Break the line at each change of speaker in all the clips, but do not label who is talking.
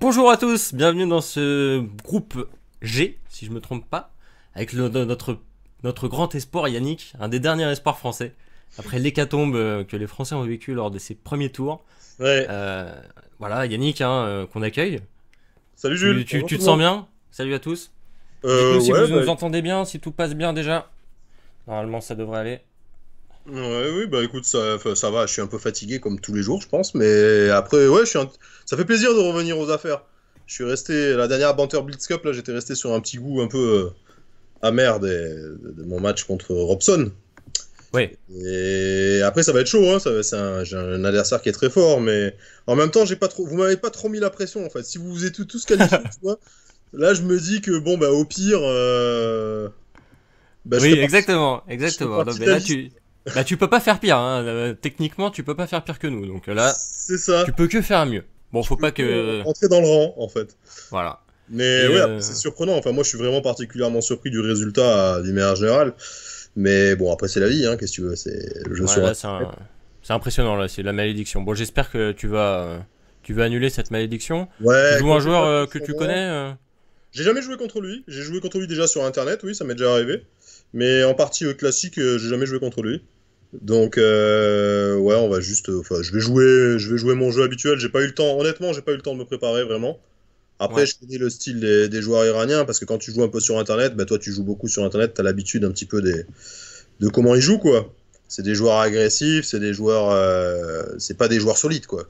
Bonjour à tous, bienvenue dans ce groupe G, si je me trompe pas, avec notre, notre grand espoir Yannick, un des derniers espoirs français. Après l'hécatombe euh, que les Français ont vécu lors de ses premiers tours. Euh, voilà, Yannick, hein, euh, qu'on accueille. Salut Jules. Tu, te sens bien Salut à tous. si vous bah, nous entendez bien, si tout passe bien déjà. Normalement, ça devrait aller.
Ouais, oui, bah écoute, ça, ça va, je suis un peu fatigué comme tous les jours, je pense, mais après, ouais, ça fait plaisir de revenir aux affaires. Je suis resté, la dernière Banter Blitz là, j'étais resté sur un petit goût un peu euh, amer de mon match contre Robson. Oui. Et après, ça va être chaud, hein, ça... c'est un... adversaire qui est très fort, mais en même temps, j'ai pas trop, vous m'avez pas trop mis la pression, en fait. Si vous vous êtes tous qualifiés, là, je me dis que, bon, bah, au pire. Euh, bah, oui, exactement, exactement. là, tu
bah, tu peux pas faire pire, hein. euh, techniquement, tu peux pas faire pire que nous. Donc là, c'est ça. Tu peux que faire mieux. Bon, faut pas que.
Entrer dans le rang, en fait. Voilà. Mais ouais, euh, c'est surprenant. Enfin, moi, je suis vraiment particulièrement surpris du résultat euh, d'une manière générale. Mais bon, après, c'est la vie, hein. Qu'est-ce que tu veux C'est le jeu ouais, C'est
impressionnant, là. C'est la malédiction. Bon, j'espère que tu vas, tu vas annuler cette malédiction. Ouais. Tu joues un joueur que tu connais
J'ai jamais joué contre lui. J'ai joué contre lui déjà sur internet, oui, ça m'est déjà arrivé. Mais en partie classique, euh, j'ai jamais joué contre lui. Donc euh, ouais, on va juste, euh, enfin, je vais jouer, je vais jouer mon jeu habituel. J'ai pas eu le temps, honnêtement, j'ai pas eu le temps de me préparer vraiment. Après, je connais le style des, joueurs iraniens parce que quand tu joues un peu sur Internet, bah, toi tu joues beaucoup sur Internet, t'as l'habitude un petit peu des, de comment ils jouent quoi. C'est des joueurs agressifs, c'est des joueurs, c'est pas des joueurs solides quoi.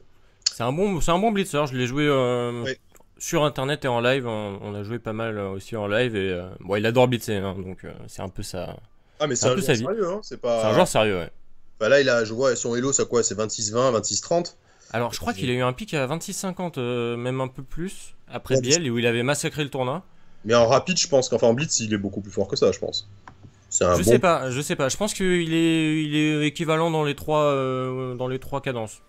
C'est un bon, c'est un bon blitzer. Je l'ai joué sur internet et en live, on, a joué pas mal euh, aussi en live. Et euh, bon, il adore blitzer, hein, donc euh,
c'est un peu sa. Ah, mais c'est un, un, sérieux, hein, c'est pas. C'est un joueur sérieux, ouais. Bah là, il a, je vois, son elo c'est quoi C'est 26-20, 26-30 Alors, je crois qu'il
a eu un pic à 26-50, même un peu plus, après Biel, où il avait massacré le tournoi.
Mais en rapide, je pense qu'enfin en blitz, il est beaucoup plus fort que ça, je pense. je sais
pas, je sais pas. Je pense qu'il est, il est équivalent dans les trois, dans les trois cadences.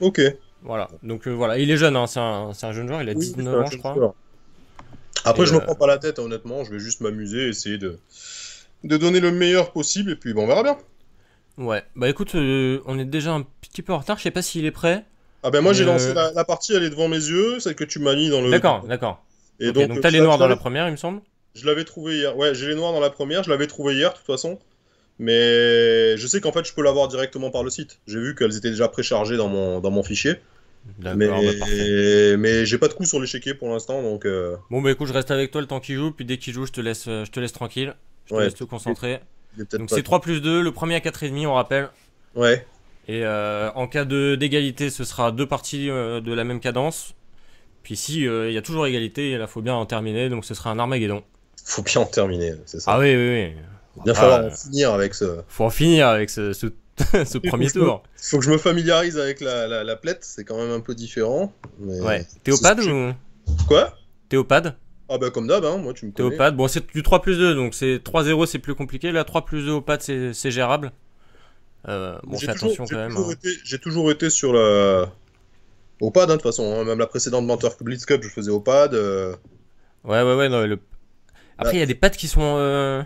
Ok. Voilà. Donc euh, voilà, il est jeune, hein. c'est un, jeune joueur, il a 19 ans, je crois.
Après, je me euh, prends pas la tête, honnêtement, je vais juste m'amuser, essayer de, de donner le meilleur possible, et puis bon, on verra bien.
Ouais, bah écoute, euh, on est déjà un
petit peu en retard, je sais pas s'il est prêt. Ah ben moi j'ai lancé la, partie, elle est devant mes yeux, celle que tu m'as mis dans le... D'accord, d'accord. Et donc, donc t'as les noirs dans la première, il me semble Je l'avais trouvé hier, ouais, j'ai les noirs dans la première, je l'avais trouvé hier de toute façon. Mais je sais qu'en fait je peux l'avoir directement par le site. J'ai vu qu'elles étaient déjà préchargées dans mon, dans mon fichier. Mais, bah, mais j'ai pas de coup sur l'échiquier pour l'instant, donc. Euh.
Bon, mais bah, écoute, je reste avec toi le temps qu'il joue, puis dès qu'il joue, je te laisse, euh, je te laisse tranquille. Je te laisse te concentrer. Donc c'est 3 plus 2, le premier à 4,5, on rappelle. Ouais. Et euh, en cas d'égalité, ce sera deux parties de la même cadence. Puis si il y a toujours égalité, il faut bien en terminer, donc ce sera un Armageddon. Faut bien en terminer, c'est ça. Ah oui, oui, oui. Il va falloir ah, en finir avec ce. Faut en finir avec ce ce premier tour.
faut que je me familiarise avec la, la, c'est quand même un peu différent. Mais ouais. Théopade ou. Quoi Théopade Ah bah comme d'hab, hein, moi tu me connais. Théopade,
bon c'est du 3 plus 2, donc c'est 3-0 c'est plus compliqué, là 3 plus 2 au pad c'est gérable. Euh, bon fais attention quand même. Hein.
J'ai toujours été sur le Au pad, hein, de toute façon, même la précédente Mentor public Cup je faisais au pad. Euh. Ouais ouais ouais, non, Après
bah. il y a des pads qui sont... Euh,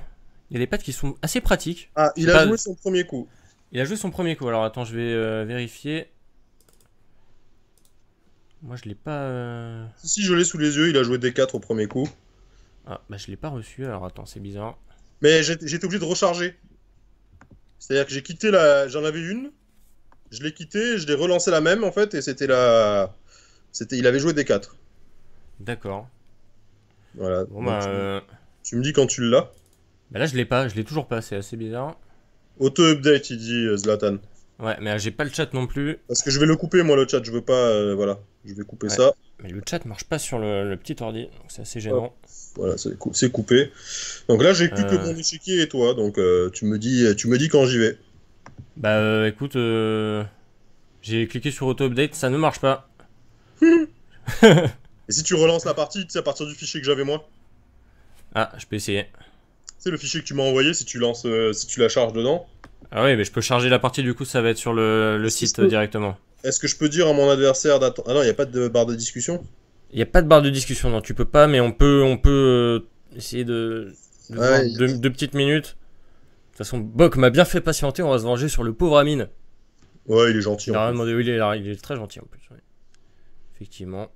il y a des pattes qui sont assez pratiques. Ah, il a joué son premier coup. Il a joué son premier coup. Alors attends, je vais euh, vérifier. Moi, je l'ai pas. Euh, si, je l'ai
sous les yeux. Il a joué D4 au premier coup. Ah, bah je l'ai pas reçu. Alors attends, c'est bizarre. Mais j'étais obligé de recharger. C'est-à-dire que j'ai quitté la. J'en avais une. Je l'ai quitté, je l'ai relancé la même en fait, et c'était la. C'était. Il avait joué D4.
D'accord. Voilà. Bon, bah, tu... Euh, tu me dis quand tu l'as. Bah là, je l'ai pas, je l'ai toujours pas, c'est assez bizarre. Auto-update, il dit euh, Zlatan. Ouais, mais j'ai pas le chat non plus.
Parce que je vais le couper, moi, le chat. Je veux pas. Euh, voilà, je vais couper ça. Mais le chat marche pas sur le, petit ordi, donc c'est assez gênant. Voilà, c'est coupé. Donc là, j'ai plus que euh. mon échiquier et toi. Donc tu me dis, tu me dis quand j'y vais. Bah écoute,
j'ai cliqué sur auto update, ça ne marche pas.
et si tu relances la partie, tu à partir du fichier que j'avais moi.
Ah, je peux essayer
sais, le fichier que tu m'as envoyé, si tu lances, euh, si tu la charges dedans.
Ah oui, mais je peux charger la partie, du coup, ça va être sur le, site directement.
Est-ce que je peux dire à mon adversaire d'attendre. Ah non, il n'y a pas de barre de discussion
Il n'y a pas de barre de discussion, non, tu peux pas, mais on peut, on peut euh, essayer de. deux, petites minutes. De toute façon, Bok m'a bien fait patienter, on va se venger sur le pauvre Amine.
Ouais, il est gentil. Il, en
il, est, très gentil en plus. Effectivement.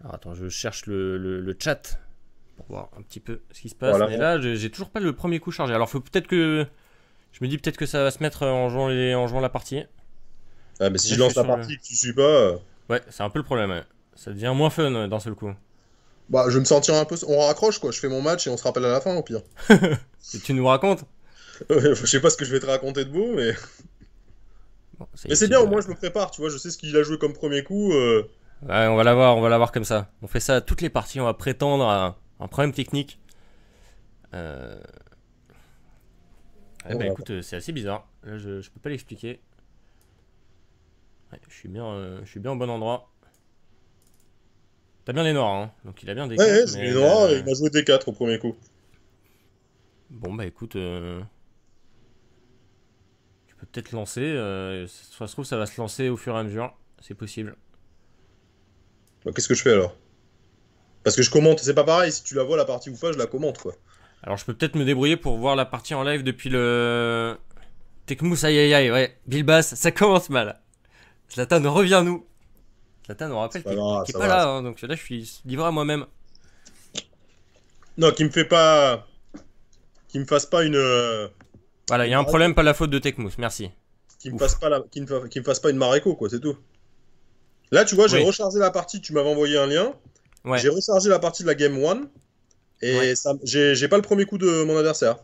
Alors attends, je cherche le chat pour voir un petit peu ce qui se passe. mais là, j'ai toujours pas le premier coup chargé. Alors, faut peut-être que. Je me dis peut-être que ça va se mettre en jouant, en jouant la partie. Ah, mais si je, lance la partie que tu suis pas. Euh. Ouais, c'est un peu le problème. Ça devient moins fun euh, d'un seul coup.
Bah, je vais me sentir un peu. On raccroche quoi, je fais mon match et on se rappelle à la fin au pire. et tu nous racontes Je sais pas ce que je vais te raconter de beau, mais. mais c'est bien, au moins je me prépare, tu vois, je sais ce qu'il a joué comme premier coup. Euh.
Ouais, on va l'avoir, on va l'avoir comme ça. On fait ça à toutes les parties, on va prétendre à un problème technique. Euh, eh ben, écoute, euh, c'est assez bizarre. Là, je, je peux pas l'expliquer. je suis bien, euh, je suis bien au bon endroit. T'as bien les noirs, hein donc il a bien des. Ouais, ouais les noirs, il
m'a joué des 4 au premier coup.
Bon bah écoute, tu peux peut-être lancer. Ça se trouve, ça va se lancer au fur et à mesure. C'est possible.
Bah, qu'est-ce que je fais alors parce que je commente, c'est pas pareil, si tu la vois la partie ou pas, je la commente quoi. Alors je peux peut-être me
débrouiller pour voir la partie en live depuis le. Tecmous aïe aïe aïe, ouais. Bilbas, ça commence mal. Zlatan, reviens-nous. Zlatan, on rappelle qu'il est pas, pas là, hein, donc là je suis livré à moi-même.
Non, qui me fait pas. Qui me fasse pas une. Euh, voilà, il y a un problème, pas la faute de Tecmous, merci. Qui me, pas me fasse pas une Maréco, quoi, c'est tout. Là, tu vois, j'ai rechargé la partie, tu m'avais envoyé un lien. J'ai rechargé la partie de la game 1 et j'ai pas le premier coup de mon adversaire.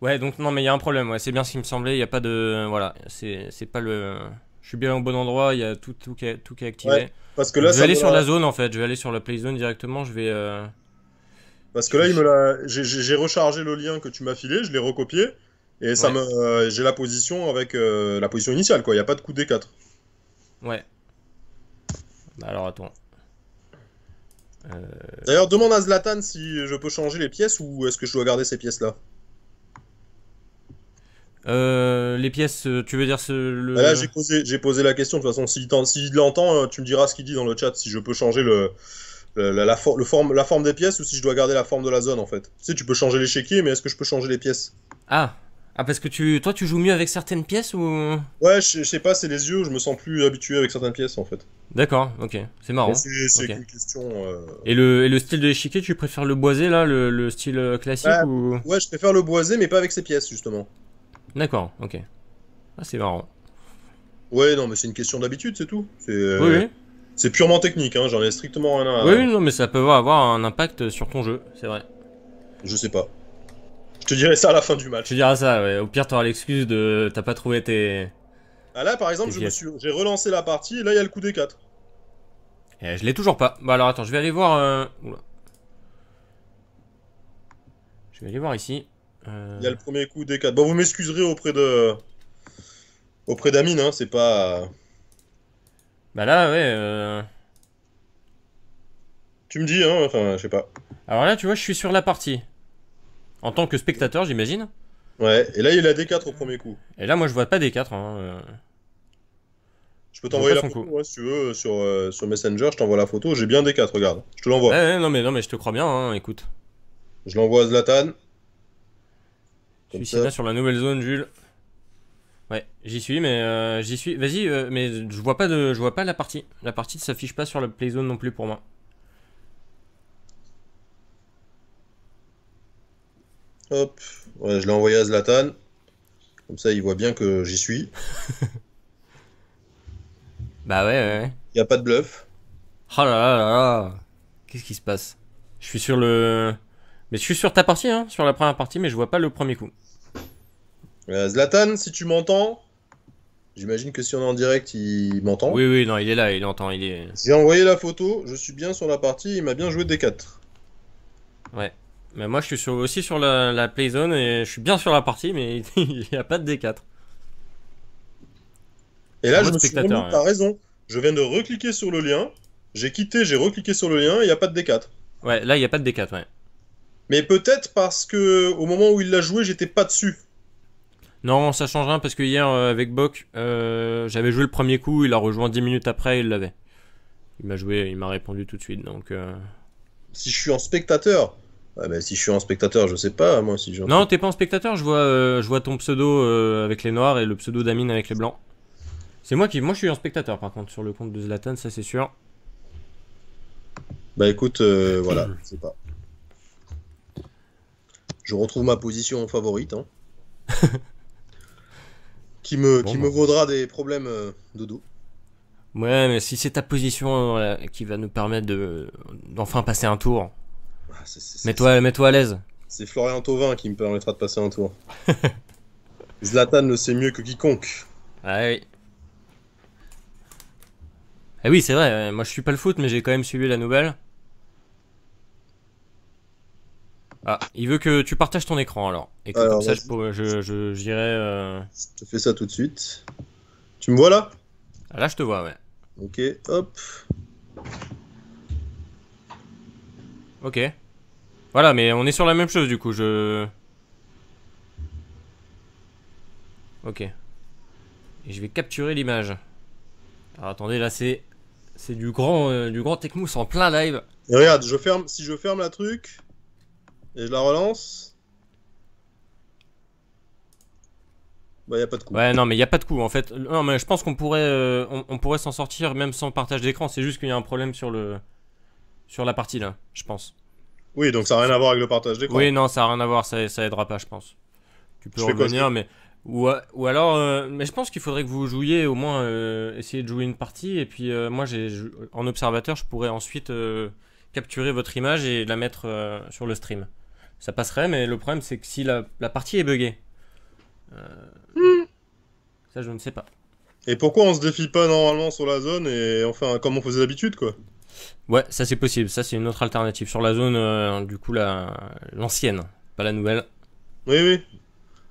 Ouais, donc non, mais il y a un problème. c'est bien ce qui me semblait. Il n'y a pas de. Voilà, c'est pas le. Je suis bien au bon endroit, il y a tout, tout, qui, est, tout qui est activé. parce que là, je vais aller sur la zone en fait, je vais aller sur la play zone directement, je vais. Euh,
parce que là, me j'ai rechargé le lien que tu m'as filé, je l'ai recopié, et euh, j'ai la position avec euh, la position initiale, quoi. Il n'y a pas de coup D4. Ouais. Bah, alors attends. Euh, D'ailleurs, demande à Zlatan si je peux changer les pièces ou est-ce que je dois garder ces pièces-là
euh, les pièces, euh, tu veux dire le...
Bah là, j'ai posé, j'ai posé la question. De toute façon, s'il si l'entend, euh, tu me diras ce qu'il dit dans le chat. Si je peux changer le, la, forme, la forme des pièces ou si je dois garder la forme de la zone, en fait. Tu tu peux changer l'échiquier, mais est-ce que je peux changer les pièces
Ah, ah parce que tu, toi tu joues mieux avec certaines pièces ou
Ouais, je, sais pas, c'est les yeux, je me sens plus habitué avec certaines pièces en fait. D'accord, ok, c'est marrant. C'est une question. Euh,
et, le, style de l'échiquier, tu préfères le boisé là, le, style euh, classique bah, ou
Ouais, je préfère le boisé, mais pas avec ces pièces justement. D'accord, ok. Ah c'est marrant. Ouais, non, mais c'est une question d'habitude, c'est tout. C'est euh, oui, C'est purement technique, hein, j'en ai strictement rien à. Oui,
non, mais ça peut avoir un impact sur ton jeu, c'est vrai. Je sais pas te dirai ça à la fin du match. Tu dirais ça, ouais. Au pire, t'auras l'excuse de t'as pas trouvé tes.
Ah là, par exemple, j'ai relancé la partie et là, il y a le coup des 4.
Et eh, je l'ai toujours pas. Bah alors, attends, je vais aller voir. Euh, je vais aller voir
ici. Euh. Il y a le premier coup des 4. Bon, vous m'excuserez auprès de. Auprès d'Amine, hein, c'est pas. Bah là, ouais. Euh.
Tu me dis, hein, enfin, je sais pas. Alors là, tu vois, je suis sur la partie. En tant que spectateur, j'imagine. Ouais, et là il a D4 au premier coup. Et là, moi je vois pas D4. Hein, euh.
Je peux t'envoyer la photo moi si tu veux euh, euh, sur, Messenger, je t'envoie la photo, j'ai bien D4, regarde,
je te l'envoie. non mais non mais je te crois bien, hein, écoute. Je l'envoie à Zlatan. là sur la nouvelle zone, Jules. Ouais, j'y suis, mais j'y suis. Vas-y, mais je vois pas de, je vois pas la partie. La partie ne s'affiche pas sur la Zone non plus pour moi.
Hop, ouais, je l'ai envoyé à Zlatan. Comme ça, il voit bien que j'y suis.
bah ouais, ouais.
Il a pas de bluff.
Oh là là là là. Qu'est-ce qui se passe Je suis sur le... Mais je suis sur ta partie, hein, sur la première partie, mais je vois pas le premier coup.
Euh, Zlatan, si tu m'entends, j'imagine que si on est en direct,
il m'entend. Oui, oui,
non, il est là, il entend, il est... J'ai envoyé la photo, je suis bien sur la partie, il m'a bien joué des 4.
Ouais. Mais moi, je suis aussi sur la, la playzone et je suis bien sur la partie, mais il n'y a pas de D4. Et là, je suis dit, tu as
raison. Je viens de recliquer sur le lien. J'ai quitté, j'ai recliqué sur le lien, il n'y a pas de D4.
Ouais, là, il n'y a pas de D4, ouais.
Mais peut-être parce que au moment où il l'a joué, j'étais pas dessus.
Non, ça change rien parce que hier, euh, avec Bock euh, j'avais joué le premier coup, il a rejoint 10 minutes après, il l'avait. Il m'a joué, il m'a répondu
tout de suite, donc... Euh. Si je suis en spectateur, ah, bah, si je suis en spectateur, je sais pas, moi. si je... Non,
t'es pas en spectateur, je vois, euh, je vois ton pseudo euh, avec les noirs et le pseudo d'Amine avec les blancs. C'est moi qui. Moi, je suis en spectateur, par contre, sur le compte de Zlatan, ça c'est sûr.
Bah écoute, euh, voilà, je pas. Je retrouve ma position favorite, hein, qui me, me bah. vaudra des problèmes dodo.
Ouais, mais si c'est ta position qui va nous permettre de d'enfin passer un tour, Mets-toi mets à l'aise.
C'est Florian Thauvin qui me permettra de passer un tour. Zlatan le sait mieux que quiconque. Ah oui.
Eh oui, c'est vrai, euh, moi je suis pas le foot, mais j'ai quand même suivi la nouvelle. Ah, il veut que tu partages ton écran alors. Et comme ça, je, je, euh, je je fais ça tout de suite. Tu me vois là ah, Là, je te vois, ouais. Ok, hop. Ok. Voilà, mais on est sur la même chose du coup, je... Ok. Et je vais capturer l'image. Alors attendez, là c'est... C'est du grand, euh, du grand Techmousse en
plein live. Et regarde, je ferme, si je ferme la truc, et je la relance... Bah, y pas de coup. Ouais, non,
mais y'a a pas de coup en fait. Non, mais je pense qu'on pourrait, euh, on, pourrait s'en sortir même sans partage d'écran. C'est juste qu'il y a un problème sur, le, sur la partie là, je
pense. Oui, donc ça n'a rien à voir avec le partage d'écran. Oui,
non, ça n'a rien à voir, ça, ça aidera pas, je pense. Tu peux revenir, mais. Ou, euh, ou alors, euh, mais je pense qu'il faudrait que vous jouiez au moins, euh, essayer de jouer une partie, et puis moi, j'ai, en observateur, je pourrais ensuite capturer votre image et la mettre sur le stream. Ça passerait, mais le problème, c'est que si la, partie est buggée, hmm. ça, je ne sais pas.
Et pourquoi on se défie pas normalement sur la zone et enfin comme on faisait d'habitude, quoi Ouais,
ça c'est possible. Ça c'est une autre alternative sur la zone, euh, du coup la l'ancienne, pas la nouvelle.
Oui, oui.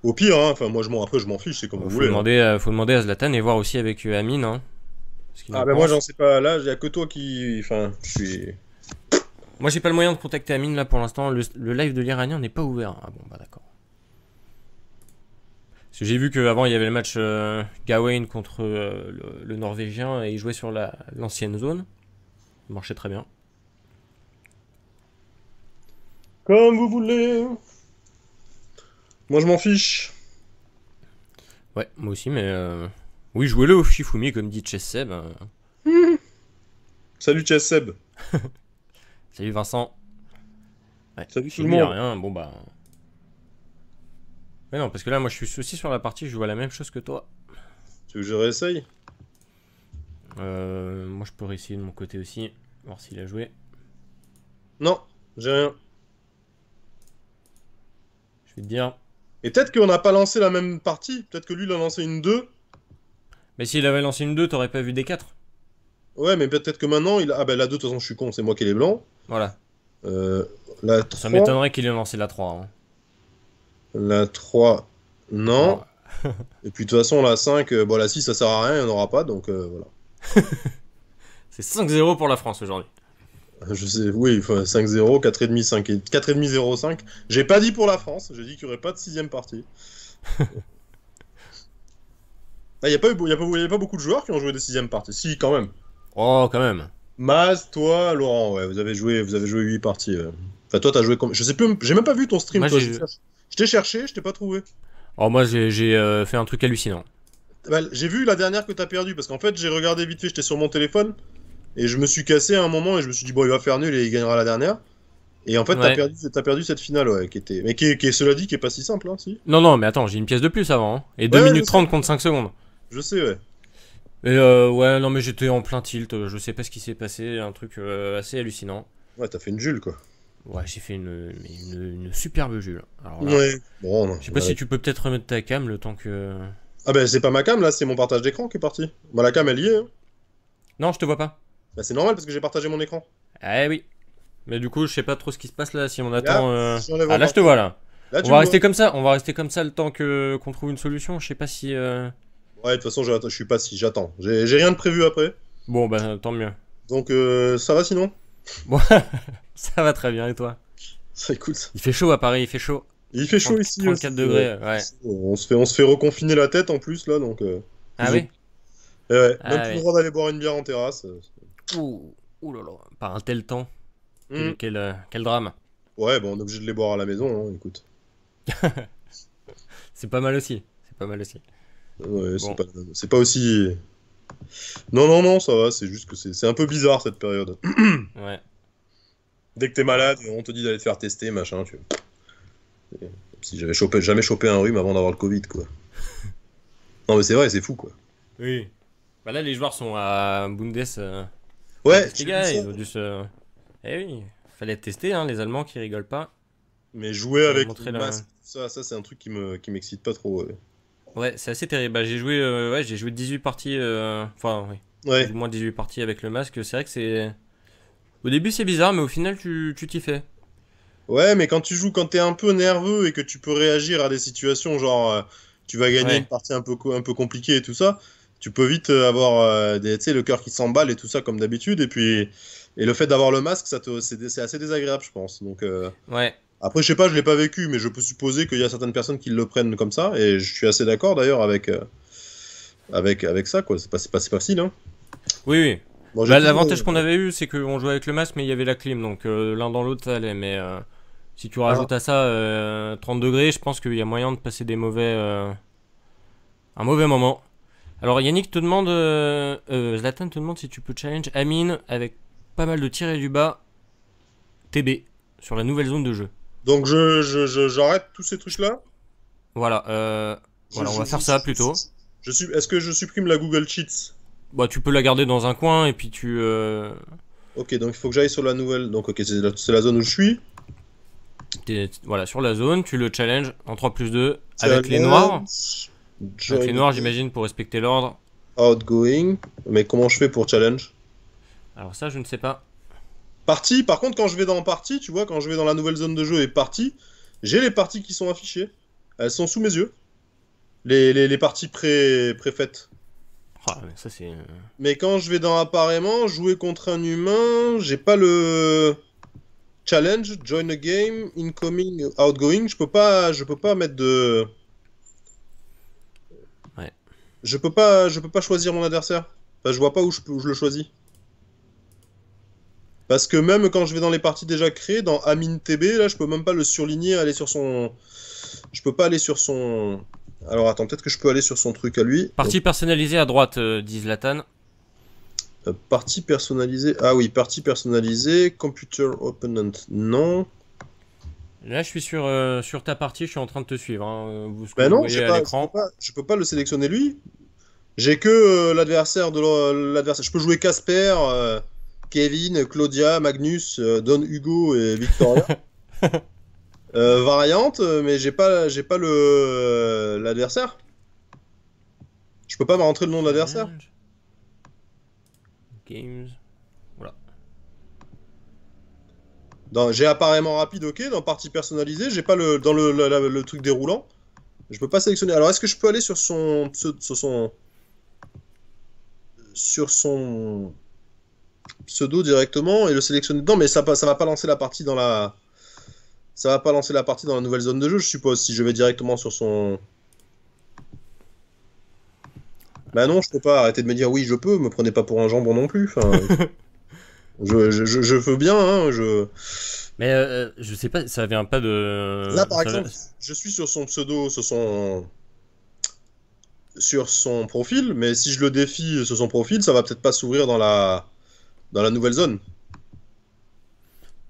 Au pire, hein. enfin moi je m'en après je m'en fiche, c'est comme vous faut voulez. Hein.
Euh, faut demander à Zlatan et voir aussi avec euh, Amine. Hein.
ah ben, moi j'en sais pas. Là, il a que toi qui, enfin, je
Moi j'ai pas le moyen de contacter Amine là pour l'instant. Le, live de l'Iranien n'est pas ouvert. Ah bon bah d'accord. Parce que j'ai vu qu'avant il y avait le match Gawain contre le, Norvégien et il jouait sur l'ancienne zone marchait très bien.
Comme vous voulez. Moi, je m'en fiche.
Ouais, moi aussi, mais. Euh, oui, jouez-le au Shifumi, comme dit Chesseb. seb euh. Salut Chesseb. Salut Vincent. Salut tout rien, bon bah. Mais non, parce que là, moi, je suis aussi sur la partie, je vois la même chose que toi.
Tu veux que je réessaye
euh, moi, je peux essayer de mon côté aussi, voir s'il a joué.
Non, j'ai rien. Je vais te dire. Et peut-être qu'on n'a pas lancé la même partie. Peut-être que lui, il a lancé une 2.
Mais s'il avait lancé une 2, t'aurais pas vu des 4.
Ouais, mais peut-être que maintenant, il a... Ah ben la 2, de toute façon, je suis con, c'est moi qui ai les blancs. Voilà. Euh, la Ça m'étonnerait qu'il ait lancé la 3. Hein. La 3, non. Et puis de toute façon, la 5, euh, bon, la 6, ça sert à rien, il n'y en aura pas, donc euh, voilà.
c'est 5-0 pour la France aujourd'hui.
Euh, je sais, oui, 5-0, 4,5, 5, 4,5, 0-5. J'ai pas dit pour la France, j'ai dit qu'il n'y aurait pas de sixième partie. Il n'y ah, a, pas beaucoup de joueurs qui ont joué des sixième parties. Si, quand même. Oh, quand même. Maz, toi, Laurent, ouais, vous avez joué, vous avez joué 8 parties. Enfin, toi, t'as joué combien Je sais plus, j'ai même pas vu ton stream. je t'ai cherché, je t'ai pas trouvé. Oh,
moi, j'ai euh, fait un truc hallucinant.
Bah, j'ai vu la dernière que t'as perdue, parce qu'en fait, j'ai regardé vite fait, j'étais sur mon téléphone, et je me suis cassé à un moment, et je me suis dit, bon, il va faire nul et il gagnera la dernière. Et en fait, t'as perdu, cette finale, ouais, qui était. Mais qui, est, cela dit, qui est pas si simple, hein, si.
Non, non, mais attends, j'ai une pièce de plus avant, hein, Et 2 minutes 30 contre 5 secondes. Je sais, ouais. Et euh, ouais, non, mais j'étais en plein tilt, euh, je sais pas ce qui s'est passé, un truc euh, assez hallucinant. Ouais, t'as fait une jule quoi. Ouais, j'ai fait une, superbe jule ouais, bon, Je sais pas si tu peux peut-être remettre ta cam le temps que. Ah ben
c'est pas ma cam là, c'est mon partage d'écran qui est parti. Bah la cam elle y est. Hein. Non, je te vois pas. Bah c'est normal parce que j'ai partagé mon écran.
Ah oui. Mais du coup, je sais pas trop ce qui se passe là si on attend. Euh, ah là, je te vois là. on va rester comme ça. On va rester comme ça le temps que qu'on trouve une solution. Je sais pas si. Euh,
ouais, de toute façon, je, suis pas si j'attends. J'ai rien de prévu après. Bon bah tant mieux. Donc euh, ça va sinon. Bon, ça va très bien et toi. Ça écoute. Il fait chaud à Paris, il fait chaud il fait chaud ici. 34 degrés, ouais. On se, fait, on se fait reconfiner la tête en plus, là, donc. Euh, ah oui eh ouais, ah même plus le droit d'aller boire une bière en terrasse. Euh. Ouh, ouh là là, par un tel temps. Quel, hmm.
euh, quel, drame. Ouais, bon, on est obligé de les
boire à la maison, hein, écoute.
c'est pas mal aussi. C'est pas mal aussi.
Ouais, c'est pas, aussi. Non, non, non, ça va, c'est juste que c'est un peu bizarre cette période. ouais. Dès que t'es malade, on te dit d'aller te faire tester, machin, tu vois. Si j'avais chopé, jamais chopé un rhume avant d'avoir le Covid, quoi. non, mais c'est vrai, c'est fou, quoi.
Oui. Bah là, les joueurs sont à Bundes. Euh, ouais, les gars, ils ont dû se. Eh oui, fallait tester, hein, les Allemands qui rigolent pas. Mais jouer avec le masque,
ça, ça c'est un truc qui me, qui m'excite pas trop.
Ouais, c'est assez terrible. Bah, j'ai joué, euh, ouais, j'ai joué 18 parties, euh, enfin, oui. Ouais. Au moins 18 parties avec le masque. C'est vrai que c'est. Au début, c'est bizarre, mais au final, tu, tu t'y fais.
Ouais, mais quand tu joues, quand t'es un peu nerveux et que tu peux réagir à des situations, genre euh, tu vas gagner une partie un peu, un peu compliquée et tout ça, tu peux vite euh, avoir euh, tu sais, le cœur qui s'emballe et tout ça comme d'habitude. Et puis et le fait d'avoir le masque, ça c'est, assez désagréable, je pense. Donc ouais. Après, je sais pas, je l'ai pas vécu, mais je peux supposer qu'il y a certaines personnes qui le prennent comme ça. Et je suis assez d'accord d'ailleurs avec, avec, avec ça, quoi. C'est pas, pas, facile, hein. Oui, oui. Bah, l'avantage
qu'on avait eu, c'est qu'on jouait avec le masque, mais il y avait la clim, donc l'un dans l'autre, ça allait. Mais si tu rajoutes à ça 30 euh, degrés, je pense qu'il y a moyen de passer des mauvais. Euh, un mauvais moment. Alors Yannick te demande. Euh, euh Zlatan te demande si tu peux challenge Amine avec pas mal de tirés du bas. TB. Sur la nouvelle zone de jeu.
Donc je, j'arrête tous ces trucs-là
Voilà. Euh, voilà, on va faire ça plutôt. Je, Est-ce que je supprime la
Google Cheats Bah, tu peux la garder dans un coin et puis tu. Ok, donc il faut que j'aille sur la nouvelle. Donc, ok, c'est la zone où je suis
voilà, sur la zone, tu le challenges en 3 plus 2 avec les noirs. Avec les noirs, j'imagine, pour respecter l'ordre.
Outgoing. Mais comment je fais pour challenge Alors ça, je ne sais pas. Partie, par contre, quand je vais dans partie, tu vois, quand je vais dans la nouvelle zone de jeu et partie, j'ai les parties qui sont affichées. Elles sont sous mes yeux. Les, les, parties pré, préfaites. Ah, ça, euh, Mais quand je vais dans apparemment, jouer contre un humain, j'ai pas le. Challenge, join a game, incoming, outgoing, je peux pas, je peux pas mettre de. Ouais. Je peux pas, je peux pas choisir mon adversaire. je vois pas où je, le choisis. Parce que même quand je vais dans les parties déjà créées, dans Amin TB, là, je peux même pas le surligner, aller sur son. Je peux pas aller sur son. Alors attends, peut-être que je peux aller sur son truc à lui. Partie personnalisée à droite, euh, disent euh, partie personnalisée. Ah oui, partie personnalisée. Computer opponent, non.
Là, je suis sur, euh, sur ta partie, je suis en train de te suivre. Hein. Ben non, Je, peux
peux pas le sélectionner lui. J'ai que euh, l'adversaire de l'adversaire. Je peux jouer Casper, Kevin, Claudia, Magnus, Don Hugo et Victoria. variante, mais j'ai pas, j'ai pas le l'adversaire. Je peux pas me rentrer le nom de l'adversaire. Games. Voilà. Dans, j'ai apparemment rapide, ok. Dans partie personnalisée, j'ai pas le dans le, truc déroulant. Je peux pas sélectionner. Alors, est-ce que je peux aller sur son sur son sur son pseudo directement et le sélectionner Non, mais ça ça va pas lancer la partie dans la ça va pas lancer la partie dans la nouvelle zone de jeu, je suppose, si je vais directement sur son bah non, je peux pas arrêter de me dire oui, je peux, me prenez pas pour un jambon non plus. je, veux bien, hein, je.
Mais euh, euh, je sais pas, ça vient pas de. Là, par exemple,
je suis sur son pseudo, sur son. Sur son profil, mais si je le défie sur son profil, ça va peut-être pas s'ouvrir dans la. dans la nouvelle zone.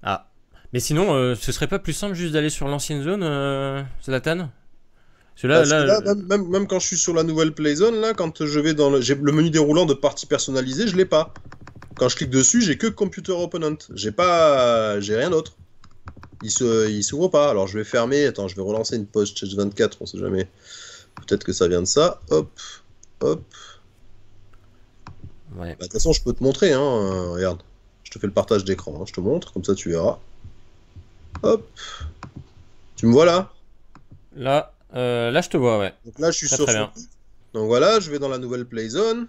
Ah.
Mais sinon, euh, ce serait pas plus simple juste d'aller sur l'ancienne zone, Zlatan
même, quand je suis sur la nouvelle Playzone, là, quand je vais dans le, menu déroulant de partie personnalisée, je l'ai pas. Quand je clique dessus, j'ai que Computer Opponent. J'ai pas, j'ai rien d'autre. Il se, s'ouvre pas. Alors je vais fermer. Attends, je vais relancer une post Chess 24. On sait jamais. Peut-être que ça vient de ça. Hop, hop. Bah, de toute façon, je peux te montrer. Hein. Euh, regarde, je te fais le partage d'écran. Hein. Je te montre, comme ça tu verras. Hop. Tu me vois là Là. Euh, là, je te vois, ouais. Donc là, je suis sur Donc voilà, je vais dans la nouvelle play zone.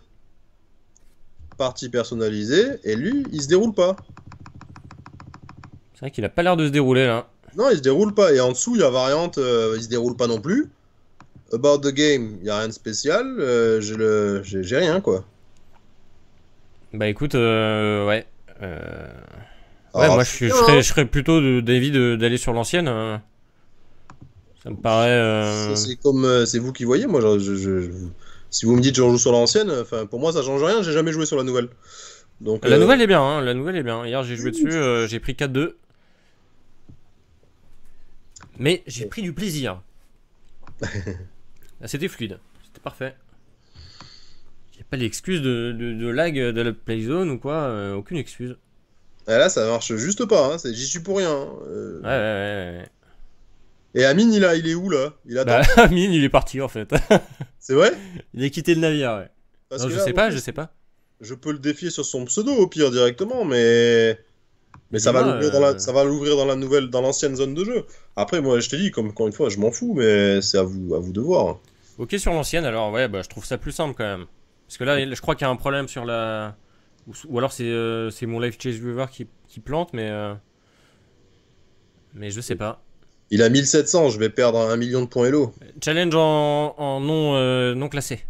Partie personnalisée. Et lui, il se déroule pas.
C'est vrai qu'il a pas l'air de se dérouler là.
Non, il se déroule pas. Et en dessous, il y a variante, euh, il se déroule pas non plus. About the game, il y a rien de spécial. Euh, j'ai rien quoi.
Bah écoute, ouais. ouais, moi je, hein. serais, je, serais, plutôt d'avis d'aller sur l'ancienne. Hein. Ça me
paraît. Euh, c'est comme, euh, c'est vous qui voyez. Moi, je, si vous me dites j'en joue sur l'ancienne, enfin pour moi ça change rien. J'ai jamais joué sur la nouvelle. Donc la euh, nouvelle
est bien. Hein, la nouvelle est bien. Hier j'ai joué dessus, j'ai pris 4-2. Mais j'ai pris du plaisir. Ah, c'était fluide. C'était parfait. J'ai pas d'excuse de, de, de, lag de la playzone ou quoi. aucune excuse.
Ah, là, ça marche juste pas. Hein, j'y suis pour rien. Hein, ouais, ouais. ouais. ouais. Et Amine, il, a, il est où là Il bah,
Amine, il est parti en fait.
C'est vrai Il a quitté le navire, ouais.
je sais pas, je sais pas.
Je peux le défier sur son pseudo au pire directement, mais.
Mais ça, va l'ouvrir dans euh,
ça va l'ouvrir dans la nouvelle, dans l'ancienne zone de jeu. Après, moi, je te dis, comme encore une fois, je m'en fous, mais c'est à vous, à vous de voir.
Ok, sur l'ancienne, alors ouais, bah, je trouve ça plus simple quand même. Parce que là, je crois qu'il y a un problème sur la. Ou, alors euh, c'est, mon life chase viewer qui, plante, mais. Euh, mais je sais pas.
Il a 1700, je vais perdre un million de points Hello.
Challenge en, euh, non, classé.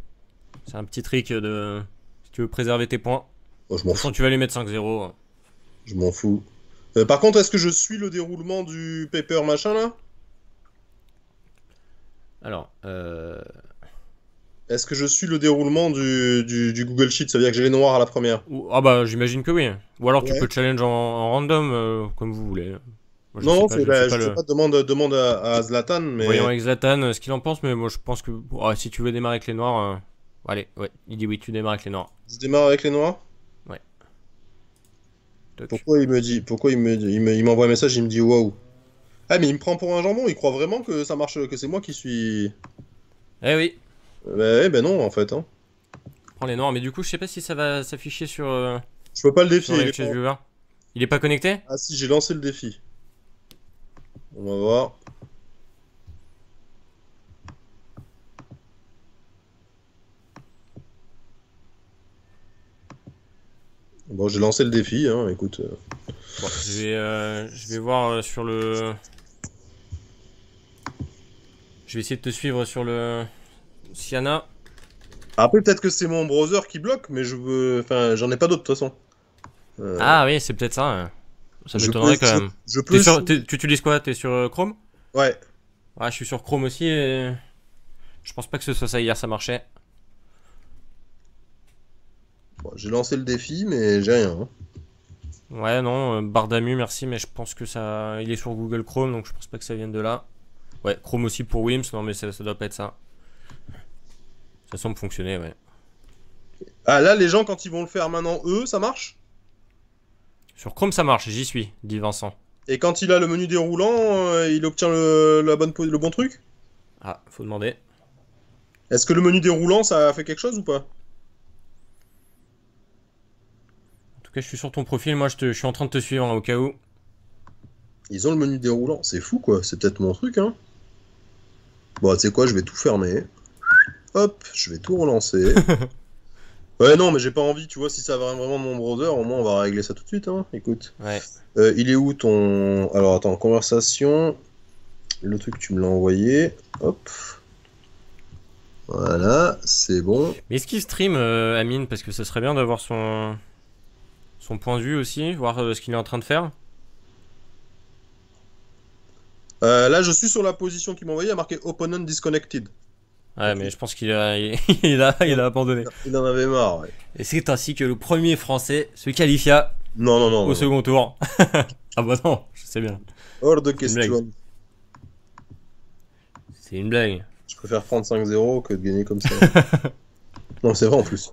C'est un petit trick de. Si tu veux préserver tes points. Oh, je m'en fous. tu vas les mettre 5-0.
Je m'en fous. Euh, par contre, est-ce que je suis le déroulement du paper machin là Alors. Euh, est-ce que je suis le déroulement du, Google Sheet Ça veut dire que j'ai les noirs à la première
Ah bah j'imagine que oui. Ou alors tu peux challenge en, random, comme vous voulez non, je pas,
demande, à, Zlatan. Mais... Voyons avec
Zlatan euh, ce qu'il en pense, mais moi je pense que oh, si tu veux démarrer avec les noirs, euh, allez, ouais, il dit oui, tu
démarres avec les noirs. Tu démarres avec les noirs Ouais. Pourquoi il me dit, pourquoi il me, il m'envoie un message, il me dit waouh. Ah mais il me prend pour un jambon, il croit vraiment que ça marche, que c'est moi qui suis. Eh oui. eh ben non en fait. Hein. Prends
les noirs, mais du coup je sais pas si ça va s'afficher sur. Euh,
je peux pas le défier. Il, il est pas connecté Ah si, j'ai lancé le défi. On va voir. Bon, j'ai lancé le défi, hein, écoute. Euh.
je, vais, euh, je vais voir euh, sur le... Je vais essayer de te suivre sur le... Siana.
Après, peut-être que c'est mon browser qui bloque, mais je veux... Enfin, j'en ai pas d'autres, de toute façon.
Ah oui, c'est peut-être ça. Hein. Ça m'étonnerait quand même. Je, tu utilises quoi T'es sur euh, Chrome Ouais. Ouais, je suis sur Chrome aussi et. Je pense pas que ce soit ça hier, ça marchait.
j'ai lancé le défi, mais j'ai rien. Hein.
Ouais, non, euh, Bardamu, merci, mais je pense que ça. Il est sur Google Chrome, donc je pense pas que ça vienne de là. Ouais, Chrome aussi pour Wims, non, mais ça, ça doit pas être ça. Ça semble fonctionner, ouais.
Ah, là, les gens, quand ils vont le faire maintenant, eux, ça marche
sur Chrome, ça marche, j'y suis, dit Vincent.
Et quand il a le menu déroulant, euh, il obtient le, bon truc
Ah, faut demander.
Est-ce que le menu déroulant, ça fait quelque chose ou pas
En tout cas, je suis sur ton profil, moi je, te, suis en train de te suivre hein, au cas
où. Ils ont le menu déroulant, c'est fou quoi, c'est peut-être mon truc hein. Bon, tu sais quoi, je vais tout fermer. Hop, je vais tout relancer. Ouais, non, mais j'ai pas envie, tu vois, si ça va vraiment mon brother, au moins on va régler ça tout de suite, hein. écoute. Ouais. Euh, il est où ton. Alors attends, conversation. Le truc, tu me l'as envoyé. Hop. Voilà, c'est bon.
Mais est-ce qu'il stream, euh, Amine Parce que ça serait bien d'avoir son... son point de vue aussi, voir euh, ce qu'il est en train de faire.
là, je suis sur la position qu'il m'a envoyé, il y a marqué Opponent Disconnected.
Ouais, mais je pense qu'il a, il a, abandonné. Il en avait marre. Ouais. Et c'est ainsi que le premier Français se qualifia non, non, au second tour. ah bah non, je sais bien.
Hors de question. C'est une blague. Je préfère prendre 5-0 que de gagner comme ça. non, c'est vrai en plus.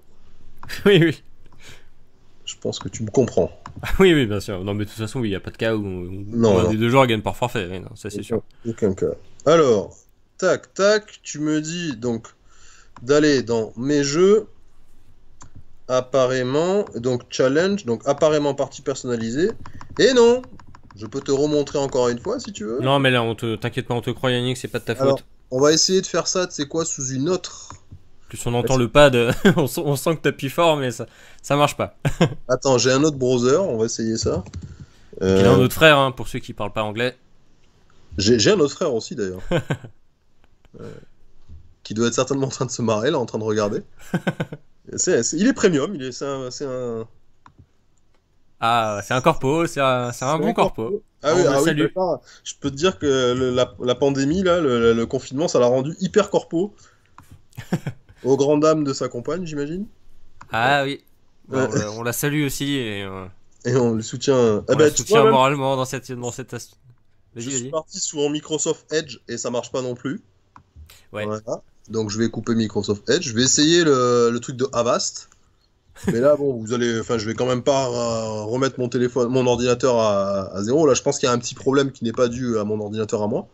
oui, oui. Je pense que tu me comprends. oui, oui, bien sûr. Non, mais de toute façon,
il n'y a pas de cas où, des deux joueurs gagnent par forfait. ça, c'est sûr.
Aucun cas. Alors, Tac, tac. Tu me dis donc d'aller dans mes jeux, apparemment, donc challenge, donc apparemment partie personnalisée. Et non, je peux te remontrer encore une fois si tu veux. Non,
mais là, on te t'inquiète pas, on te croit Yannick, c'est pas de ta faute.
on va essayer de faire ça, tu sais quoi, sous une autre.
Plus on entend le pad, on, sent que t'appuies fort, mais ça, ça marche pas.
Attends, j'ai un autre browser, on va essayer ça. Euh... Il a un euh, autre frère, hein, pour ceux qui parlent pas anglais. J'ai un autre frère aussi d'ailleurs. qui doit être certainement en train de se marrer, là, en train de regarder. il est premium, il est, c'est un, un, Ah, c'est un corpo, c'est un, un bon corpo. Ah, oui, ah je peux te dire que la, pandémie, là, le, confinement, ça l'a rendu hyper corpo. aux grand dames de sa compagne, j'imagine.
Ah oui, on, la salue aussi et, euh,
on le soutient. Eh ben, soutient
moralement dans cette dans cette. Je suis
parti sur Microsoft Edge et ça marche pas non plus. Voilà. Donc je vais couper Microsoft Edge. Je vais essayer le, truc de Avast. Mais là, bon, vous allez. Enfin, je vais quand même pas euh, remettre mon téléphone, mon ordinateur à, zéro. Là, je pense qu'il y a un petit problème qui n'est pas dû à mon ordinateur à moi.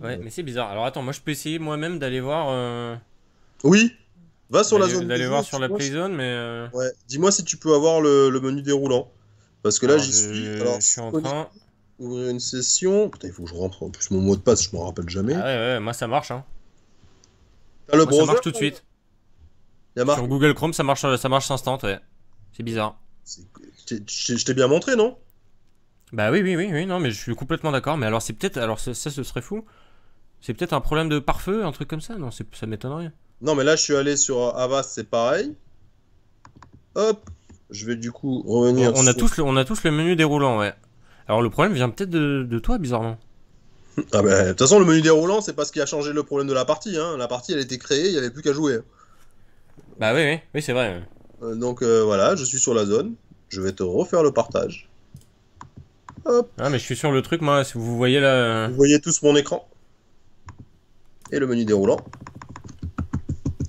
Ouais, mais c'est bizarre. Alors attends, moi je peux essayer moi-même d'aller voir. Euh, oui. Va sur la zone. D'aller voir sur la
mais. Dis-moi si tu peux avoir le, menu déroulant. Parce que là, j'y suis. je suis en train ouvrir une session. Putain, il faut que je rentre en plus mon mot de passe, je m'en rappelle jamais. Ah ouais,
ouais, moi ça marche. Hein.
Ça marche tout de suite. marche. Sur Google
Chrome, ça marche, ça marche instant, C'est bizarre.
Je t'ai bien montré, non
Bah oui, oui, oui, oui, non, mais je suis complètement d'accord. Mais alors, c'est peut-être. Alors, ça, ce serait fou. C'est peut-être un problème de pare-feu, un truc comme ça Non, ça m'étonnerait.
Non, mais là, je suis allé sur euh, Avast, c'est pareil. Hop, je vais du coup revenir. On, a, tous le, on a tous le menu déroulant,
ouais. Alors le problème vient peut-être de, toi, bizarrement.
Ah bah, de toute façon, le menu déroulant, c'est pas ce qui a changé le problème de la partie. Hein. La partie, elle était été créée, il n'y avait plus qu'à jouer. Bah oui, oui, oui c'est vrai. Euh, donc euh, voilà, je suis sur la zone. Je vais te refaire le partage.
Hop. Ah, mais je suis sur le truc, moi, si vous voyez là. Vous voyez tous mon écran.
Et le menu déroulant.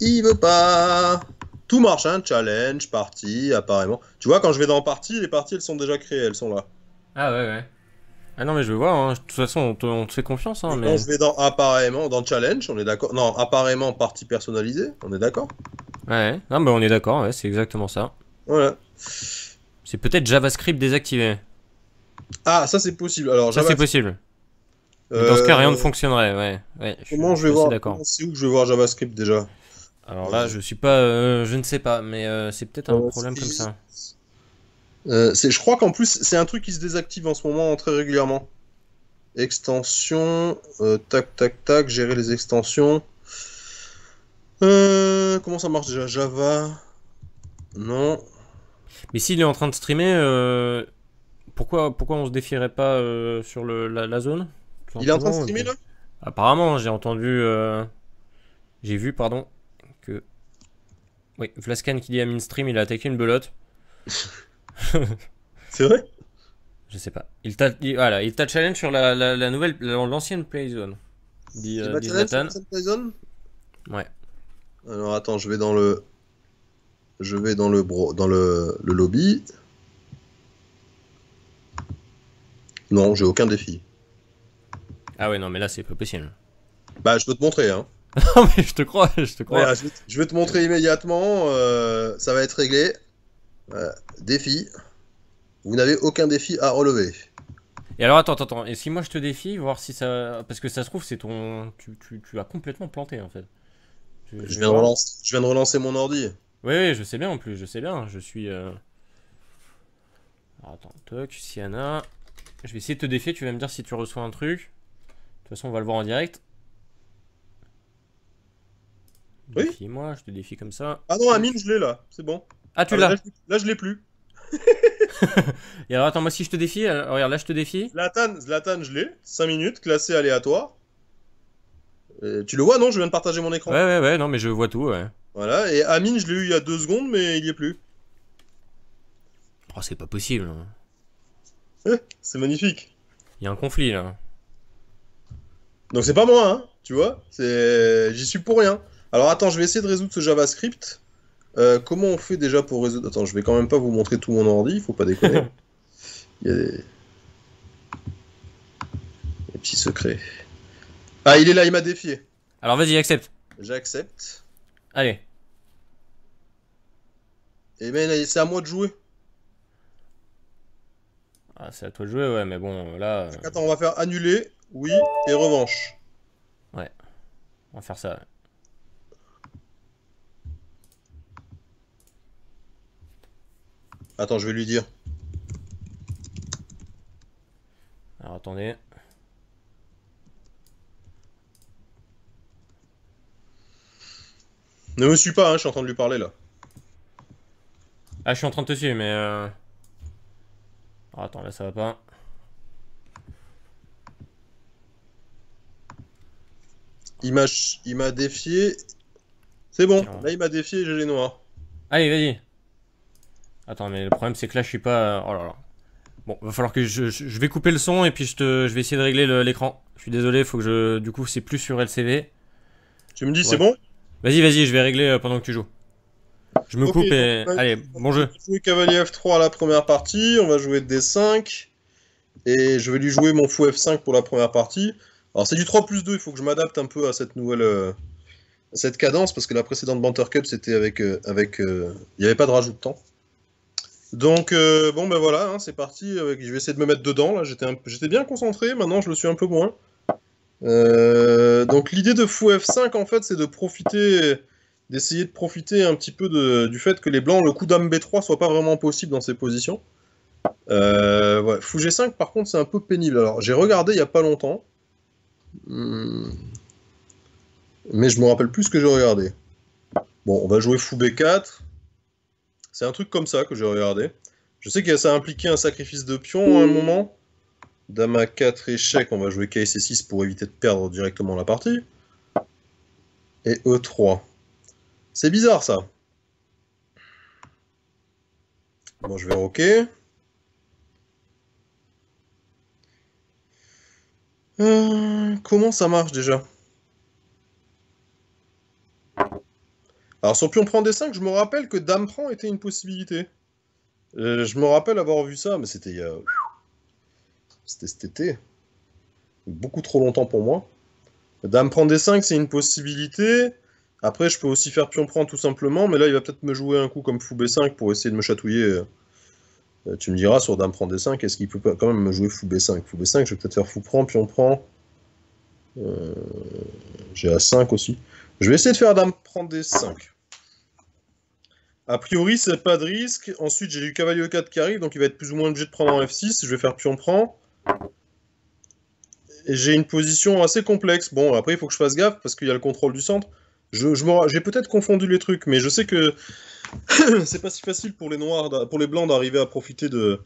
Il veut pas. Tout marche, hein. Challenge, partie, apparemment. Tu vois, quand je vais dans partie, les parties, elles sont déjà créées, elles sont là. Ah ouais, ouais.
Ah non, mais je veux voir, hein. de toute façon, on te, fait confiance. Hein, mais... On se
dans apparemment, dans challenge, on est d'accord. Non, apparemment, partie personnalisée, on est d'accord
Ouais, non, mais on est d'accord, ouais, c'est exactement ça. Voilà. C'est peut-être JavaScript désactivé.
Ah, ça c'est possible. Alors, ça c'est possible. Dans ce euh, cas, rien ne
fonctionnerait, ouais.
ouais Comment je vais voir C'est où que je vais voir JavaScript déjà Alors là, je suis
pas, euh, je ne sais pas, mais euh, c'est peut-être un problème comme ça.
Euh, je crois qu'en plus, c'est un truc qui se désactive en ce moment très régulièrement. Extension, euh, tac, tac, tac, gérer les extensions. Euh, comment ça marche déjà Java Non.
Mais s'il est en train de streamer, pourquoi, pourquoi on se défierait pas sur le, la, zone Il est en train de streamer Apparemment, j'ai entendu. j'ai vu, pardon, que. Oui, Vlaskan qui dit à stream il a attaqué une belote. C'est vrai Je sais pas. Il t'a voilà, il challenge sur la, la, la nouvelle, l'ancienne play zone. Euh,
ouais. Alors attends, je vais dans le, je vais dans le bro, dans le, lobby. Non, j'ai aucun défi. Ah ouais, non, mais là c'est pas possible. Bah, je peux te montrer, hein. Non, mais je te crois, je crois. je, vais, te montrer immédiatement, euh, ça va être réglé. Défi. Vous n'avez aucun défi à relever.
Et alors attends, attends, attends. Et si moi je te défie, voir si ça, parce que ça se trouve c'est ton, tu, tu, tu, as complètement planté en fait.
je, viens de relancer, je viens de relancer mon ordi. Oui,
oui, je sais bien en plus, je sais bien. Je suis. Euh, attends, toc, Siana. Je vais essayer de te défier. Tu vas me dire si tu reçois un truc. De toute façon, on va le voir en direct. Oui. Défie moi je te défie comme ça.
Ah non, Amine, je l'ai là, c'est bon. Ah, tu ah, l'as là, je l'ai plus. Et alors, attends, moi, si je te défie, euh, regarde, là, je te défie. Zlatan, je l'ai. 5 minutes, classé aléatoire. Euh, tu le vois, non Je viens de partager mon écran. Ouais,
ouais, ouais, non, mais je vois tout, ouais.
Voilà, et Amine, je l'ai eu il y a 2 secondes, mais il y est plus.
Oh, c'est pas possible.
Hein. c'est magnifique.
Il y a un conflit, là.
Donc, c'est pas moi, hein, tu vois J'y suis pour rien. Alors, attends, je vais essayer de résoudre ce JavaScript. Euh, comment on fait déjà pour résoudre Attends, je vais quand même pas vous montrer tout mon ordi, il faut pas déconner. il y a des... des petits secrets. Ah, il est là, il m'a défié.
Alors vas-y, accepte.
J'accepte. Allez. Et eh ben, c'est à moi de jouer. Ah, c'est
à toi de jouer, ouais, mais bon, là. Euh,
Attends, on va faire annuler, oui,
et revanche. Ouais.
On va faire ça. Attends, je vais lui dire. Alors attendez. Ne me suis pas, hein, je suis en train de lui parler là.
Ah, je suis en train de te suivre, mais. Euh... attends, là ça va
pas. Il m'a défié. C'est bon, là il m'a défié, j'ai les noirs.
Allez, vas-y. Attends, mais le problème c'est que là je suis pas... Oh là Bon, va falloir que je, je, vais couper le son et puis je, vais essayer de régler l'écran. Je suis désolé, faut que je... Du coup, c'est plus sur LCV.
Tu me dis c'est bon
Vas-y, vas-y, je vais régler euh, pendant que tu joues. Je me coupe et... Allez, bon
jeu. Je cavalier F3 à la première partie, on va jouer D5. Et je vais lui jouer mon fou F5 pour la première partie. Alors c'est du 3 plus 2, il faut que je m'adapte un peu à cette nouvelle... Euh, cette cadence, parce que la précédente Banter Cup, c'était avec... Euh, avec Il y avait pas de rajout de temps. Donc euh, bon ben voilà, hein, c'est parti. Euh, je vais essayer de me mettre dedans. Là, j'étais bien concentré. Maintenant, je le suis un peu moins. Euh, donc l'idée de Fou F5 en fait, c'est de profiter, d'essayer de profiter un petit peu du fait que les blancs, le coup d'âme B3 soit pas vraiment possible dans ces positions. Fou G5 par contre, c'est un peu pénible. Alors j'ai regardé il y a pas longtemps, hmm. mais je me rappelle plus ce que j'ai regardé. Bon, on va jouer Fou B4. C'est un truc comme ça que j'ai regardé. Je sais que ça impliqué un sacrifice de pion à un hmm. moment. Dame à 4 échecs, on va jouer KC6 pour éviter de perdre directement la partie. Et E3. C'est bizarre ça. Bon, je vais roquer. Euh, comment ça marche déjà Alors sur Pion prend D5, je me rappelle que Dame prend était une possibilité. Euh, je me rappelle avoir vu ça, mais c'était a. Euh, c'était cet été. Beaucoup trop longtemps pour moi. Dame prend D5, c'est une possibilité. Après, je peux aussi faire pion prend tout simplement, mais là, il va peut-être me jouer un coup comme fou B5 pour essayer de me chatouiller. Euh, tu me diras, sur dame prend D5, est-ce qu'il peut quand même me jouer fou B5 Fou B5, je vais peut-être faire fou prend, pion prend. J'ai A5 aussi. Je vais essayer de faire dame prend D5. A priori, c'est pas de risque. Ensuite, j'ai eu cavalier 4 qui arrive, donc il va être plus ou moins obligé de prendre en F6. Je vais faire pion prend. j'ai une position assez complexe. Bon, après, il faut que je fasse gaffe parce qu'il y a le contrôle du centre. Je, j'ai peut-être confondu les trucs, mais je sais que c'est pas si facile pour les noirs, pour les blancs d'arriver à profiter de,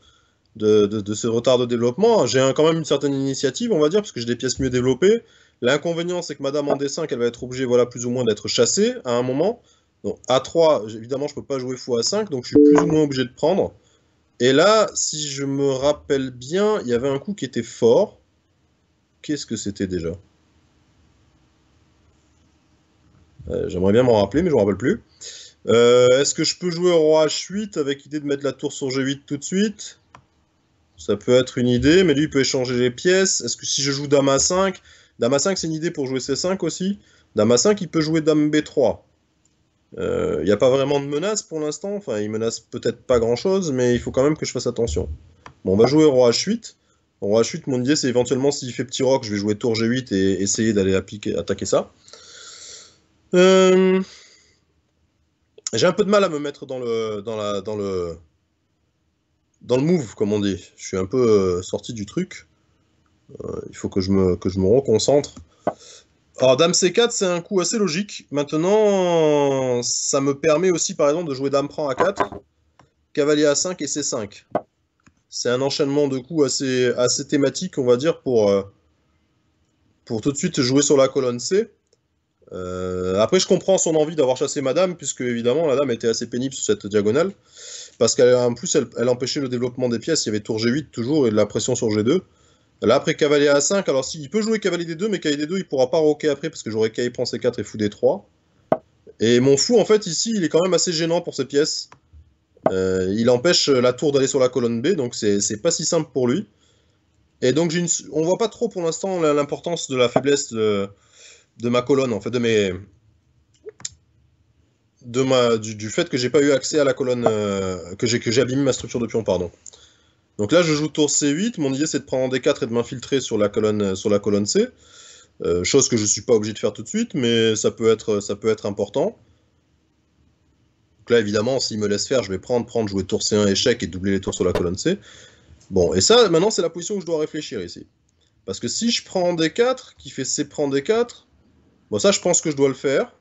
de, ce retard de développement. J'ai quand même une certaine initiative, on va dire, parce que j'ai des pièces mieux développées. L'inconvénient, c'est que Madame en dessin, qu'elle va être obligée, voilà, plus ou moins d'être chassée à un moment. Donc a 3, évidemment, je ne peux pas jouer fou a 5, donc je suis plus ou moins obligé de prendre. Et là, si je me rappelle bien, il y avait un coup qui était fort. Qu'est-ce que c'était déjà euh, J'aimerais bien m'en rappeler, mais je ne me rappelle plus. Euh, est-ce que je peux jouer au roi H8 avec l'idée de mettre la tour sur G8 tout de suite Ça peut être une idée, mais lui, il peut échanger les pièces. Est-ce que si je joue dame A5, dame A5, c'est une idée pour jouer C5 aussi Dame A5, il peut jouer dame B3. Il euh, n'y a pas vraiment de menace pour l'instant. Enfin, il menace peut-être pas grand-chose, mais il faut quand même que je fasse attention. Bon, on va ah. jouer roi h8. Roi h8, mon idée, c'est éventuellement, s'il fait petit rock je vais jouer tour g8 et essayer d'aller attaquer ça. Euh, j'ai un peu de mal à me mettre dans le, dans, la, dans le, dans le move, comme on dit. Je suis un peu euh, sorti du truc. il faut que je me, que je me reconcentre. Alors Dame C4, c'est un coup assez logique. Maintenant, ça me permet aussi, par exemple, de jouer Dame prend A4, Cavalier A5 et C5. C'est un enchaînement de coups assez, assez thématique, on va dire, pour, euh, pour tout de suite jouer sur la colonne C. Euh, après, je comprends son envie d'avoir chassé Madame, puisque évidemment, la Dame était assez pénible sur cette diagonale, parce qu'en plus, elle, elle, empêchait le développement des pièces. Il y avait tour G8 toujours et de la pression sur G2. Là, après cavalier a 5, alors s'il peut jouer cavalier D2, mais cavalier D2, il pourra pas roquer après parce que j'aurai cavalier prend C4 et fou D3. Et mon fou, en fait, ici, il est quand même assez gênant pour ses pièces. Euh, il empêche la tour d'aller sur la colonne B, donc c'est pas si simple pour lui. Et donc, une, on voit pas trop pour l'instant l'importance de la faiblesse de, ma colonne, en fait, de mes... De du, fait que j'ai pas eu accès à la colonne, euh, que j'ai abîmé ma structure de pion, pardon. Donc là, je joue tour C8. Mon idée, c'est de prendre en D4 et de m'infiltrer sur la colonne, euh, sur la colonne C. Euh, chose que je ne suis pas obligé de faire tout de suite, mais ça peut être, ça peut être important. Donc là, évidemment, s'il me laisse faire, je vais prendre, prendre, jouer tour C1, échec et doubler les tours sur la colonne C. Bon, et ça, maintenant, c'est la position où je dois réfléchir ici. Parce que si je prends en D4, qui fait C prend D4, bon, ça, je pense que je dois le faire.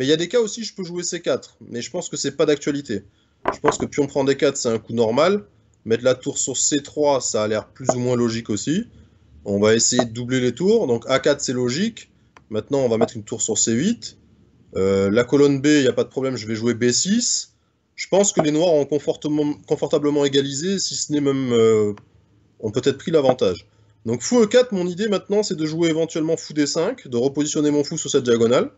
Mais il y a des cas aussi, je peux jouer C4, mais je pense que c'est pas d'actualité. Je pense que pion prend d4, c'est un coup normal. Mettre la tour sur c3, ça a l'air plus ou moins logique aussi. On va essayer de doubler les tours. Donc a4, c'est logique. Maintenant, on va mettre une tour sur c8. Euh, la colonne B, il n'y a pas de problème, je vais jouer b6. Je pense que les noirs ont confortablement égalisé, si ce n'est même... On euh, ont peut-être pris l'avantage. Donc fou e4, mon idée maintenant, c'est de jouer éventuellement fou d5, de repositionner mon fou sur cette diagonale.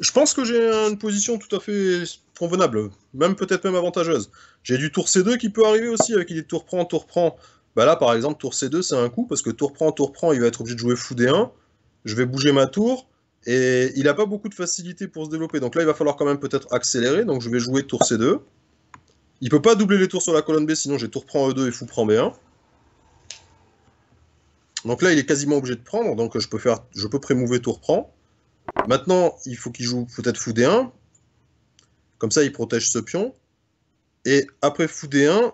Je pense que j'ai une position tout à fait convenable, même peut-être même avantageuse. J'ai du tour C2 qui peut arriver aussi avec euh, il tour prend, tour prend. Bah là, par exemple, tour C2, c'est un coup, parce que tour prend, tour prend, il va être obligé de jouer fou D1. Je vais bouger ma tour, et il n'a pas beaucoup de facilité pour se développer. Donc là, il va falloir quand même peut-être accélérer. Donc je vais jouer tour C2. Il peut pas doubler les tours sur la colonne B, sinon j'ai tour prend E2 et fou prend B1. Donc là, il est quasiment obligé de prendre, donc je peux, faire, je peux prémouver tour prend. Maintenant, il faut qu'il joue peut-être fou D1. Comme ça, il protège ce pion. Et après fou D1,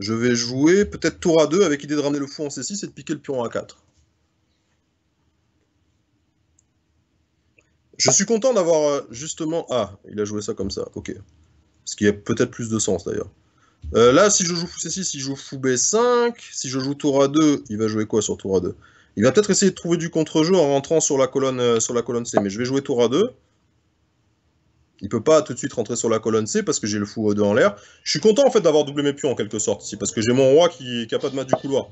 je vais jouer peut-être tour A2 avec l'idée de ramener le fou en C6 et de piquer le pion A4. Je suis content d'avoir euh, justement... Ah, il a joué ça comme ça, ok. Ce qui a peut-être plus de sens d'ailleurs. Euh, là, si je joue fou C6, il joue fou B5. Si je joue tour A2, il va jouer quoi sur tour A2 Il va peut-être essayer de trouver du contre-jeu en rentrant sur la, colonne, euh, sur la colonne C. Mais je vais jouer tour A2. Il ne peut pas tout de suite rentrer sur la colonne C parce que j'ai le fou 2 en l'air. Je suis content en fait d'avoir doublé mes pions en quelque sorte ici parce que j'ai mon roi qui n'a pas de mat du couloir.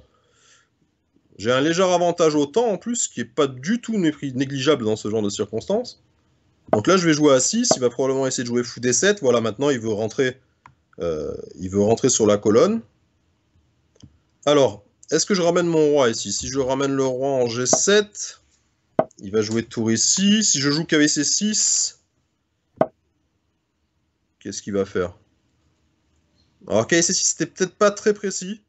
J'ai un léger avantage au temps en plus qui n'est pas du tout négligeable dans ce genre de circonstances. Donc là je vais jouer à 6, il va probablement essayer de jouer fou D7. Voilà maintenant il veut rentrer, euh, il veut rentrer sur la colonne. Alors, est-ce que je ramène mon roi ici Si je ramène le roi en G7, il va jouer tour ici. Si je joue KVC6, Qu'est-ce qu'il va faire Alors, KSC6, c'était peut-être pas très précis.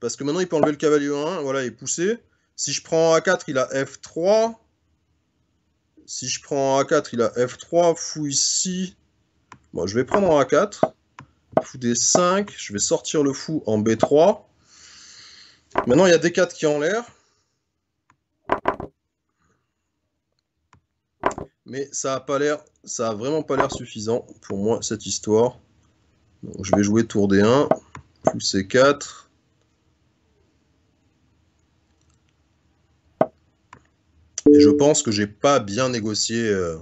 Parce que maintenant, il peut enlever le cavalier 1. Voilà, il est poussé. Si je prends A4, il a F3. Si je prends A4, il a F3. Fou ici. Bon, je vais prendre en A4. Fou D5. Je vais sortir le fou en B3. Maintenant, il y a D4 qui est en l'air. Mais ça a pas l'air, ça a vraiment pas l'air suffisant pour moi cette histoire. Donc je vais jouer tour D1, fou C4. Et je pense que j'ai pas bien négocié. Euh.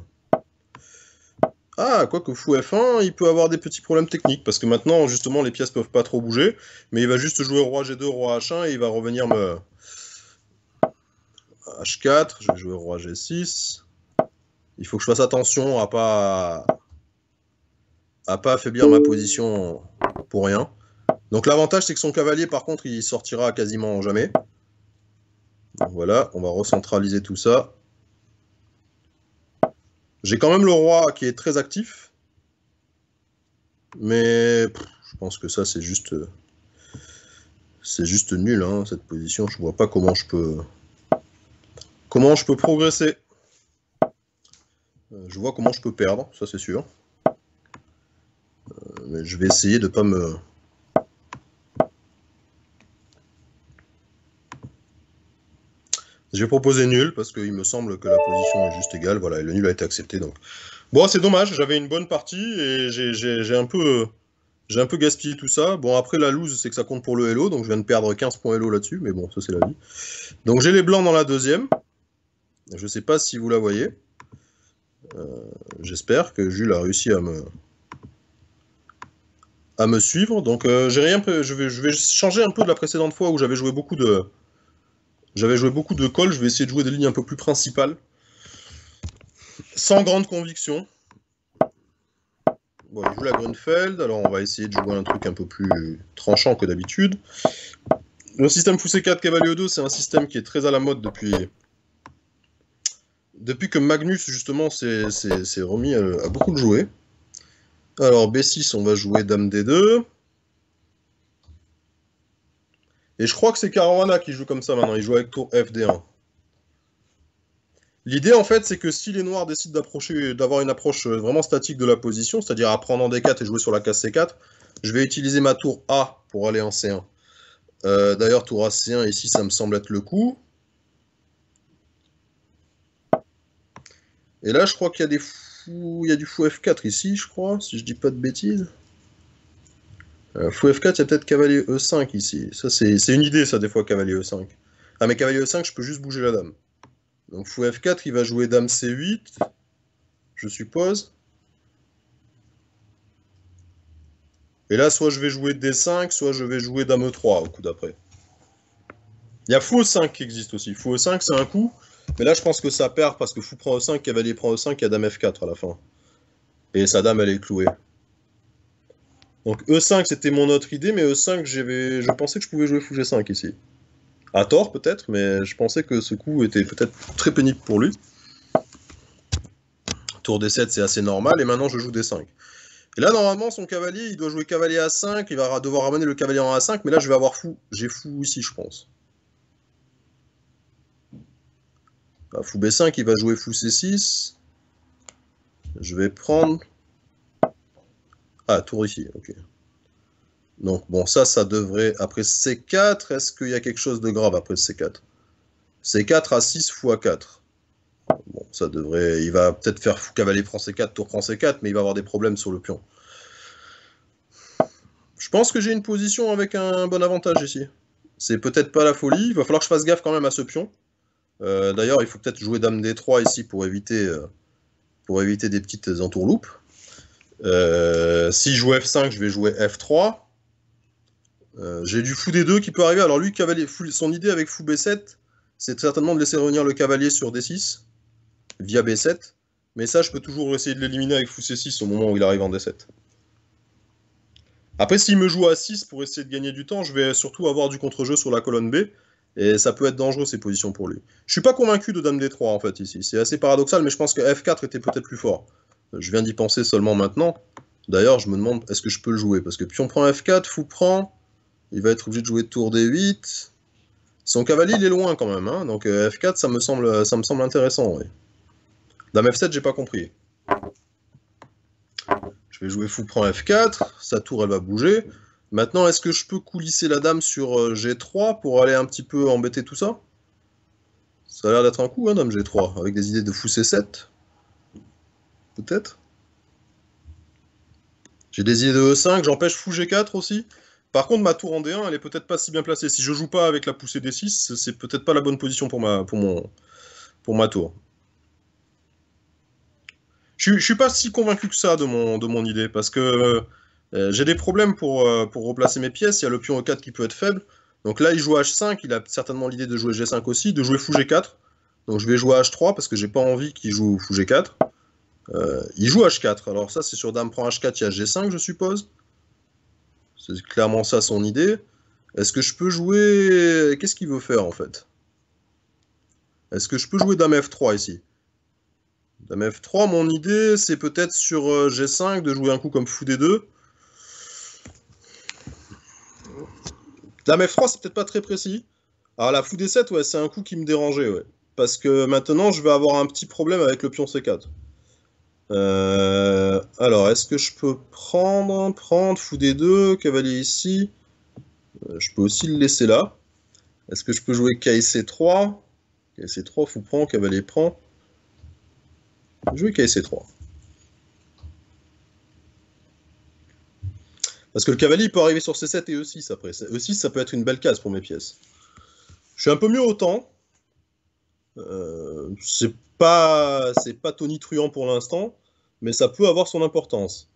Ah, quoi que fou F1, il peut avoir des petits problèmes techniques, parce que maintenant, justement, les pièces peuvent pas trop bouger, mais il va juste jouer roi G2, roi H1, et il va revenir me... H4, je vais jouer roi G6 il faut que je fasse attention à pas à pas affaiblir ma position pour rien. Donc l'avantage c'est que son cavalier par contre il sortira quasiment jamais. voilà, on va recentraliser tout ça. J'ai quand même le roi qui est très actif. Mais je pense que ça c'est juste c'est juste nul hein, cette position. Je vois pas comment je peux comment je peux progresser. Euh, je vois comment je peux perdre, ça c'est sûr. Euh, mais je vais essayer de ne pas me... Je vais proposer nul parce qu'il me semble que la position est juste égale. Voilà, et le nul a été accepté. Donc. Bon, c'est dommage, j'avais une bonne partie et j'ai un peu... J'ai un peu gaspillé tout ça. Bon, après, la lose, c'est que ça compte pour le hello, donc je viens de perdre 15 points hello là-dessus, mais bon, ça, c'est la vie. Donc, j'ai les blancs dans la deuxième. Je ne sais pas si vous la voyez. Euh, j'espère que Jules a réussi à me, à me suivre. Donc euh, j'ai rien, je vais, je vais changer un peu de la précédente fois où j'avais joué beaucoup de, j'avais joué beaucoup de calls. Je vais essayer de jouer des lignes un peu plus principales, sans grande conviction. je joue la Grunfeld, alors on va essayer de jouer un truc un peu plus tranchant que d'habitude. Le système Foussé 4 Cavalier 2, c'est un système qui est très à la mode depuis, depuis que Magnus, justement, s'est remis à, beaucoup de jouer. Alors, B6, on va jouer Dame D2. Et je crois que c'est Caruana qui joue comme ça maintenant. Il joue avec tour FD1. L'idée, en fait, c'est que si les noirs décident d'approcher, d'avoir une approche euh, vraiment statique de la position, c'est-à-dire à prendre en D4 et jouer sur la case C4, je vais utiliser ma tour A pour aller en C1. Euh, d'ailleurs, tour A, C1, ici, ça me semble être le coup. Et là, je crois qu'il y a des Il y du fou F4 ici, je crois, si je dis pas de bêtises. Euh, fou F4, il y a peut-être cavalier E5 ici. Ça, c'est une idée, ça, des fois, cavalier E5. Ah, mais cavalier E5, je peux juste bouger la dame. Donc fou F4, il va jouer dame C8, je suppose. Et là, soit je vais jouer D5, soit je vais jouer Dame E3 au coup d'après. Il y a Fou 5 e qui existe aussi. Fou e 5, c'est un coup mais là, je pense que ça perd parce que fou prend E5, cavalier prend E5 il y a dame F4 à la fin. Et sa dame, elle est clouée. Donc E5, c'était mon autre idée, mais E5, je pensais que je pouvais jouer fou G5 ici. À tort peut-être, mais je pensais que ce coup était peut-être très pénible pour lui. Tour D7, c'est assez normal, et maintenant je joue D5. Et là, normalement, son cavalier, il doit jouer cavalier A5, il va devoir ramener le cavalier en A5, mais là, je vais avoir fou. J'ai fou ici, je pense. Bah, fou B5, il va jouer fou C6. Je vais prendre... Ah, tour ici, ok. Donc bon, ça, ça devrait... Après C4, est-ce qu'il y a quelque chose de grave après C4 C4 à 6 fois 4. Bon, ça devrait... Il va peut-être faire fou cavalier prend C4, tour prend C4, mais il va avoir des problèmes sur le pion. Je pense que j'ai une position avec un bon avantage ici. C'est peut-être pas la folie, il va falloir que je fasse gaffe quand même à ce pion. Euh, d'ailleurs, il faut peut-être jouer Dame D3 ici pour éviter, euh, pour éviter des petites entourloupes. Euh, si joue F5, je vais jouer F3. Euh, j'ai du fou D2 qui peut arriver. Alors lui, son idée avec fou B7, c'est certainement de laisser revenir le cavalier sur D6, via B7. Mais ça, je peux toujours essayer de l'éliminer avec fou C6 au moment où il arrive en D7. Après, s'il me joue a 6 pour essayer de gagner du temps, je vais surtout avoir du contre-jeu sur la colonne B. Et ça peut être dangereux ces positions pour lui. Je suis pas convaincu de Dame D3 en fait ici. C'est assez paradoxal, mais je pense que F4 était peut-être plus fort. Je viens d'y penser seulement maintenant. D'ailleurs, je me demande est-ce que je peux le jouer Parce que pion prend F4, fou prend. Il va être obligé de jouer tour D8. Son cavalier, il est loin quand même. Hein. Donc euh, F4, ça me semble, ça me semble intéressant. Oui. Dame F7, j'ai pas compris. Je vais jouer fou prend F4. Sa tour, elle va bouger. Maintenant, est-ce que je peux coulisser la dame sur euh, G3 pour aller un petit peu embêter tout ça Ça a l'air d'être un coup, hein, dame G3, avec des idées de fou C7. Peut-être J'ai des idées de E5, j'empêche fou G4 aussi. Par contre, ma tour en D1, elle est peut-être pas si bien placée. Si je joue pas avec la poussée D6, c'est peut-être pas la bonne position pour ma, pour mon, pour ma tour. Je, ne suis pas si convaincu que ça de mon, de mon idée, parce que euh, euh, j'ai des problèmes euh, pour, replacer mes pièces. Il y a le pion E4 qui peut être faible. Donc là, il joue H5. Il a certainement l'idée de jouer G5 aussi, de jouer fou G4. Donc je vais jouer H3 parce que j'ai pas envie qu'il joue fou G4. Euh, il joue H4. Alors ça, c'est sur dame prend H4, il y a G5, je suppose. C'est clairement ça son idée. Est-ce que je peux jouer... Qu'est-ce qu'il veut faire, en fait Est-ce que je peux jouer dame F3, ici Dame F3, mon idée, c'est peut-être sur G5 de jouer un coup comme fou D2. Là, mais France, c'est peut-être pas très précis. Alors, ah, la fou des 7, ouais, c'est un coup qui me dérangeait, ouais. Parce que maintenant, je vais avoir un petit problème avec le pion C4. Euh, alors, est-ce que je peux prendre, prendre, fou des 2, cavalier ici euh, Je peux aussi le laisser là. Est-ce que je peux jouer KC3 KC3, fou prend, cavalier prend. Jouer KC3. Parce que le cavalier, peut arriver sur C7 et E6 après. E6, ça peut être une belle case pour mes pièces. Je suis un peu mieux au temps. Euh, c'est pas, Tony tonitruant pour l'instant, mais ça peut avoir son importance.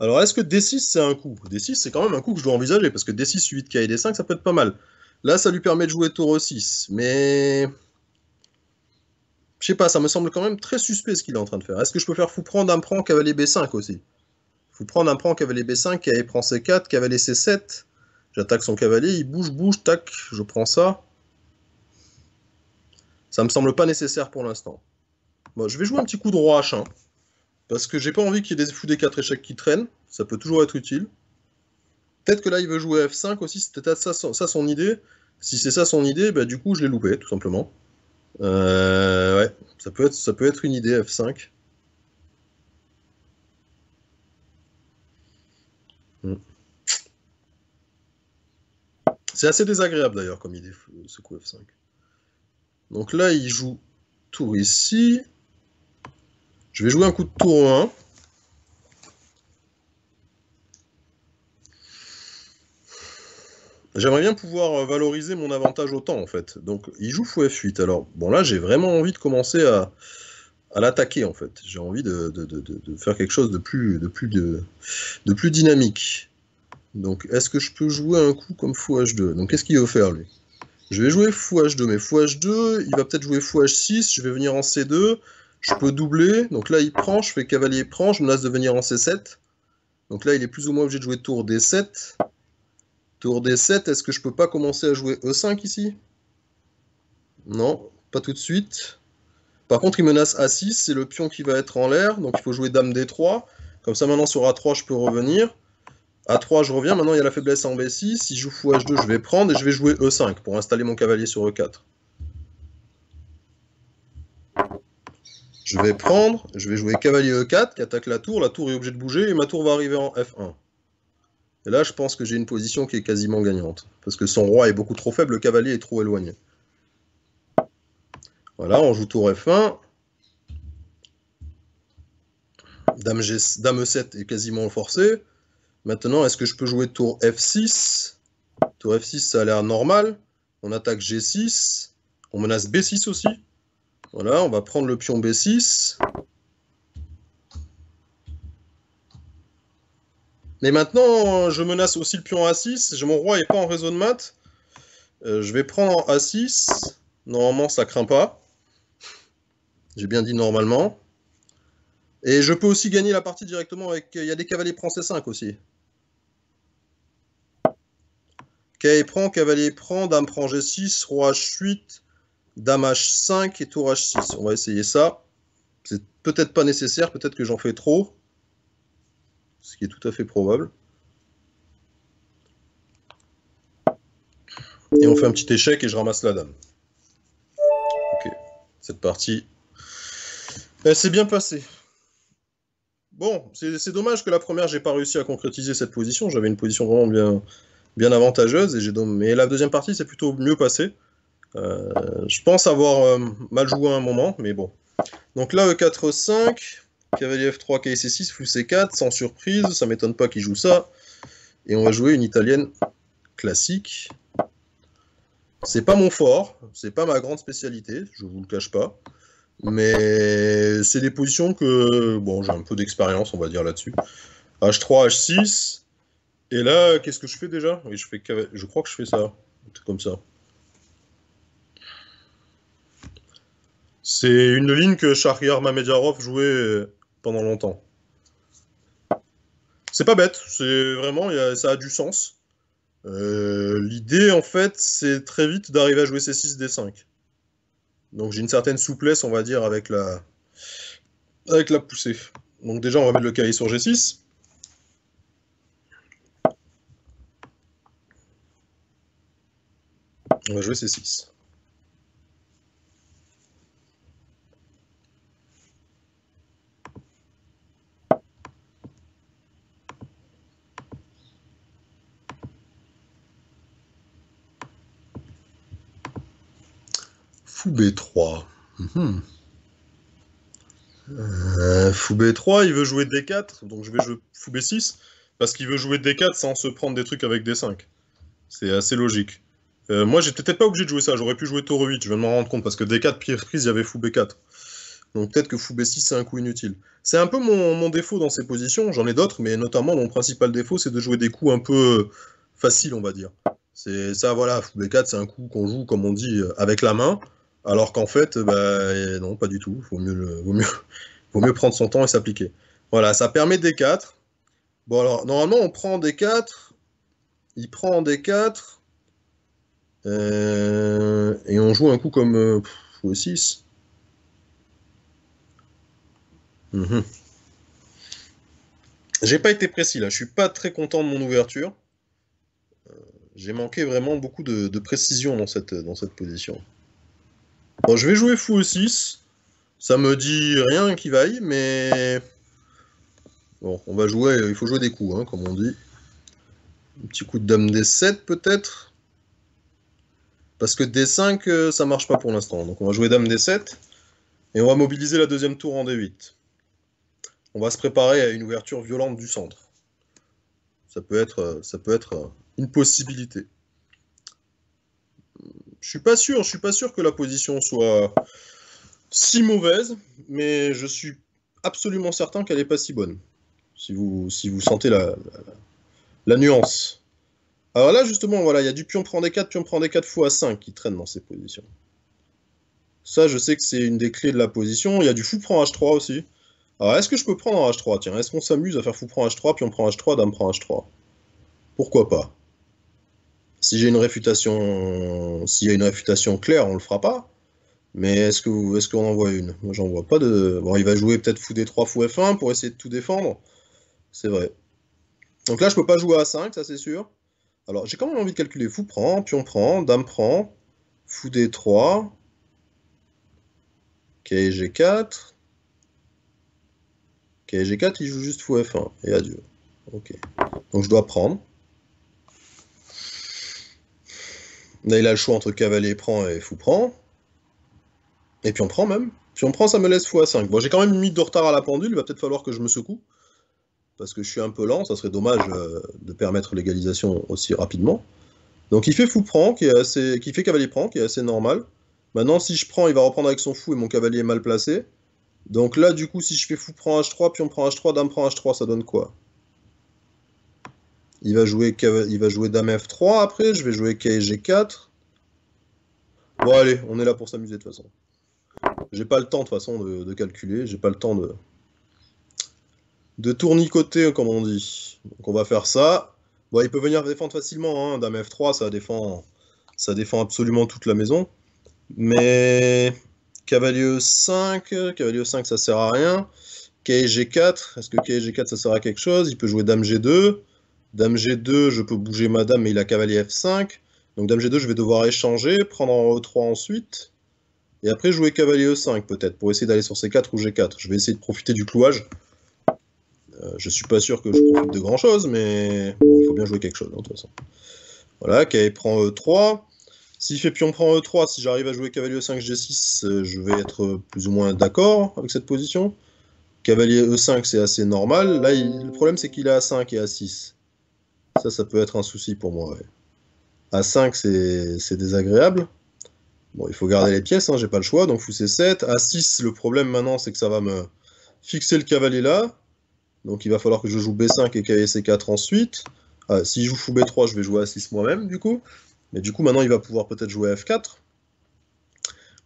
Alors, est-ce que D6, c'est un coup D6, c'est quand même un coup que je dois envisager, parce que D6 suivi de K et D5, ça peut être pas mal. Là, ça lui permet de jouer e 6, mais... Je sais pas, ça me semble quand même très suspect ce qu'il est en train de faire. Est-ce que je peux faire fou prendre un prend cavalier B5 aussi il vous prendre un prend cavalier B5, avait prend C4, cavalier C7. J'attaque son cavalier, il bouge, bouge, tac, je prends ça. Ça me semble pas nécessaire pour l'instant. Bon, je vais jouer un petit coup de roi H1. Parce que j'ai pas envie qu'il y ait des fous des 4 échecs qui traînent. Ça peut toujours être utile. Peut-être que là, il veut jouer F5 aussi. C'était ça, ça, son idée. Si c'est ça son idée, bah, du coup, je l'ai loupé, tout simplement. Euh, ouais, ça peut, être, ça peut être une idée F5. Mm. C'est assez désagréable d'ailleurs comme idée, ce coup F5. Donc là, il joue tour ici. Je vais jouer un coup de tour 1. J'aimerais bien pouvoir euh, valoriser mon avantage autant en fait. Donc, il joue fou F8. Alors, bon, là, j'ai vraiment envie de commencer à, à l'attaquer en fait. J'ai envie de, faire quelque chose de plus, de plus, de, plus dynamique. Donc est-ce que je peux jouer un coup comme fou h 2 Donc qu'est-ce qu'il veut faire lui Je vais jouer fou h 2 mais h 2 il va peut-être jouer fou h 6 je vais venir en C2, je peux doubler, donc là il prend, je fais cavalier prend, je menace de venir en C7. Donc là il est plus ou moins obligé de jouer tour D7. Tour D7, est-ce que je peux pas commencer à jouer E5 ici Non, pas tout de suite. Par contre, il menace A6, c'est le pion qui va être en l'air, donc il faut jouer Dame D3. Comme ça, maintenant sur A3, je peux revenir. A3, je reviens. Maintenant, il y a la faiblesse en B6. Si je joue fou H2, je vais prendre et je vais jouer E5 pour installer mon cavalier sur E4. Je vais prendre, je vais jouer cavalier E4 qui attaque la tour. La tour est obligée de bouger et ma tour va arriver en F1. Et là, je pense que j'ai une position qui est quasiment gagnante. Parce que son roi est beaucoup trop faible, le cavalier est trop éloigné. Voilà, on joue tour F1. Dame, G... Dame E7 est quasiment forcé. Maintenant, est-ce que je peux jouer tour F6 Tour F6, ça a l'air normal. On attaque G6. On menace B6 aussi. Voilà, on va prendre le pion B6. Mais maintenant, je menace aussi le pion A6. Mon roi n'est pas en réseau de maths. Euh, je vais prendre A6. Normalement, ça craint pas. J'ai bien dit normalement. Et je peux aussi gagner la partie directement avec... Il y a des cavaliers prend C5 aussi. Cavalier prend, cavalier prend, dame prend G6, roi H8, dame H5 et tour H6. On va essayer ça. C'est peut-être pas nécessaire, peut-être que j'en fais trop. Ce qui est tout à fait probable. Et on fait un petit échec et je ramasse la dame. Ok, cette partie eh, c'est bien passé. Bon, c'est dommage que la première, j'ai pas réussi à concrétiser cette position. J'avais une position vraiment bien, bien avantageuse. Et j'ai mais la deuxième partie, c'est plutôt mieux passé. Euh, je pense avoir euh, mal joué à un moment, mais bon. Donc là, E4-5, cavalier F3, KC6, fou C4, sans surprise, ça m'étonne pas qu'il joue ça. Et on va jouer une italienne classique. C'est pas mon fort, c'est pas ma grande spécialité, je vous le cache pas. Mais c'est des positions que, bon, j'ai un peu d'expérience, on va dire, là-dessus. H3, H6. Et là, qu'est-ce que je fais déjà je, fais, je crois que je fais ça. comme ça. C'est une ligne que Shahriar Mamediarov jouait pendant longtemps. C'est pas bête, c'est vraiment, ça a du sens. Euh, l'idée, en fait, c'est très vite d'arriver à jouer C6, D5. Donc j'ai une certaine souplesse, on va dire, avec la, avec la poussée. Donc déjà, on va mettre le cahier sur G6. On va jouer C6. Fou b 3 mhm. euh, Fou b 3 il veut jouer D4, donc je vais jouer Fou b 6 parce qu'il veut jouer D4 sans se prendre des trucs avec D5. C'est assez logique. Euh, moi, j'étais peut-être pas obligé de jouer ça, j'aurais pu jouer Toro 8, je viens de m'en rendre compte, parce que D4, pire prise, il y avait Fou b 4 Donc peut-être que Fou b 6 c'est un coup inutile. C'est un peu mon, défaut dans ces positions, j'en ai d'autres, mais notamment mon principal défaut, c'est de jouer des coups un peu euh, faciles, on va dire. C'est ça, voilà, Fou b 4 c'est un coup qu'on joue, comme on dit, avec la main. Alors qu'en fait, bah, euh, non, pas du tout. Il vaut mieux, prendre son temps et s'appliquer. Voilà, ça permet d 4. Bon, alors, normalement, on prend d 4. Il prend D4. Euh, et on joue un coup comme euh, 6. Mhm. J'ai pas été précis là, je suis pas très content de mon ouverture. Euh, j'ai manqué vraiment beaucoup de, précision dans cette, dans cette position. Bon, je vais jouer fou 6. Ça me dit rien qui vaille, mais... Bon, on va jouer, il faut jouer des coups, hein, comme on dit. Un petit coup de dame D7 peut-être. Parce que D5, euh, ça marche pas pour l'instant. Donc on va jouer dame D7. Et on va mobiliser la deuxième tour en D8. On va se préparer à une ouverture violente du centre. Ça peut être, euh, ça peut être euh, une possibilité. Je suis pas sûr, je suis pas sûr que la position soit si mauvaise, mais je suis absolument certain qu'elle n'est pas si bonne. Si vous, si vous sentez la, la, nuance. Alors là, justement, voilà, il y a du pion prend des 4, pion prend des 4 fois 5 qui traîne dans ces positions. Ça, je sais que c'est une des clés de la position. Il y a du fou prend H3 aussi. Alors, est-ce que je peux prendre H3 Tiens, est-ce qu'on s'amuse à faire fou prend H3, pion prend H3, dame prend H3 Pourquoi pas si j'ai une réfutation, s'il y a une réfutation claire, on le fera pas. Mais est-ce que est-ce qu'on en voit une Moi, j'en vois pas de. Bon, il va jouer peut-être fou D3, fou F1 pour essayer de tout défendre. C'est vrai. Donc là, je peux pas jouer à 5, ça c'est sûr. Alors, j'ai quand même envie de calculer. Fou prend, pion prend, dame prend, fou D3, k G4. k G4, il joue juste fou F1. Et adieu. Ok. Donc je dois prendre. Là, il a le choix entre cavalier prend et fou prend. Et puis on prend même. Puis on prend, ça me laisse fou à 5. Bon, j'ai quand même une minute de retard à la pendule, il va peut-être falloir que je me secoue. Parce que je suis un peu lent, ça serait dommage euh, de permettre l'égalisation aussi rapidement. Donc il fait fou prend, qui, est assez... qui fait cavalier prend, qui est assez normal. Maintenant, si je prends, il va reprendre avec son fou et mon cavalier est mal placé. Donc là, du coup, si je fais fou prend H3, puis on prend H3, dame prend H3, ça donne quoi il va jouer, il va jouer Dame F3 après, je vais jouer KG4. Bon allez, on est là pour s'amuser de toute façon. J'ai pas le temps de toute façon de, calculer, j'ai pas le temps de, de tournicoter comme on dit. Donc on va faire ça. Bon, il peut venir défendre facilement, hein, Dame F3, ça défend, ça défend absolument toute la maison. Mais Cavalier 5, Cavalier 5 ça sert à rien. KG4, est-ce que KG4 ça sert à quelque chose Il peut jouer Dame G2. Dame G2, je peux bouger ma dame, mais il a cavalier F5. Donc dame G2, je vais devoir échanger, prendre E3 e ensuite. Et après jouer cavalier E5 peut-être, pour essayer d'aller sur C4 ou G4. Je vais essayer de profiter du clouage. Je euh, je suis pas sûr que je profite de grand chose, mais il faut bien jouer quelque chose, de toute façon. Voilà, cavalier prend E3. S'il fait pion prend E3, si j'arrive à jouer cavalier E5, G6, euh, je vais être plus ou moins d'accord avec cette position. Cavalier E5, c'est assez normal. Là, le problème, c'est qu'il est à 5 et à 6. Ça, ça peut être un souci pour moi. a 5, c'est désagréable. Bon, il faut garder ah. les pièces, hein, j'ai pas le choix, donc fou C7. a 6, le problème maintenant, c'est que ça va me fixer le cavalier là. Donc il va falloir que je joue B5 et cavalier C4 ensuite. Ah, si je joue fou B3, je vais jouer a 6 moi-même, du coup. Mais du coup, maintenant, il va pouvoir peut-être jouer F4.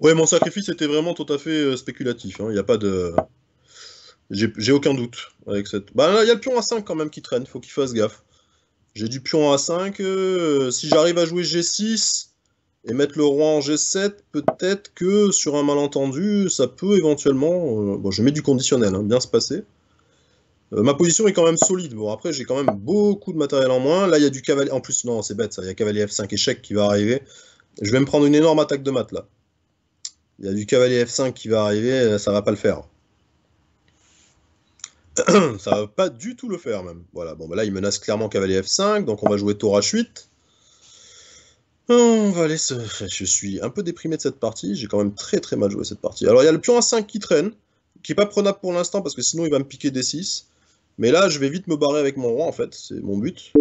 Ouais, mon sacrifice était vraiment tout à fait euh, spéculatif. Hein. Il n'y a pas de... J'ai aucun doute avec cette... Bah là, il y a le pion A5 quand même qui traîne, Il faut qu'il fasse gaffe. J'ai du pion à 5. Euh, si j'arrive à jouer G6 et mettre le roi en G7, peut-être que sur un malentendu, ça peut éventuellement... Euh, bon, je mets du conditionnel, hein, bien se passer. Euh, ma position est quand même solide. Bon, après, j'ai quand même beaucoup de matériel en moins. Là, il y a du cavalier... En plus, non, c'est bête, ça. Il y a cavalier F5 échec qui va arriver. Je vais me prendre une énorme attaque de maths, là. Il y a du cavalier F5 qui va arriver, ça va pas le faire. ça va pas du tout le faire même. Voilà, bon bah là il menace clairement cavalier F5, donc on va jouer tour à 8. On va aller Je suis un peu déprimé de cette partie, j'ai quand même très très mal joué cette partie. Alors il y a le pion A5 qui traîne, qui est pas prenable pour l'instant parce que sinon il va me piquer D6. Mais là je vais vite me barrer avec mon roi en fait, c'est mon but.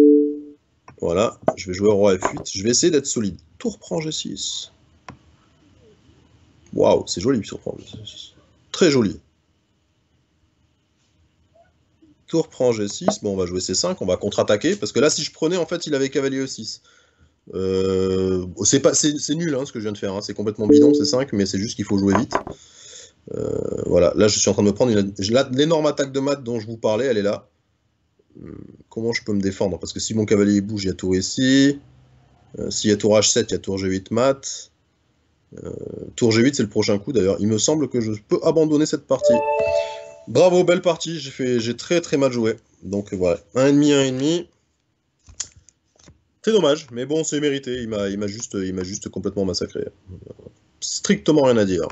Voilà, je vais jouer roi F8, je vais essayer d'être solide. Tour prend G6. Waouh, c'est joli surprend Très joli. Tour prend G6, bon, on va jouer C5, on va contre-attaquer, parce que là, si je prenais, en fait, il avait cavalier E6. Euh, c'est nul hein, ce que je viens de faire, hein. c'est complètement bidon, c 5, mais c'est juste qu'il faut jouer vite. Euh, voilà, là je suis en train de me prendre l'énorme attaque de maths dont je vous parlais, elle est là. Hmm, comment je peux me défendre Parce que si mon cavalier bouge, il y a tour ici. Euh, s'il y a tour H7, il y a tour G8 mat. tour G8, c'est le prochain coup d'ailleurs. Il me semble que je peux abandonner cette partie. Bravo, belle partie. J'ai très très mal joué. Donc euh, voilà, un et demi, un et demi. C'est dommage, mais bon, c'est mérité. Il m'a, juste, juste complètement massacré. Strictement rien à dire.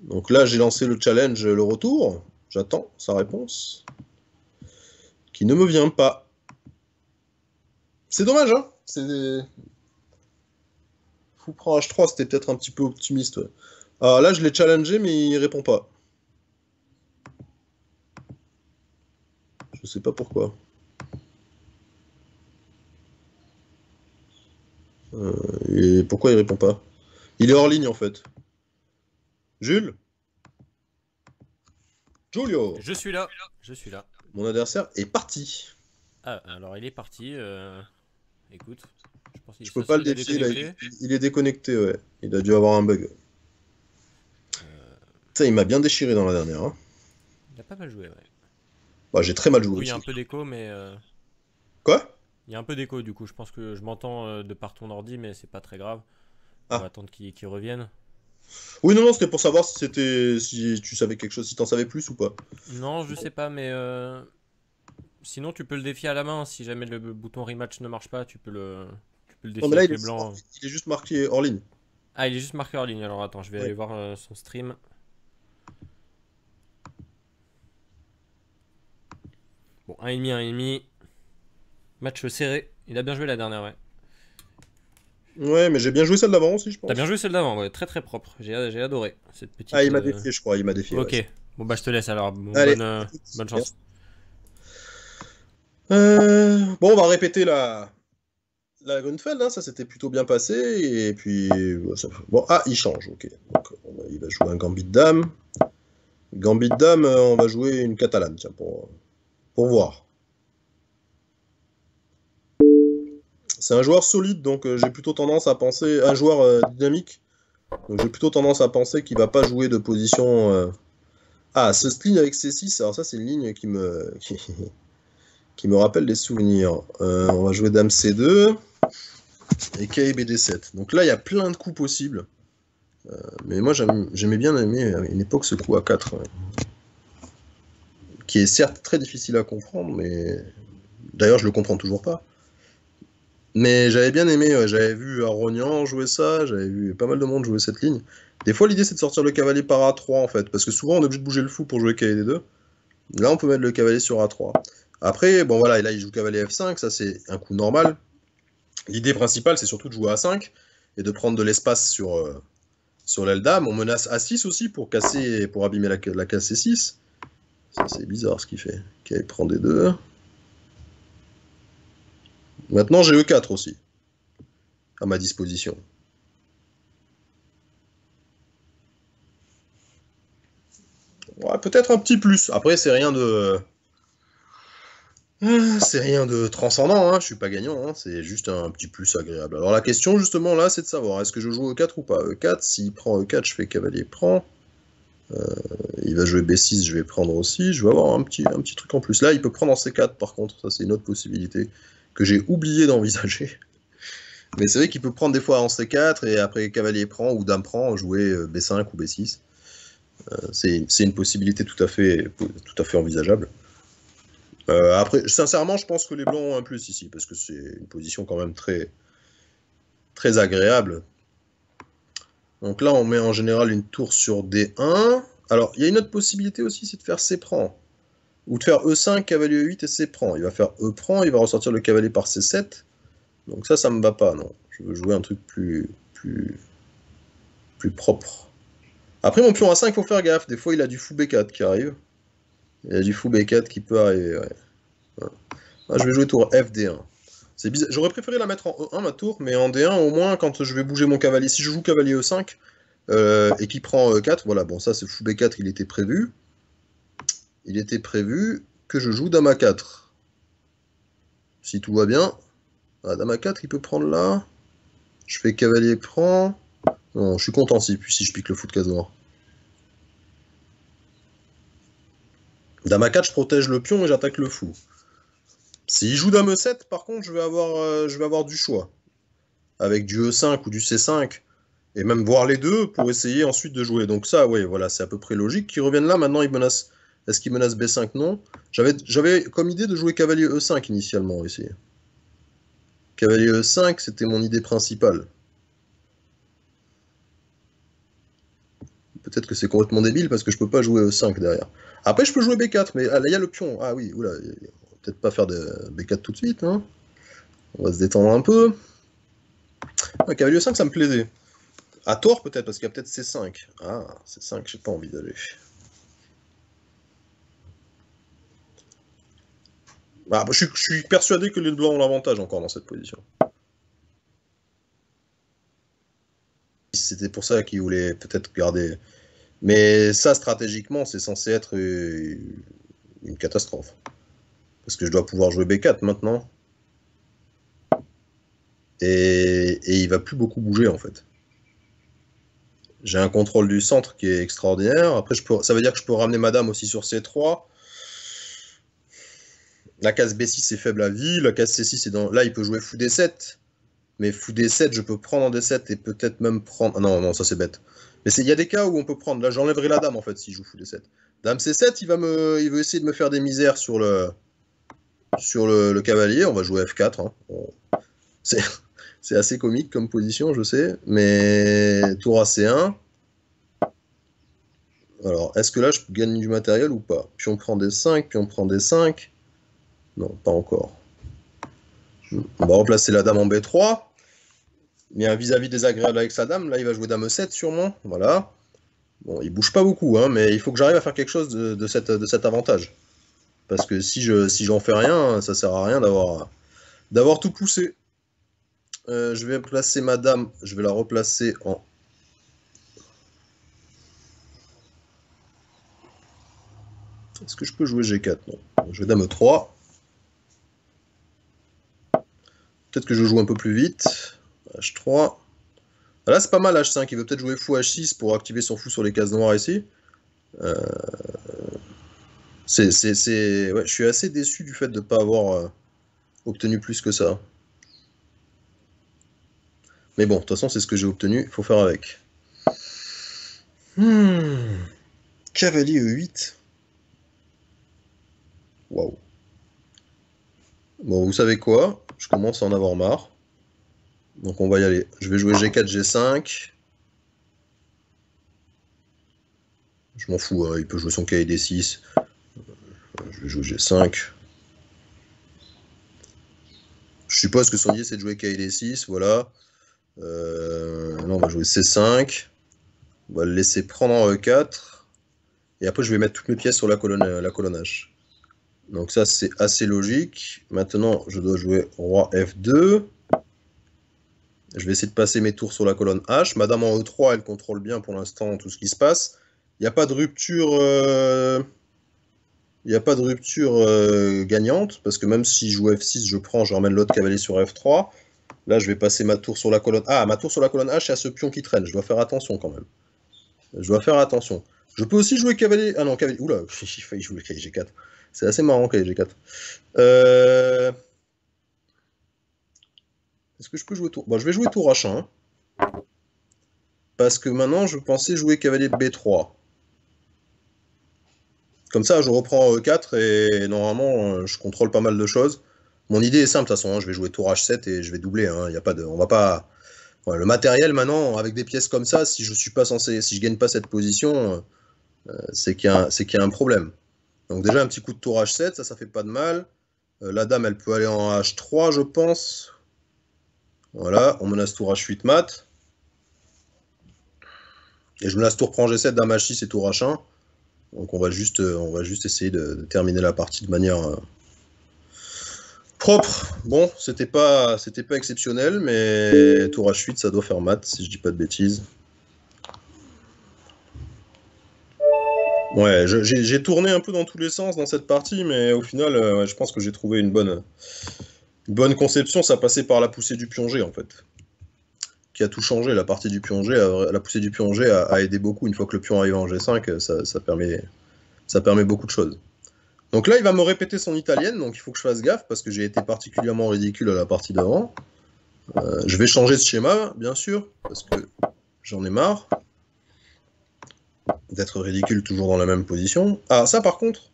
Donc là, j'ai lancé le challenge, le retour. J'attends sa réponse, qui ne me vient pas. C'est dommage, hein C'est faut Fou H3, c'était peut-être un petit peu optimiste. Alors ah, là, je l'ai challengé, mais il répond pas. Je sais pas pourquoi. Euh, et pourquoi il répond pas Il est hors ligne en fait. Jules Julio Je suis là, je suis là. Mon adversaire est parti.
Ah, alors il est parti. Euh, écoute, je pense qu'il Je peux pas le défier,
il, est déconnecté, ouais. Il a dû avoir un bug. Euh. Ça, il m'a bien déchiré dans la dernière. Hein. Il a pas mal joué, ouais. Bah, j'ai très mal joué. Il y a un
peu d'écho, mais. Euh, Quoi Il y a un peu d'écho, du coup. Je pense que je m'entends euh, de par ton ordi, mais c'est pas très grave. On ah. va attendre qu'il revienne.
Oui, non, non, c'était pour savoir si c'était si tu savais quelque chose, si t'en savais plus ou pas.
Non, je sais pas, mais euh, sinon tu peux le défier à la main. Si jamais le bouton rematch ne marche pas, tu peux le, tu défier là, il Est...
juste marqué hors ligne. Ah, il
est juste marqué hors ligne. Alors attends, je vais aller voir son stream. Bon, 1,5, 1,5. Match serré. Il a bien joué la dernière, ouais.
Ouais, mais j'ai bien joué celle d'avant aussi, je pense. T'as bien joué celle
d'avant, ouais. Très très propre. J'ai adoré cette petite. Ah, il m'a euh, défié, je
crois. Il m'a défié. Ok. Bon, bah, je te laisse alors. Euh, bonne, chance. Euh, bon, on va répéter la. La Grunfeld, hein, ça s'était plutôt bien passé, et puis... Bon, ah, il change, ok. Donc, il va jouer un Gambit Dame. Gambit Dame, euh, on va jouer une Catalane, tiens, pour, voir. C'est un joueur solide, donc euh, j'ai plutôt tendance à penser. Un joueur euh, dynamique, donc j'ai plutôt tendance à penser qu'il va pas jouer de position. à euh, Ah, ce avec C6, alors ça, c'est une ligne qui me, qui, me rappelle des souvenirs. on va jouer Dame C2 et KBD 7 Donc là, il y a plein de coups possibles. mais moi, j'aimais bien aimer à une époque ce coup à 4 qui est certes très difficile à comprendre, mais d'ailleurs je le comprends toujours pas. Mais j'avais bien aimé, j'avais vu Aronian jouer ça, j'avais vu pas mal de monde jouer cette ligne. Des fois l'idée c'est de sortir le cavalier par A3 en fait, parce que souvent on est obligé de bouger le fou pour jouer cavalier D2. Là on peut mettre le cavalier sur A3. Après, bon voilà, et là il joue cavalier F5, ça c'est un coup normal. L'idée principale c'est surtout de jouer A5 et de prendre de l'espace sur, euh, sur l'aile dame. On menace A6 aussi pour casser, pour abîmer la, la case C6. Ça, c'est bizarre ce qu'il fait. Ok, il prend des deux. Maintenant, j'ai E4 aussi, à ma disposition. Ouais, peut-être un petit plus. Après, c'est rien de... Ah, c'est rien de transcendant, hein. je suis pas gagnant, hein. c'est juste un petit plus agréable. Alors la question justement là, c'est de savoir, est-ce que je joue E4 ou pas E4, s'il prend E4, je fais cavalier prend. Euh, il va jouer B6, je vais prendre aussi. Je vais avoir un petit, truc en plus. Là, il peut prendre en C4 par contre. Ça, c'est une autre possibilité que j'ai oublié d'envisager. Mais c'est vrai qu'il peut prendre des fois en C4 et après cavalier prend ou dame prend, jouer euh, B5 ou B6. Euh, c'est une possibilité tout à fait, tout à fait envisageable. après, sincèrement, je pense que les blancs ont un plus ici, parce que c'est une position quand même très, très agréable. Donc là, on met en général une tour sur D1. Alors, il y a une autre possibilité aussi, c'est de faire C prend. Ou de faire E5, cavalier E8 et C prend. Il va faire E prend, il va ressortir le cavalier par C7. Donc ça, ça me va pas, non. Je veux jouer un truc plus, plus, plus propre. Après, mon pion A5, il faut faire gaffe. Des fois, il a du fou B4 qui arrive. Il y a du fou B4 qui peut arriver, je vais jouer tour FD1. J'aurais préféré la mettre en E1 ma tour, mais en D1 au moins quand je vais bouger mon cavalier. Si je joue cavalier E5 euh, bah. et qu'il prend E4, euh, voilà, bon ça c'est fou B4, il était prévu. Il était prévu que je joue dame A4. Si tout va bien. Ah, dame A4, il peut prendre là. Je fais cavalier prend. Non, je suis content si, si je pique le fou de case noire. Dame A4, je protège le pion et j'attaque le fou. S'il joue dame 7 par contre, je vais avoir, euh, je vais avoir du choix. Avec du E5 ou du C5, et même voir les deux pour ah. essayer ensuite de jouer. Donc ça, oui, voilà, c'est à peu près logique. Qu'ils reviennent là, maintenant, Il menace, Est-ce qu'il menace B5 Non. J'avais comme idée de jouer cavalier E5 initialement, ici. Cavalier E5, c'était mon idée principale. Peut-être que c'est complètement débile parce que je peux pas jouer E5 derrière. Après, je peux jouer B4, mais ah, là, il y a le pion. Ah oui, oula, peut-être pas faire de B4 tout de suite. Hein. On va se détendre un peu. Ah, cavalier 5, ça me plaisait. À tort peut-être, parce qu'il y a peut-être C5. Ah, C5, je n'ai pas envie d'aller. Bah, je, suis, persuadé que les blancs ont l'avantage encore dans cette position. C'était pour ça qu'ils voulaient peut-être garder. Mais ça, stratégiquement, c'est censé être une catastrophe. Parce que je dois pouvoir jouer B4 maintenant. Et, et il va plus beaucoup bouger en fait. J'ai un contrôle du centre qui est extraordinaire. Après, je peux, ça veut dire que je peux ramener ma Dame aussi sur C3. La case B6 est faible à vie. La case C6 est dans. Là, il peut jouer fou D7. Mais fou D7, je peux prendre en D7 et peut-être même prendre. Ah non, non, ça c'est bête. Mais il y a des cas où on peut prendre. Là, j'enlèverai la dame en fait si je joue fou D7. Dame C7, il va me, il veut essayer de me faire des misères sur le, sur le, cavalier, on va jouer F4. Hein. C'est assez comique comme position, je sais, mais tour à C1. Alors, est-ce que là, je gagne du matériel ou pas Puis on prend des 5, puis on prend des 5. Non, pas encore. On va remplacer la dame en B3. Mais vis-à-vis désagréable avec sa dame, là, il va jouer dame E7 sûrement. Voilà. Bon, il bouge pas beaucoup, hein, mais il faut que j'arrive à faire quelque chose de cet avantage. Parce que si je si j'en fais rien, ça sert à rien d'avoir d'avoir tout poussé. Euh, je vais placer ma dame, je vais la replacer en. Est-ce que je peux jouer G4 Non. Je vais dame 3. Peut-être que je joue un peu plus vite. H3. Ah, là, c'est pas mal H5. Il veut peut-être jouer fou H6 pour activer son fou sur les cases noires ici. Euh, c'est, je suis assez déçu du fait de ne pas avoir euh, obtenu plus que ça. Mais bon, de toute façon, c'est ce que j'ai obtenu, il faut faire avec. Hmm. Cavalier E8. Waouh. Bon, vous savez quoi Je commence à en avoir marre. Donc on va y aller. Je vais jouer G4, G5. Je m'en fous, hein, il peut jouer son d 6 je vais jouer G5. Je suppose que son idée c'est de jouer KD6, voilà. Euh, on va jouer C5. On va le laisser prendre en E4. Et après je vais mettre toutes mes pièces sur la colonne, euh, la colonne H. Donc ça c'est assez logique. Maintenant je dois jouer Roi F2. Je vais essayer de passer mes tours sur la colonne H. Madame en E3, elle contrôle bien pour l'instant tout ce qui se passe. Il n'y a pas de rupture... Euh, il n'y a pas de rupture euh, gagnante, parce que même si je joue F6, je prends, je ramène l'autre cavalier sur F3. Là, je vais passer ma tour sur la colonne. Ah, ma tour sur la colonne H, il ce pion qui traîne. Je dois faire attention quand même. Je dois faire attention. Je peux aussi jouer cavalier. Ah non, cavalier. Oula, j'ai failli jouer cavalier G4. C'est assez marrant, cavalier G4. Euh, est-ce que je peux jouer tour bon, Je vais jouer tour H1. Hein. Parce que maintenant, je pensais jouer cavalier B3. Comme ça, je reprends e 4 et normalement, euh, je contrôle pas mal de choses. Mon idée est simple, de toute façon, hein. je vais jouer tour H7 et je vais doubler. Hein, a pas de, on va pas. le matériel maintenant, avec des pièces comme ça, si je suis pas censé, si je gagne pas cette position, euh, c'est qu'il y, a un problème. Donc déjà un petit coup de tour H7, ça, ça fait pas de mal. Euh, la dame, elle peut aller en H3, je pense. Voilà, on menace tour H8 mat. Et je menace tour prend G7, dame H6 et tour H1. Donc on va juste, euh, on va juste essayer de, terminer la partie de manière euh, propre. Bon, c'était pas, c'était pas exceptionnel, mais tour à 8 ça doit faire mat, si je dis pas de bêtises. Ouais, j'ai tourné un peu dans tous les sens dans cette partie, mais au final, euh, je pense que j'ai trouvé une bonne, bonne conception. Ça passait par la poussée du pionger, en fait a tout changé. La partie du pion la poussée du pion G a, aidé beaucoup. Une fois que le pion arrive en G5, ça, permet, ça permet beaucoup de choses. Donc là, il va me répéter son italienne, donc il faut que je fasse gaffe parce que j'ai été particulièrement ridicule à la partie d'avant. Euh, je vais changer ce schéma, bien sûr, parce que j'en ai marre d'être ridicule toujours dans la même position. Ah, ça par contre,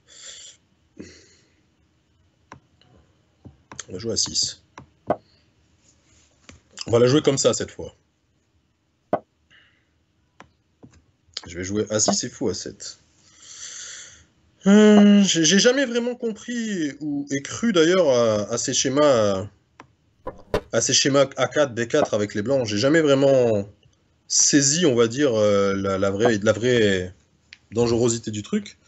on va jouer à 6. On va la jouer comme ça cette fois. Je vais jouer A6 et fou euh, A7. J'ai jamais vraiment compris ou et cru d'ailleurs à, ces schémas à ces schémas A4, d 4 avec les blancs. J'ai jamais vraiment saisi, on va dire, euh, la, la, vraie, la vraie dangerosité du truc.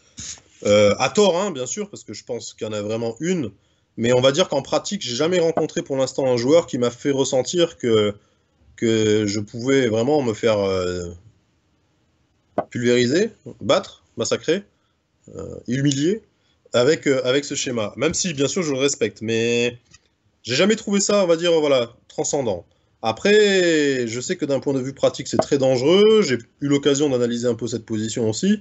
Euh, à tort, hein, bien sûr, parce que je pense qu'il y en a vraiment une. Mais on va dire qu'en pratique, j'ai jamais rencontré pour l'instant un joueur qui m'a fait ressentir que, que je pouvais vraiment me faire euh, pulvériser, battre, massacrer, euh, humilier avec, euh, avec ce schéma. Même si, bien sûr, je le respecte, mais j'ai jamais trouvé ça, on va dire, voilà, transcendant. Après, je sais que d'un point de vue pratique, c'est très dangereux. J'ai eu l'occasion d'analyser un peu cette position aussi.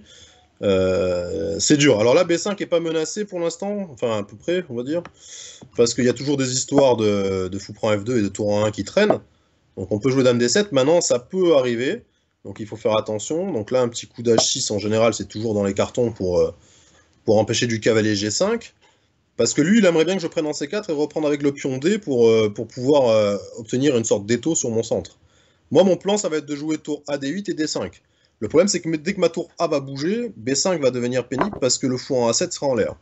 Euh, c'est dur. Alors là, B5 n'est pas menacé pour l'instant, enfin à peu près, on va dire, parce qu'il y a toujours des histoires de, fou prend F2 et de tour 1 qui traînent. Donc on peut jouer Dame D7. Maintenant, ça peut arriver, donc il faut faire attention. Donc là, un petit coup d'H6 en général, c'est toujours dans les cartons pour, euh, pour empêcher du cavalier G5. Parce que lui, il aimerait bien que je prenne en C4 et reprendre avec le pion D pour, euh, pour pouvoir obtenir une sorte d'étau sur mon centre. Moi, mon plan, ça va être de jouer tour AD8 et D5. Le problème, c'est que dès que ma tour A va bouger, B5 va devenir pénible parce que le fou en A7 sera en l'air.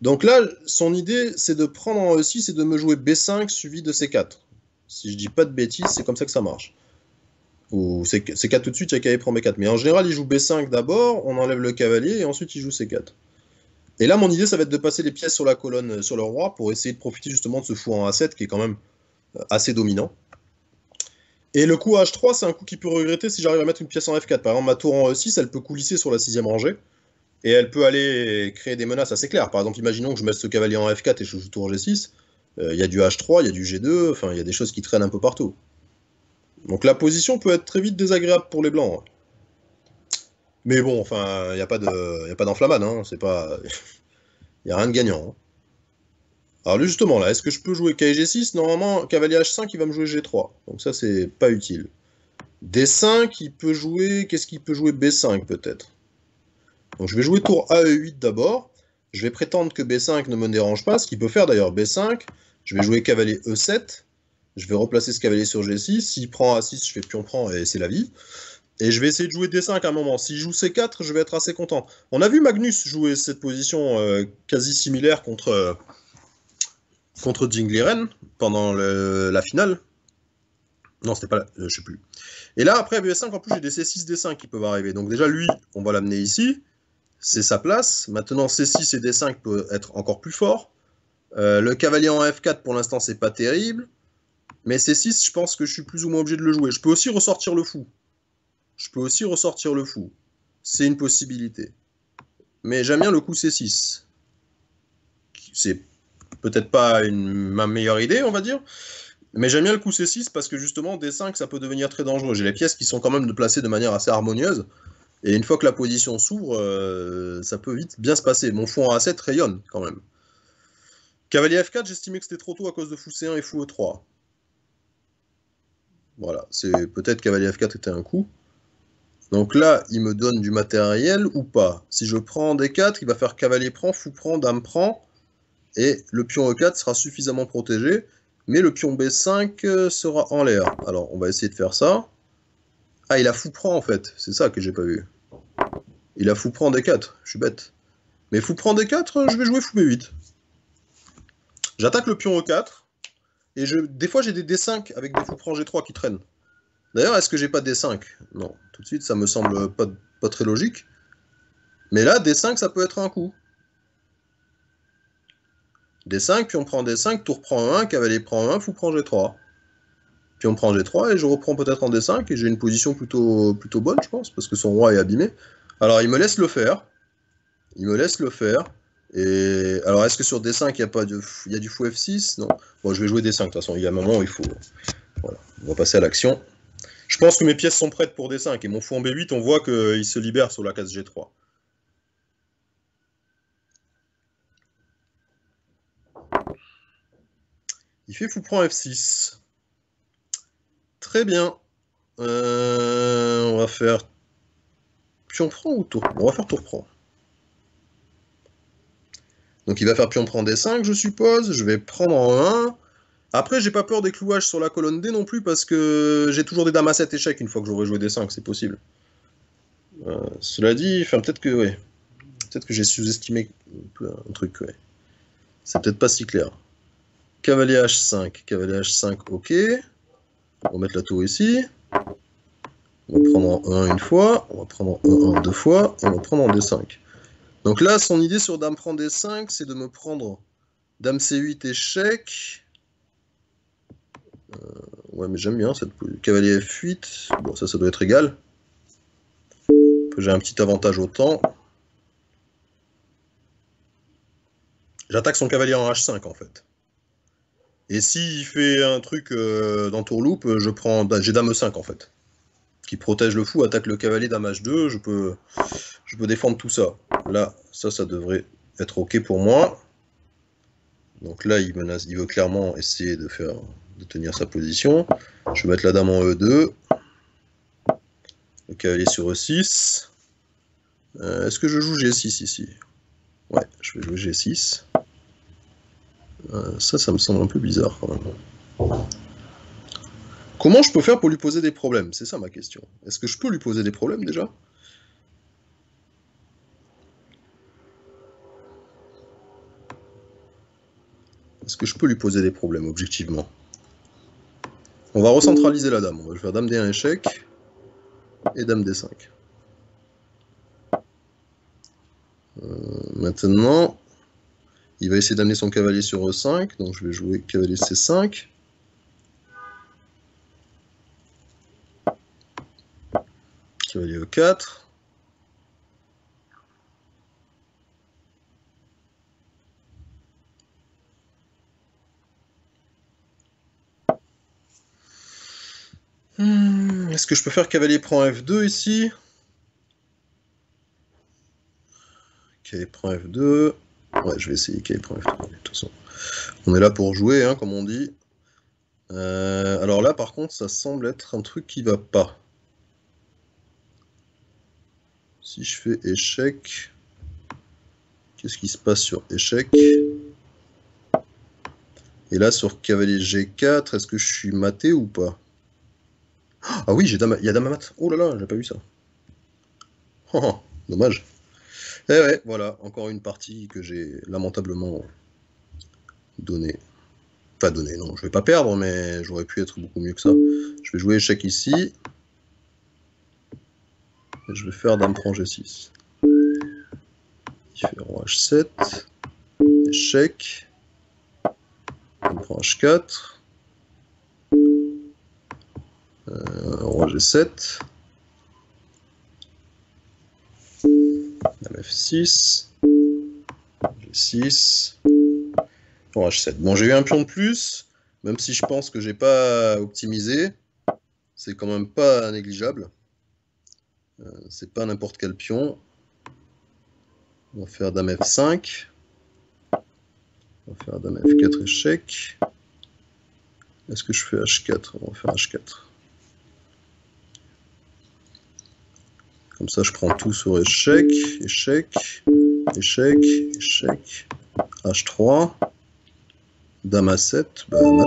Donc là, son idée, c'est de prendre en E6 et de me jouer B5 suivi de C4. Si je dis pas de bêtises, c'est comme ça que ça marche. Ou C4 tout de suite, il y a qu'à prendre B4. Mais en général, il joue B5 d'abord, on enlève le cavalier et ensuite il joue C4. Et là, mon idée, ça va être de passer les pièces sur la colonne, sur le roi, pour essayer de profiter justement de ce fou en A7 qui est quand même euh, assez dominant. Et le coup H3, c'est un coup qui peut regretter si j'arrive à mettre une pièce en F4. Par exemple, ma tour en E6, elle peut coulisser sur la sixième rangée. Et elle peut aller créer des menaces assez claires. Par exemple, imaginons que je mette ce cavalier en F4 et je joue tour G6. Euh, il y a du H3, il y a du G2, enfin, il y a des choses qui traînent un peu partout. Donc la position peut être très vite désagréable pour les blancs. Hein. Mais bon, enfin, il n'y a pas d'enflammade, hein. c'est pas... Il n'y a rien de gagnant. Hein. Alors justement là, est-ce que je peux jouer kg 6 Normalement, cavalier h5, il va me jouer g3. Donc ça, c'est pas utile. d5, il peut jouer... Qu'est-ce qu'il peut jouer b5 peut-être Donc je vais jouer tour ae8 d'abord. Je vais prétendre que b5 ne me dérange pas, ce qu'il peut faire d'ailleurs b5. Je vais jouer cavalier e7. Je vais replacer ce cavalier sur g6. S'il prend a6, je fais pion prend et c'est la vie. Et je vais essayer de jouer D5 à un moment. S'il joue C4, je vais être assez content. On a vu Magnus jouer cette position euh, quasi similaire contre, euh, contre Jingliren pendant la finale. Non, c'était pas là, euh, je sais plus. Et là, après BS5, en plus, j'ai des C6, D5 qui peuvent arriver. Donc déjà, lui, on va l'amener ici. C'est sa place. Maintenant, C6 et D5 peuvent être encore plus fort. Euh, le cavalier en F4, pour l'instant, c'est pas terrible. Mais C6, je pense que je suis plus ou moins obligé de le jouer. Je peux aussi ressortir le fou. Je peux aussi ressortir le fou. C'est une possibilité. Mais j'aime bien le coup C6. C'est peut-être pas ma meilleure idée, on va dire. Mais j'aime bien le coup C6 parce que justement, D5, ça peut devenir très dangereux. J'ai les pièces qui sont quand même placées de manière assez harmonieuse. Et une fois que la position s'ouvre, euh, ça peut vite bien se passer. Mon fou en A7 rayonne quand même. Cavalier F4, j'estimais que c'était trop tôt à cause de fou C1 et fou E3. Voilà, c'est peut-être cavalier F4 était un coup. Donc là, il me donne du matériel ou pas. Si je prends D4, il va faire cavalier prend, fou prend, dame prend et le pion E4 sera suffisamment protégé, mais le pion B5 euh, sera en l'air. Alors, on va essayer de faire ça. Ah, il a fou prend en fait, c'est ça que j'ai pas vu. Il a fou prend D4, je suis bête. Mais fou prend D4, euh, je vais jouer fou B8. J'attaque le pion E4, et je... des fois j'ai des D5 avec des fou prend G3 qui traînent. D'ailleurs, est-ce que j'ai pas D5 Non, tout de suite, ça me semble pas, pas très logique. Mais là, D5, ça peut être un coup d 5, puis on prend d 5, tour prend 1, cavalier prend 1, fou prend G3. Puis on prend G3 et je reprends peut-être en D5 et j'ai une position plutôt, plutôt bonne, je pense, parce que son roi est abîmé. Alors il me laisse le faire. Il me laisse le faire. Et alors est-ce que sur D5 il y a pas de il y du fou F6 Non. Bon, je vais jouer D5 de toute façon, il y a un moment où il faut voilà, on va passer à l'action. Je pense que mes pièces sont prêtes pour D5 et mon fou en B8, on voit qu'il se libère sur la case G3. Il fait fou prend F6. Très bien. Euh, on va faire pion prend ou tour On va faire tour prend. Donc il va faire pion prend D5, je suppose. Je vais prendre en 1. Après, j'ai pas peur des clouages sur la colonne D non plus, parce que j'ai toujours des dames à 7 échecs une fois que j'aurai joué D5, c'est possible. Euh, cela dit, enfin peut-être que Peut-être que j'ai sous-estimé un truc, ouais. C'est peut-être pas si clair. Cavalier H5. Cavalier H5, ok. On va mettre la tour ici. On va prendre en 1 une fois. On va prendre en 1, deux fois. Et on va prendre en D5. Donc là, son idée sur Dame prend D5, c'est de me prendre Dame C8 échec. Euh, ouais, mais j'aime bien cette Cavalier F8. Bon, ça, ça doit être égal. J'ai un petit avantage au temps. J'attaque son cavalier en H5, en fait. Et s'il fait un truc euh, dans loop, je prends. Bah, j'ai dame 5 en fait. Qui protège le fou, attaque le cavalier h 2, je peux, je peux défendre tout ça. Là, ça, ça devrait être ok pour moi. Donc là, il menace, il veut clairement essayer de faire de tenir sa position. Je vais mettre la dame en E2. Le cavalier sur E6. Euh, est-ce que je joue G6 ici Ouais, je vais jouer G6. Euh, ça, ça me semble un peu bizarre Comment je peux faire pour lui poser des problèmes C'est ça ma question. Est-ce que je peux lui poser des problèmes déjà Est-ce que je peux lui poser des problèmes, objectivement On va recentraliser la dame. On va faire dame D1 échec et dame D5. Euh, maintenant, il va essayer d'amener son cavalier sur E5, donc je vais jouer cavalier ah. C5. Cavalier E4. Hmm, est-ce que je peux faire cavalier prend F2 ici Cavalier prend F2. Ouais, je vais essayer prenne De toute façon, on est là pour jouer, hein, comme on dit. Euh, alors là, par contre, ça semble être un truc qui va pas. Si je fais échec, qu'est-ce qui se passe sur échec Et là, sur cavalier G4, est-ce que je suis maté ou pas Ah oui, il y a dame mat. Oh là là, j'ai pas vu ça. dommage. Et eh ouais, voilà, encore une partie que j'ai lamentablement donnée. Pas enfin, donnée, non, je vais pas perdre, mais j'aurais pu être beaucoup mieux que ça. Je vais jouer échec ici. Et je vais faire dame prend G6. Il fait roi H7. Échec. Dame prend H4. roi G7. Dame F6. G6. Bon, H7. Bon, j'ai eu un pion de plus, même si je pense que j'ai pas optimisé. C'est quand même pas négligeable. Euh, c'est pas n'importe quel pion. On va faire Dame F5. On va faire Dame F4 échec. Est-ce que je fais H4 On va faire H4. Comme ça, je prends tout sur échec, échec, échec, échec. H3. Dame 7, bah mat.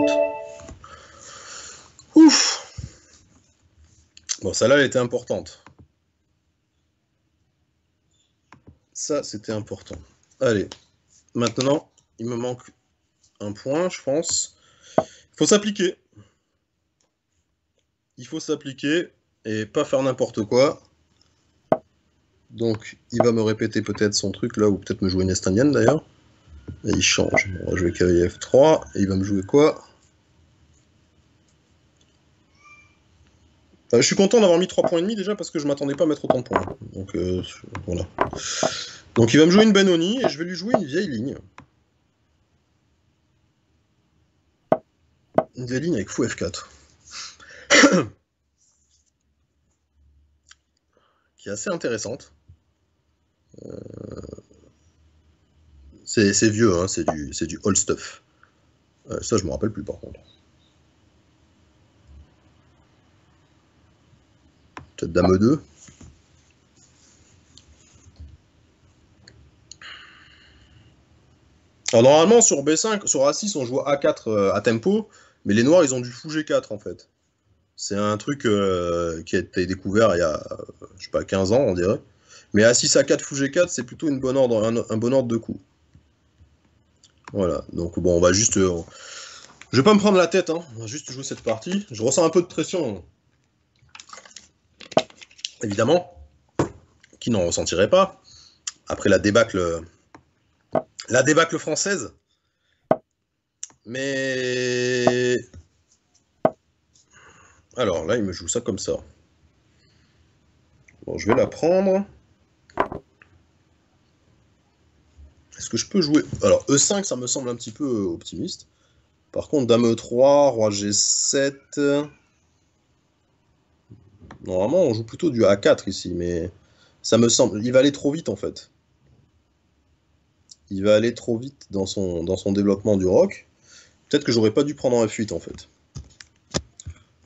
Ouf Bon, celle-là, elle était importante. Ça, c'était important. Allez, maintenant, il me manque un point, je pense. Il faut s'appliquer. Il faut s'appliquer et pas faire n'importe quoi. Donc, il va me répéter peut-être son truc là, ou peut-être me jouer une Estanienne d'ailleurs. Et il change. je vais jouer cavalier F3. Et il va me jouer quoi euh, Je suis content d'avoir mis 3 points et demi déjà parce que je m'attendais pas à mettre autant de points. Donc, euh, voilà. Donc, il va me jouer une Benoni et je vais lui jouer une vieille ligne. Une vieille ligne avec fou F4. qui est assez intéressante c'est vieux, hein, c'est du, old stuff. Euh, ça, je me rappelle plus par contre. Peut-être Dame 2 Alors normalement sur B5, sur A6 on joue A4 euh, à tempo, mais les noirs ils ont du fou G4 en fait. C'est un truc euh, qui a été découvert il y a, je sais pas, 15 ans on dirait. Mais à 6 à 4 fou G4, c'est plutôt une bonne ordre, un, bon ordre de coup. Voilà, donc bon, on va juste... Euh, je vais pas me prendre la tête, hein. on va juste jouer cette partie. Je ressens un peu de pression, hein. évidemment, qui n'en ressentirait pas, après la débâcle, la débâcle française. Mais... Alors là, il me joue ça comme ça. Bon, je vais la prendre. Est-ce que je peux jouer Alors, E5, ça me semble un petit peu euh, optimiste. Par contre, Dame E3, Roi G7. Normalement, on joue plutôt du A4 ici, mais ça me semble. Il va aller trop vite en fait. Il va aller trop vite dans son, dans son développement du rock. Peut-être que j'aurais pas dû prendre en fuite 8 en fait.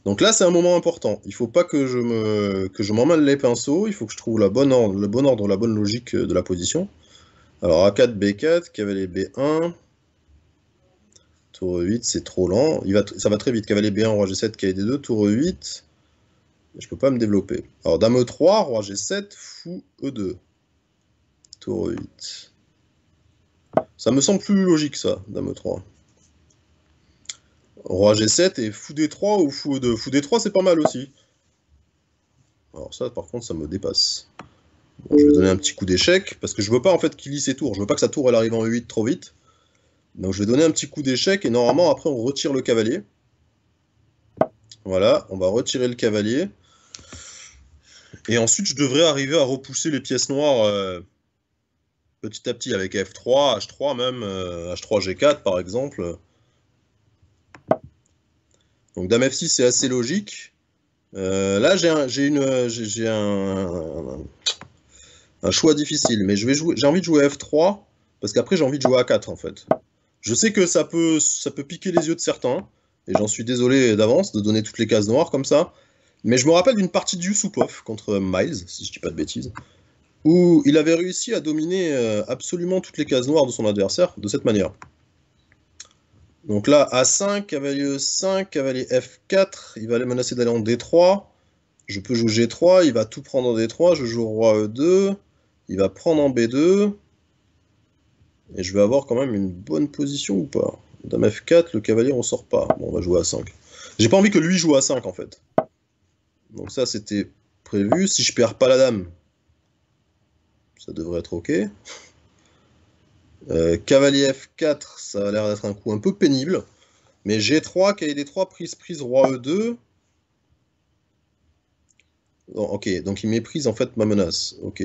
Donc là, c'est un moment important. Il faut pas que je me les pinceaux. Il faut que je trouve la bonne le bon ordre, la bonne logique euh, de la position. Alors A4, B4, cavalier B1. Tour 8, c'est trop lent. Il ça va très vite. Cavalier B1, roi G7, cavalier D2, tour 8. Je ne peux pas me développer. Alors dame E3, roi G7, fou E2. Tour 8. Ça me semble plus logique ça, dame E3. Roi G7 et fou D3 ou fou E2. Fou D3 c'est pas mal aussi. Alors ça par contre ça me dépasse. Je vais donner un petit coup d'échec parce que je veux pas en fait qu'il lit ses tours. Je veux pas que sa tour elle arrive en E8 trop vite. Donc je vais donner un petit coup d'échec et normalement après on retire le cavalier. Voilà, on va retirer le cavalier. Et ensuite je devrais arriver à repousser les pièces noires euh, petit à petit avec F3, H3 même, H3, euh, G4 par exemple. Donc Dame F6 c'est assez logique. Euh, là j'ai un, un choix difficile, mais je vais jouer. J'ai envie de jouer F3 parce qu'après j'ai envie de jouer A4 en fait. Je sais que ça peut, ça peut piquer les yeux de certains et j'en suis désolé d'avance de donner toutes les cases noires comme ça. Mais je me rappelle d'une partie de Yusupov contre Miles, si je dis pas de bêtises, où il avait réussi à dominer euh, absolument toutes les cases noires de son adversaire de cette manière. Donc là, A5, cavalier E5, cavalier F4, il va aller menacer d'aller en D3. Je peux jouer G3, il va tout prendre en D3, je joue roi E2. Il va prendre en B2. Et je vais avoir quand même une bonne position ou pas. Dame F4, le cavalier, on sort pas. Bon, on va jouer à 5. J'ai pas envie que lui joue à 5, en fait. Donc ça, c'était prévu. Si je perds pas la dame, ça devrait être OK. Euh, cavalier F4, ça a l'air d'être un coup un peu pénible. Mais G3, kd D3, prise, prise, roi E2. ok, donc il méprise en fait ma menace. Ok,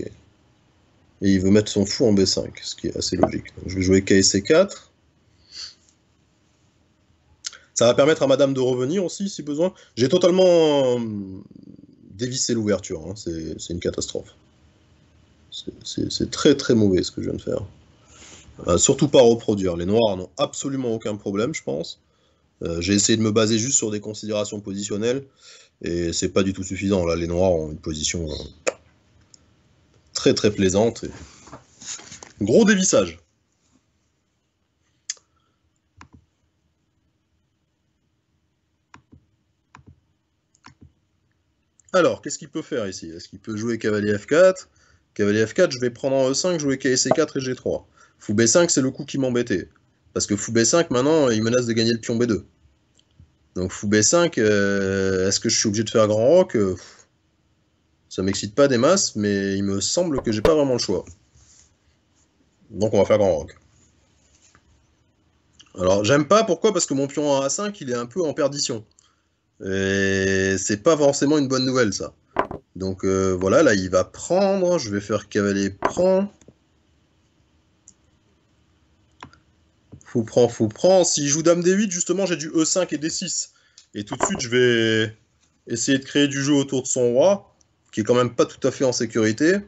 et il veut mettre son fou en B5, ce qui est assez logique. je vais jouer ksc 4 Ça va permettre à Madame de revenir aussi, si besoin. J'ai totalement euh, dévissé l'ouverture. Hein. C'est une catastrophe. C'est très très mauvais ce que je viens de faire. Euh, surtout pas reproduire. Les noirs n'ont absolument aucun problème, je pense. Euh, j'ai essayé de me baser juste sur des considérations positionnelles et c'est pas du tout suffisant. Là, les noirs ont une position très plaisante. Et... Gros dévissage. Alors, qu'est-ce qu'il peut faire ici Est-ce qu'il peut jouer cavalier F4 Cavalier F4, je vais prendre en E5, jouer KC4 et G3. Fou B5, c'est le coup qui m'embêtait. Parce que fou B5, maintenant, il menace de gagner le pion B2. Donc fou B5, euh, est-ce que je suis obligé de faire grand rock euh, ça m'excite pas des masses, mais il me semble que j'ai pas vraiment le choix. Donc on va faire Grand Rock. Alors j'aime pas, pourquoi Parce que mon pion A5, il est un peu en perdition. Et c'est pas forcément une bonne nouvelle, ça. Donc euh, voilà, là il va prendre, je vais faire cavalier prend. Fou prend, fou prend. S'il joue dame D8, justement j'ai du E5 et D6. Et tout de suite je vais essayer de créer du jeu autour de son roi qui est quand même pas tout à fait en sécurité.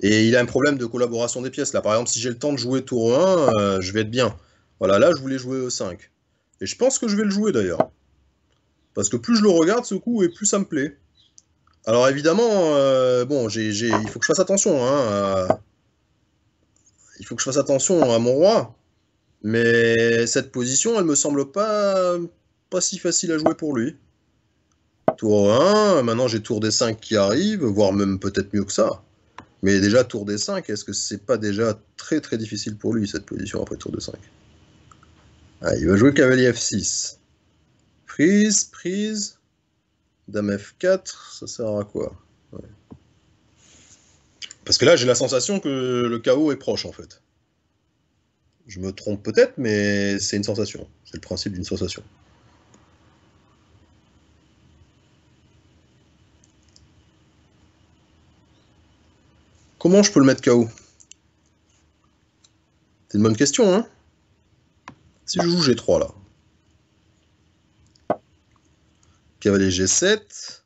Et il a un problème de collaboration des pièces. Là, par exemple, si j'ai le temps de jouer tour 1, euh, je vais être bien. Voilà, là, je voulais jouer E5. Et je pense que je vais le jouer d'ailleurs. Parce que plus je le regarde, ce coup, et plus ça me plaît. Alors évidemment, euh, bon, il faut que je fasse attention. Hein, il faut que je fasse attention à mon roi. Mais cette position, elle me semble pas, pas si facile à jouer pour lui. Tour 1, maintenant j'ai Tour des 5 qui arrive, voire même peut-être mieux que ça. Mais déjà, Tour des 5, est-ce que c'est pas déjà très très difficile pour lui cette position après Tour de 5 ah, Il va jouer cavalier F6. Prise, prise. Dame F4, ça sert à quoi Parce que là, j'ai la sensation que le chaos est proche en fait. Je me trompe peut-être, mais c'est une sensation. C'est le principe d'une sensation. Comment je peux le mettre KO C'est une bonne question, hein Si je joue G3, là. Cavalier G7.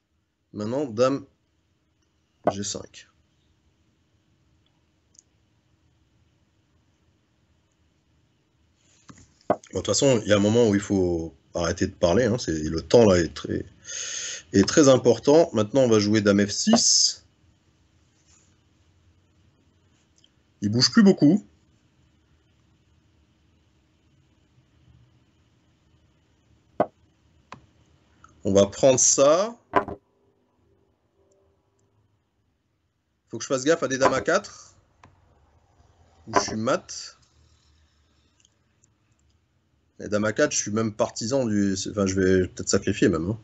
Maintenant, dame G5. de toute façon, il y a un moment où il faut arrêter de parler. Hein, le temps là est très, est très important. Maintenant, on va jouer Dame F6. Il bouge plus beaucoup. On va prendre ça. Faut que je fasse gaffe à des dames à 4. je suis mat. Les dames à 4, je suis même partisan du... Enfin, je vais peut-être sacrifier même. Hein.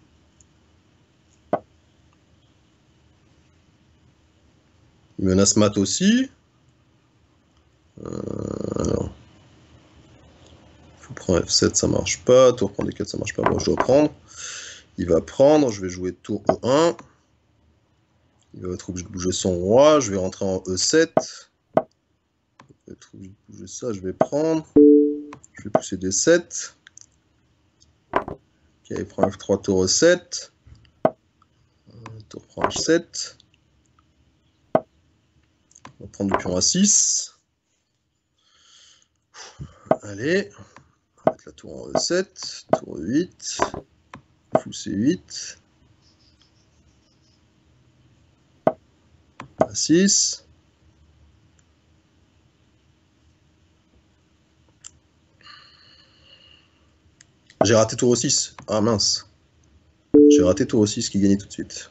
menace mat aussi. Euh, alors, F7, ça marche pas. Tour prend D4, ça marche pas. Moi, je dois prendre. Il va prendre. Je vais jouer tour E1. Il va être obligé de bouger son roi. Je vais rentrer en E7. Il va être obligé de bouger ça. Je vais prendre. Je vais pousser D7. Ok, il prend F3, tour E7. Euh, tour prend H7. On va prendre le pion A6. Allez, on va mettre la tour en e 7, tour 8, fou C8, A6, J'ai raté tour 6. Ah mince. J'ai raté tour 6 qui gagnait tout de suite.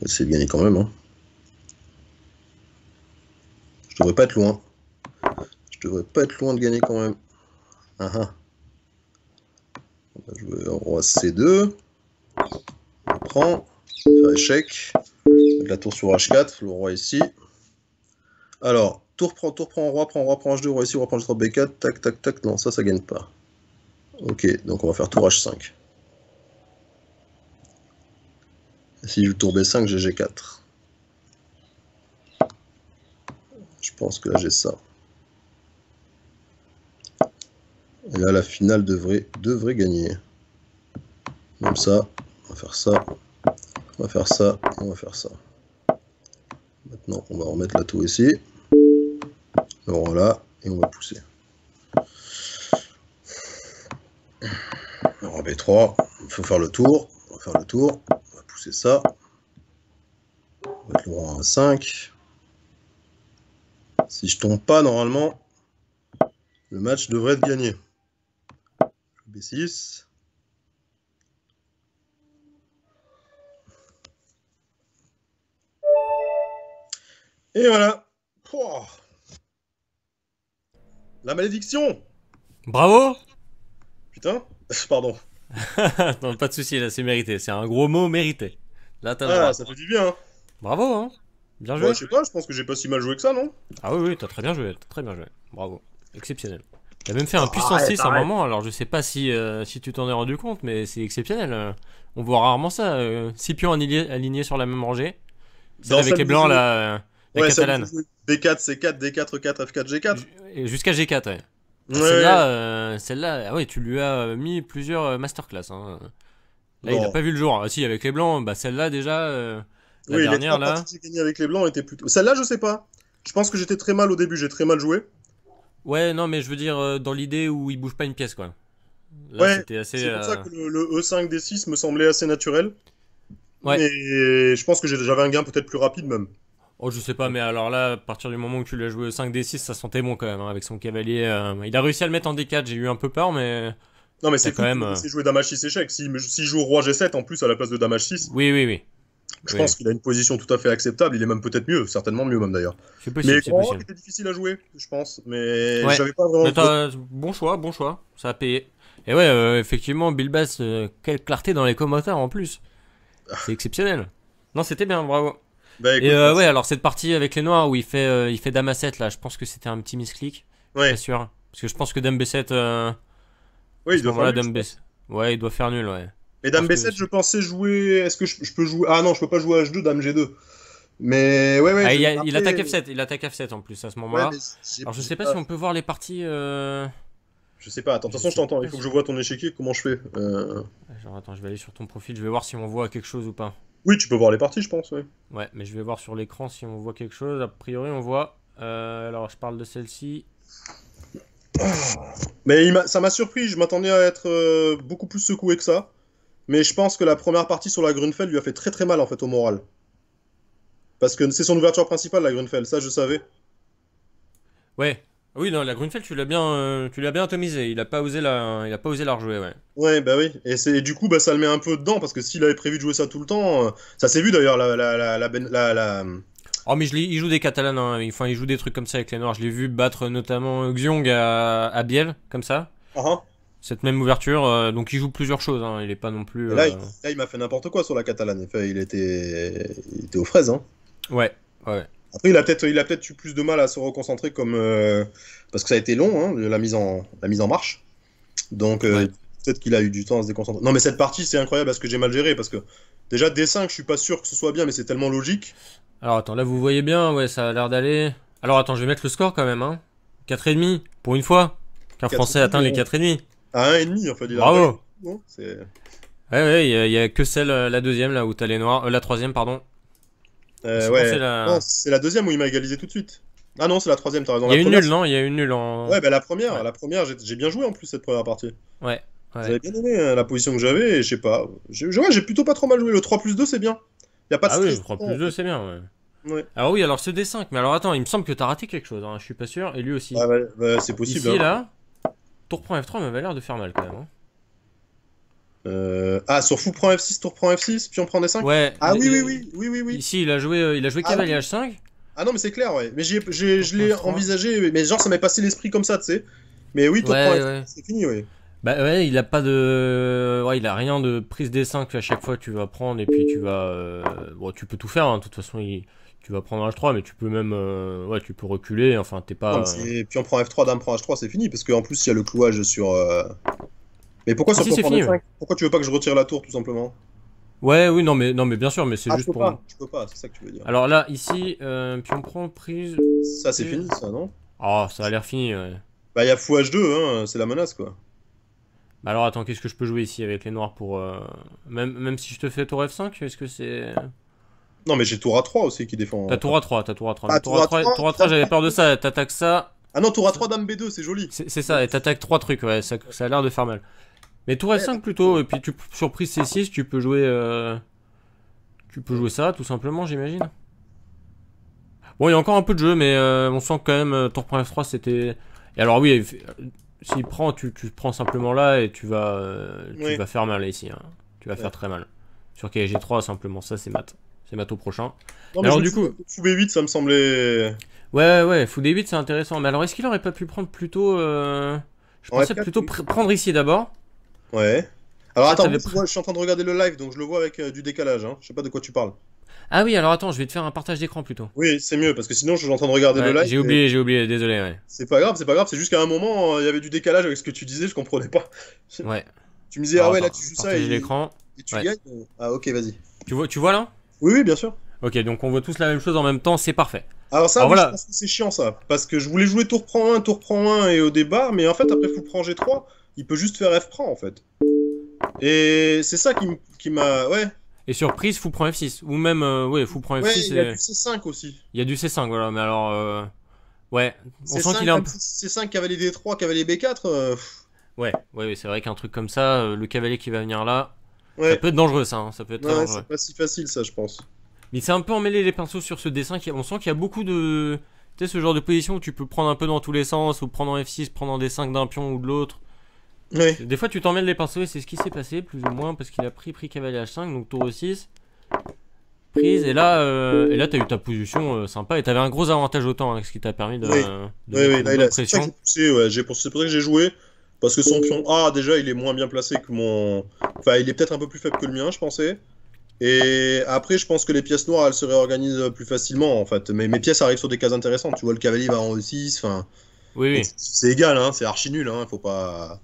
essayer C'est gagner quand même. Hein. Je devrais pas être loin. Je devrais pas être loin de gagner quand même. Ah ah. Je roi C2. On prend. Faire échec. la tour sur H4, le roi ici. Alors, tour prend, tour prend, roi prend, roi prend H2, roi ici, roi prend H3, B4, tac, tac, tac. Non, ça, ça gagne pas. Ok, donc on va faire tour H5. si je tour B5, j'ai G4. Je pense que là, j'ai ça. Et là, la finale devrait, devrait gagner. Comme ça, on va faire ça, on va faire ça, on va faire ça. Maintenant, on va remettre la tour ici. Le rang là, et on va pousser. Le rang B3, il faut faire le tour. On va faire le tour. On va pousser ça. On va mettre le rang à 5. Si je tombe pas, normalement, le match devrait être gagné. B6. Et voilà. La malédiction Bravo Putain Pardon.
non, pas de souci, là, c'est mérité. C'est un gros mot mérité.
Là, t'as ah, ça fait du bien. Hein.
Bravo, hein Bien joué. je sais
pas, je pense que j'ai pas si mal joué que ça, non
Ah oui, oui, t'as très bien joué, t'as très bien joué. Bravo. Exceptionnel a même fait un ah, puissant 6 à un moment, alors je sais pas si, euh, si tu t'en es rendu compte, mais c'est exceptionnel. Euh. On voit rarement ça. Euh, six pions alignés, sur la même rangée. C'est avec les blancs, là, la, catalane.
B4, C4, D4, 4, F4, G4.
Jusqu'à G4, ouais. Celle-là, euh, ah ouais, tu lui as mis plusieurs masterclass. Hein. Là, il n'a pas vu le jour. Ah, si, avec les blancs, bah celle-là déjà. la oui, dernière, les
là. avec les blancs était plutôt. Celle-là, je sais pas. Je pense que j'étais très mal au début, j'ai très mal joué.
Ouais, non, mais je veux dire, euh, dans l'idée où il bouge pas une pièce, quoi.
ouais, C'est pour ça euh, que le, E5 e D6 me semblait assez naturel. Ouais. Et je pense que j'avais un gain peut-être plus rapide même.
Oh, je sais pas, mais alors là, à partir du moment où tu l'as joué e 5d6, ça sentait bon quand même, hein, avec son cavalier. Euh, il a réussi à le mettre en d4, j'ai eu un peu peur, mais. Non, mais c'est quand même. C'est
jouer dame h6 échec. S'il si joue roi g7 en plus à la place de dame 6 Oui, oui, oui. Je pense qu'il a une position tout à fait acceptable. Il est même peut-être mieux, certainement mieux même d'ailleurs. C'est Mais c'est Était difficile à jouer, je pense. Mais j'avais pas vraiment. Bon choix, bon choix. Ça a payé. Et ouais, euh,
effectivement, Bilbas, bass euh, quelle clarté dans les commentaires en plus. Ah. C'est exceptionnel. Non, c'était bien, bravo.
Bah, et euh, ouais,
alors cette partie avec les noirs où il fait, il fait Dame 7 là, je pense que c'était un petit misclick. Ouais. sûr. Parce que je pense que Dame B7. Oui, il doit faire nul. Ouais, il doit faire nul, ouais. Mais Dame B7,
je pensais jouer. Est-ce que je, peux jouer. Ah non, je peux pas jouer H2, Dame G2. Mais ouais, ouais. Ah, il, il, attaque F7, il attaque F7
en plus à ce moment-là. Alors je sais pas, si on peut voir les parties.
Euh... Je sais pas, attends, de toute façon je t'entends, il faut que je vois ton échec comment je fais.
Euh. attends, je vais aller sur ton profil, je vais voir si on voit quelque chose ou pas.
Oui, tu peux voir les parties, je pense, ouais. Ouais,
mais je vais voir sur l'écran si on voit quelque chose. A priori, on voit. Euh, alors, je parle de celle-ci.
Mais il ça m'a surpris, je m'attendais à être euh, beaucoup plus secoué que ça. Mais je pense que la première partie sur la Grunfeld lui a fait très très mal en fait au moral. Parce que c'est son ouverture principale la Grunfeld, ça je savais.
Ouais. Oui, non, la Grunfeld, tu l'as bien, euh, tu l'as bien atomisé. Il a pas osé la, il pas osé la rejouer, ouais.
Ouais, bah oui. Et c'est, du coup, bah, ça le met un peu dedans parce que s'il avait prévu de jouer ça tout le temps, euh, ça s'est vu d'ailleurs la, la, ben,
Oh mais je il joue des Catalans, hein. enfin il joue des trucs comme ça avec les Noirs. Je l'ai vu battre notamment Xiong à, Biel, comme ça. Ah ah cette même ouverture, euh, donc il joue plusieurs choses, hein. il est pas non plus. Euh, là, il,
m'a fait n'importe quoi sur la catalane. il, était, était aux fraises. Hein. Ouais, ouais. Après, il a peut-être eu plus de mal à se reconcentrer comme. Euh, parce que ça a été long, hein, la, mise en, la mise en marche. Donc, peut-être qu'il a eu du temps à se déconcentrer. Non, mais cette partie, c'est incroyable parce que j'ai mal géré. Parce que déjà, D5, je suis pas sûr que ce soit bien, mais c'est tellement logique.
Alors, attends, là, vous voyez bien, ouais, ça a l'air d'aller. Alors, attends, je vais mettre le score quand même. Hein. 4,5, pour une fois, qu'un Français atteint les 4,5.
À 1,5 en fait. Il Bravo
Ouais, ouais, il y a, que celle, euh, la deuxième, là où t'as les noirs. Euh, la troisième, pardon. Euh, ouais.
C'est la... deuxième où il m'a égalisé tout de suite. Ah non, c'est la troisième, t'as raison. Il y a une nulle, non Il y a une nulle en. Ouais, bah la première, la première, j'ai bien joué en plus cette première partie. Ouais. ouais. J'avais bien aimé hein, la position que j'avais, je sais pas. J'ai plutôt pas trop mal joué. Le 3 plus 2, c'est bien. Y a pas de ah oui, le 3 plus 2, c'est bien,
ouais. Ouais. Ah oui, alors ce D5, mais alors attends, il me semble que t'as raté quelque chose, hein, je suis pas sûr, et lui aussi. Ah bah,
bah c'est possible. Ici, hein. là,
Tour prend F3 m'avait l'air de faire mal quand même. Hein.
Euh, ah, sur fou prend F6, tour prend F6, puis on prend D5 Ouais. Ah oui, oui, oui, oui, oui, oui. Ici, il a joué, euh, il a joué ah cavalier H5. Ah non, mais c'est clair, ouais. Mais j'ai, je l'ai envisagé, mais genre, ça m'est passé l'esprit comme ça, tu sais. Mais oui, tour prend c'est fini, ouais.
Bah ouais, il a pas de. Ouais, il a rien de prise D5 à chaque fois tu vas prendre et puis tu vas. Euh, bon, tu peux tout faire, hein, de toute façon, il tu vas prendre H3, mais tu peux même, euh, ouais, tu peux reculer. Enfin, t'es pas.
et puis on prend F3, dame prend H3, c'est fini, parce qu'en plus il y a le clouage sur. Euh, mais pourquoi ah, sur si, fini, Pourquoi tu veux pas que je retire la tour tout simplement
Ouais, oui, non, mais non, mais bien sûr, mais c'est juste pour.
Alors là, ici,
euh, on prend prise. Ça, c'est fini, ça, non Ah, ça a l'air fini.
Bah, il y a fou H2, hein, c'est la menace, quoi.
Bah alors attends, qu'est-ce que je peux jouer ici avec les noirs pour... Euh, même, même si je te fais tour F5, est-ce que c'est...
Non, mais j'ai Tour à 3 aussi qui défend. T'as Tour à 3, t'as Tour à 3. Ah, tour, à 3, j'avais
peur de ça. T'attaques ça. Ah non, Tour à 3, Dame B2, c'est joli. C'est ça, et t'attaques 3 trucs, ouais, ça, ça a l'air de faire mal. Mais Tour à 5 plutôt, et puis tu, sur C6, tu peux jouer. Euh, tu peux jouer ça, tout simplement, j'imagine. Bon, il y a encore un peu de jeu, mais euh, on sent quand même euh, tour prend F3, c'était. Et alors, oui, s'il prend, tu, prends simplement là et tu vas, tu vas faire mal ici. Hein. Tu vas faire très mal. Sur KG3, simplement, ça, c'est mat. C'est bateau prochain.
alors du coup, Foubé 8, ça me semblait.
Ouais, ouais, des 8, c'est intéressant. Mais alors, est-ce qu'il aurait pas pu prendre plutôt. Euh, je pensais plutôt prendre ici d'abord. Ouais. Alors attends, je
suis en train de regarder le live, donc je le vois avec euh, du décalage. Hein. Je sais pas de quoi tu parles.
Ah oui, alors attends, je vais te faire un partage d'écran plutôt. Oui, c'est mieux, parce que sinon je suis en train de regarder le live. J'ai oublié, j'ai oublié, désolé.
C'est pas grave, c'est pas grave, c'est juste qu'à un moment, euh, il y avait du décalage avec ce que tu disais, je comprenais pas. Ouais. Tu me disais, ah ouais, là tu joues ça et, et tu gagnes. Ah ok, vas-y. Tu vois, tu vois là oui, oui, bien sûr.
Ok, donc on voit tous la même chose en même temps, c'est parfait.
Alors ça, ah, voilà. c'est chiant ça, parce que je voulais jouer tour prend 1, tour prend 1 et au débat, mais en fait après fou prend G3, il peut juste faire F prend en fait. Et c'est ça qui m'a... Ouais.
Et surprise, fou prend F6, ou même... Euh, ouais, fou prend F6. il y a du C5 aussi. Il y a du C5, voilà, mais alors... Euh, ouais, on sent qu'il est
C5, cavalier D3, cavalier B4...
ouais, ouais c'est vrai qu'un truc comme ça, euh, le cavalier qui va venir là, ça peut être dangereux ça, hein. ça peut être ouais, c'est
pas si facile ça je pense.
Mais c'est un peu emmêlé les pinceaux sur ce dessin, on sent qu'il y a beaucoup de... Tu sais ce genre de position où tu peux prendre un peu dans tous les sens, ou prendre en F6, prendre en D5 d'un pion ou de l'autre. Ouais. Des fois tu t'emmêles les pinceaux et c'est ce qui s'est passé plus ou moins parce qu'il a pris pris cavalier H5, donc tour E6. Prise, et là, euh, et là t'as eu ta position euh, sympa et t'avais un gros avantage au temps, hein, ce qui t'a permis de. Oui, de, oui, oui c'est
pour ça que j'ai joué. Parce que son pion A, déjà, il est moins bien placé que mon. Enfin, il est peut-être un peu plus faible que le mien, je pensais. Et après, je pense que les pièces noires, elles se réorganisent plus facilement, en fait. Mais mes pièces arrivent sur des cases intéressantes. Tu vois, le cavalier va en E6, enfin. Oui, oui. C'est égal, hein, c'est archi nul, hein, faut pas.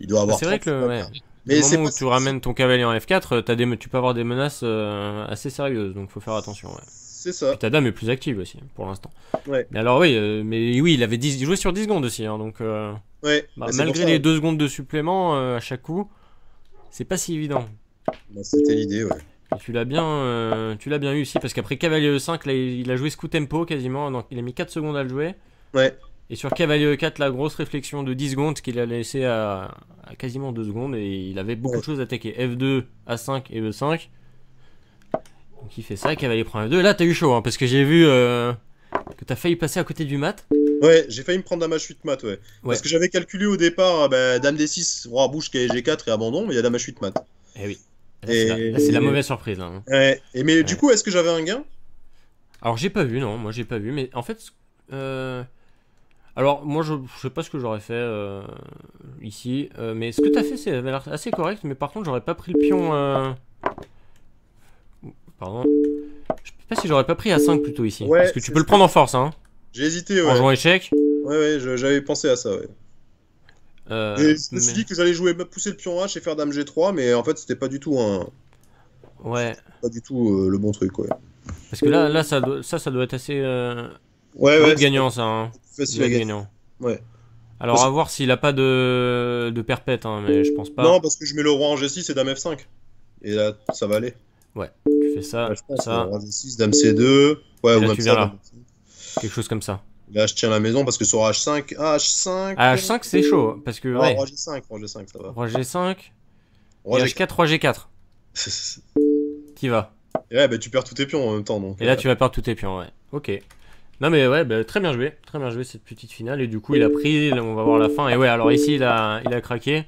Il doit bah, avoir. c'est vrai que le. Mais c'est moment où
tu ramènes ton cavalier en F4, as des... tu peux avoir des menaces euh, assez sérieuses, donc faut faire attention, ouais. C'est ça. Tadam est plus active aussi pour l'instant. Mais alors oui, euh, mais oui, il avait 10, jouait sur 10 secondes aussi, hein, donc euh, bah, bah, malgré les 2 secondes de supplément euh, à chaque coup, c'est pas si évident.
Bah, c'était l'idée, ouais.
tu l'as bien, tu l'as bien eu aussi parce qu'après Cavalier E5, il a joué ce coup tempo quasiment, donc il a mis 4 secondes à le jouer. Ouais. Et sur Cavalier E4, la grosse réflexion de 10 secondes qu'il a laissé à, à, quasiment 2 secondes et il avait beaucoup de choses à attaquer. F2, A5 et E5. Donc il fait ça, qui cavalier prendre F2. Là, t'as eu chaud, hein, parce que j'ai vu euh, que t'as failli passer à côté du mat.
Ouais, j'ai failli me prendre la match 8 mat, ouais. Parce que j'avais calculé au départ euh, bah, dame d6, roi bouche, G4 et abandon, mais il y a dame h8 mat. Eh oui. c'est la, mauvaise surprise. Hein. et mais du coup, est-ce que j'avais un gain
Alors, j'ai pas vu, non, moi j'ai pas vu, mais en fait. Euh, alors, moi, je, sais pas ce que j'aurais fait ici, mais ce que t'as fait, c'est assez correct, mais par contre, j'aurais pas pris le pion. Euh... Pardon. Je sais pas si j'aurais pas pris à 5 plutôt ici. Parce que tu peux le prendre en force, hein.
J'ai hésité, ouais. En jouant échec. Ouais, ouais, j'avais pensé à ça, ouais. et euh, je me suis dit que j'allais jouer pousser le pion H et faire dame G3, mais en fait c'était pas du tout un. Ouais. Pas du tout euh, le bon truc, ouais. Parce que là, là
ça, doit, ça, doit être assez. Euh, ouais, ouais. gagnant ça, hein. Facile gagnant. Ouais. Alors à voir s'il a pas de, de perpète, hein, mais je pense pas. Non,
parce que je mets le roi en G6 et dame F5. Et là, ça va aller. Ouais fait fais ça, ça. 6, euh, dame C2. Ouais, ou Quelque chose comme ça. Là, je tiens la maison parce que sur H5, H5. Ah, H5, c'est chaud. Parce que. Ouais. Roi G5, Roi G5, ça va. Roi G5. Roi
4 3 G4. Qui va ouais, bah tu perds tous tes pions en même temps. Donc, et là, euh, tu vas perdre tous tes pions, ouais. Ok. Non mais ouais, bah, très bien joué, très bien joué cette petite finale et du coup il a pris, on va voir la fin et ouais alors ici il a, il a craqué.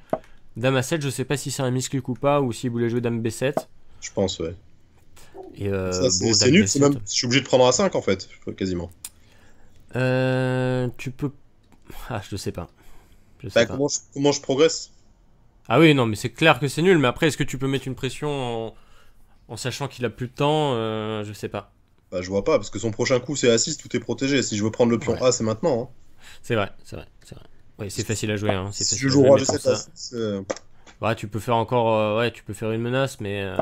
Dame A7, je sais pas si c'est un misclick ou pas ou s'il voulait jouer Dame B7.
Je pense ouais. Euh, c'est nul, même... je suis obligé de prendre à 5 en fait, quasiment.
Euh, tu peux. Ah, je
sais pas. sais bah, pas. Comment, je, progresse
Ah oui, non, mais c'est clair que c'est nul, mais après, est-ce que tu peux mettre une pression en, sachant qu'il a plus de temps euh, Je sais pas.
Bah, je vois pas, parce que son prochain coup c'est a 6, tout est protégé. Si je veux prendre le pion A, c'est maintenant. Hein. C'est vrai, c'est vrai,
c'est vrai. Oui, c'est facile à jouer. Hein. Si je joue roi, je
sais
ouais bah, tu peux faire encore, euh, ouais, tu peux faire une menace, mais euh,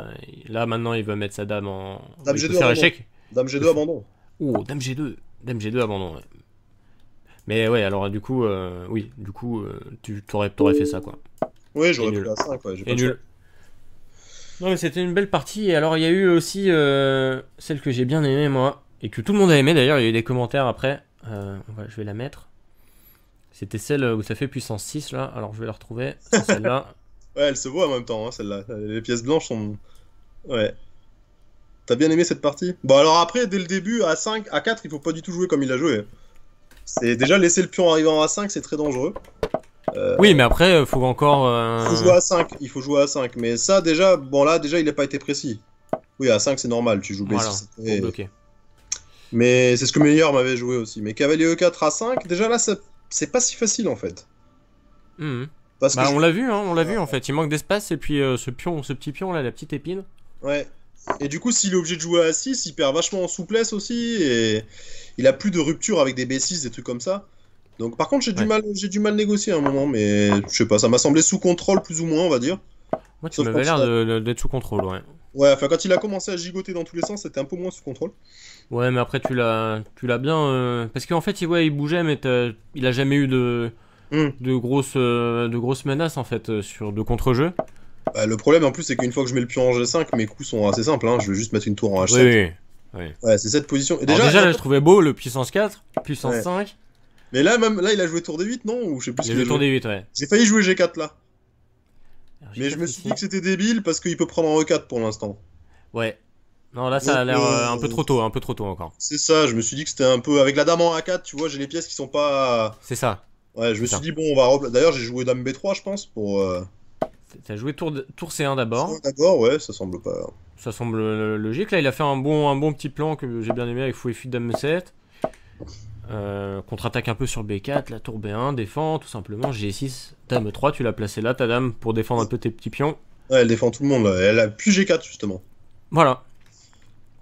là maintenant il veut mettre sa dame en. Dame G2 échec.
Dame G2 abandon.
Oh, dame G2, dame G2 abandon. Mais ouais, alors du coup, euh, oui, du coup, tu t'aurais, fait ça quoi.
Oui, j'aurais pu faire ça, quoi.
Non mais c'était une belle partie. Et alors il y a eu aussi celle que j'ai bien aimée moi et que tout le monde a aimé d'ailleurs. Il y a eu des commentaires après. je vais la mettre. C'était celle où ça fait puissance 6 là. Alors je vais la retrouver. C'est celle-là.
Ouais, elle se voit en même temps, hein, celle-là. Les pièces blanches sont. Ouais. T'as bien aimé cette partie Bon, alors après, dès le début, à 5, à 4, il faut pas du tout jouer comme il a joué. C'est déjà laisser le pion arriver en A5, c'est très dangereux. Euh, oui, mais
après, euh, faut encore. Euh, faut jouer à
5, il faut jouer à 5. Mais ça, déjà, bon, là, déjà, il n'a pas été précis. Oui, à 5, c'est normal, tu joues b Voilà, Mais c'est ce que Meilleur m'avait joué aussi. Mais cavalier E4 à 5, déjà là, c'est pas si facile en fait. Mmh.
Bah, on l'a vu, hein, on l'a vu en fait. Il manque d'espace et puis euh, ce
pion, ce petit pion là, la petite épine. Ouais. Et du coup, s'il est obligé de jouer à 6, il perd vachement en souplesse aussi et il a plus de rupture avec des B6, des trucs comme ça. Donc par contre, j'ai du mal, j'ai du mal négocier à un moment, mais je sais pas, ça m'a semblé sous contrôle plus ou moins, on va dire. Moi, tu m'avais l'air
d'être sous contrôle, ouais.
Ouais, enfin quand il a commencé à gigoter dans tous les sens, c'était un peu moins sous contrôle.
Ouais, mais après tu l'as, tu l'as bien, euh, parce qu'en fait, il, il bougeait, mais il a jamais eu de Hmm. de, grosses, euh, de grosses menaces en fait euh, sur de contre jeux
bah, le problème en plus, c'est qu'une fois que je mets le pion en G5, mes coups sont assez simples. Hein. Je vais juste mettre une tour en H7. Ouais, c'est cette position. Et déjà, je
trouvais beau le puissance 4, puissance 5.
Mais là, même, là, il a joué tour D8, non Ou je sais plus il tour D8, ouais. J'ai failli jouer G4 là. mais je me suis dit que c'était débile parce qu'il peut prendre en E4 pour l'instant. Ouais. Non, là, ça a l'air euh, un peu trop tôt, un peu trop tôt encore. C'est ça, je me suis dit que c'était un peu. Avec la dame en A4, tu vois, j'ai les pièces qui sont pas. C'est ça. Ouais, je me suis dit, bon, on va. D'ailleurs, j'ai joué Dame B3, je pense, pour. Euh, t'as joué tour, tour C1 d'abord. D'abord, ouais, ça semble pas.
Ça semble euh, logique. Là, il a fait un bon, un bon petit plan que j'ai bien aimé avec fou et fuite Dame 7. Euh, contre-attaque un peu sur B4, la tour B1, défend tout simplement, G6, dame 3, e tu l'as placé là, ta dame, pour défendre un peu tes petits pions.
Ouais, elle défend tout le monde, là. elle a plus G4 justement. Voilà.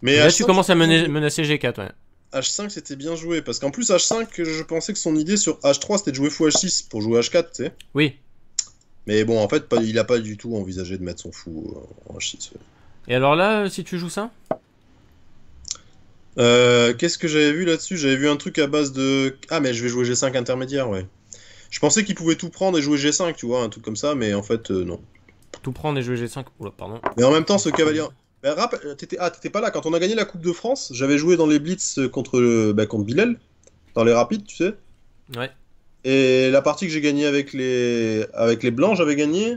Mais là, tu commences à menacer G4, ouais. H5 c'était bien joué parce qu'en plus H5 je pensais que son idée sur H3 c'était de jouer fou H6 pour jouer H4 tu sais. Oui. Mais bon en fait pas, il a pas du tout envisagé de mettre son fou euh, en H6. Et alors là euh, si tu joues ça euh, Qu'est-ce que j'avais vu là-dessus J'avais vu un truc à base de ah mais je vais jouer G5 intermédiaire ouais. Je pensais qu'il pouvait tout prendre et jouer G5 tu vois un truc comme ça mais en fait non. Tout prendre et jouer G5 Oula, pardon. Mais en même temps ce cavalier ben, rap, euh, ah, t'étais pas là. Quand on a gagné la Coupe de France, j'avais joué dans les Blitz euh, contre, le... Ben, contre Bilal, dans les rapides, tu sais. Ouais. Et la partie que j'ai gagnée avec les, avec les Blancs, j'avais gagné.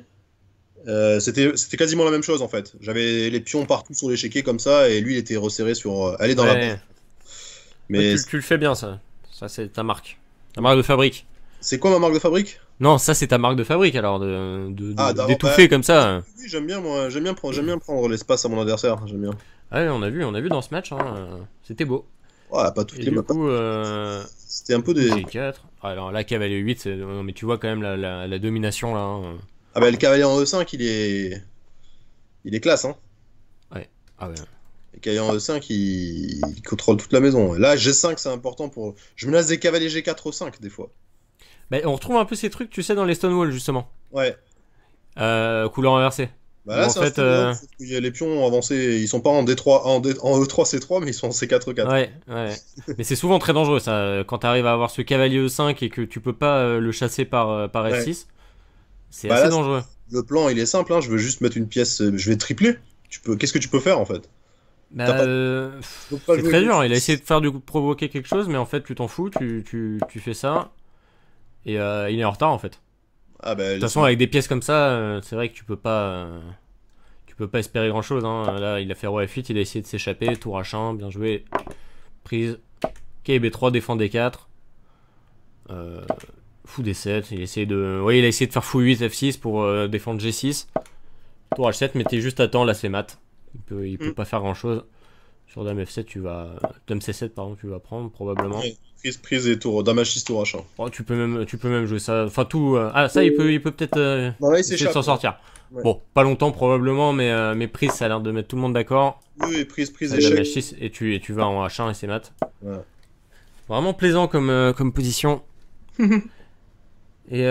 Euh, c'était quasiment la même chose en fait. J'avais les pions partout sur l'échiquier comme ça et lui il était resserré sur aller dans la la.
Mais tu, tu, le fais bien ça. Ça c'est ta marque. Ta marque de fabrique. C'est quoi ma marque de fabrique non, ça c'est ta marque de fabrique alors, de, de, ah, d'étouffer comme ça. Hein.
Oui, j'aime bien moi, j'aime bien, prendre, prendre l'espace à mon adversaire, j'aime bien. Ah, on a vu, on a vu dans ce match, hein, euh, c'était beau.
Ouais, pas toutes euh, C'était un peu des. G4. Ah, alors là, cavalier 8, mais tu vois quand même la, domination là. Hein.
Ah ben, le cavalier en E5, il est. Il est classe, hein. Ouais, ah ouais. Et cavalier en E5, il contrôle toute la maison. Là, G5, c'est important pour. Je menace des cavaliers G4 au 5 des fois
on retrouve un peu ces trucs, tu sais, dans les Stonewall, justement. Ouais. Euh, couleur inversée. Bah en fait, euh,
les pions avancés, ils sont pas en D3, en, E3 e C3, mais ils sont en C4 4. Ouais,
ouais. mais c'est souvent très dangereux ça. Quand t'arrives à avoir ce cavalier E5 et que tu peux pas euh, le chasser par, par F6, c'est bah assez dangereux.
Le plan, il est simple. Hein. Je veux juste mettre une pièce. Je vais tripler. Tu peux. Qu'est-ce que tu peux faire en fait
bah, C'est très dur. Il a essayé de faire du provoquer quelque chose, mais en fait, tu t'en fous. Tu, tu, tu fais ça. Et euh, il est en retard en fait. Ah,
bah, de toute façon, avec des
pièces comme ça, euh, c'est vrai que tu peux pas, euh, tu peux pas espérer grand chose. Hein. Là, il a fait roi F8, il a essayé de s'échapper, tour H1, bien joué, prise. KB3 défend D4. fou D7, il essaie de, ouais, il a essayé de faire fou 8 F6 pour défendre G6. Tour H7, mais t'es juste à temps, là c'est mat. Il peut, il peut mm. pas faire grand chose. Sur Dame F7, tu vas, Dame C7 pardon, tu vas prendre probablement
prise, prise et tour, 6, tour H1.
tu, peux même, tu peux même jouer ça. Enfin, tout. Euh, ah, ça, il peut, il peut peut-être euh, bah s'en sortir. Bon, pas longtemps probablement, euh, mais, prise, ça a l'air de mettre tout le monde d'accord. Oui, prise, prise, et tu, et tu vas en H1 et c'est mat. Vraiment plaisant comme, comme position. et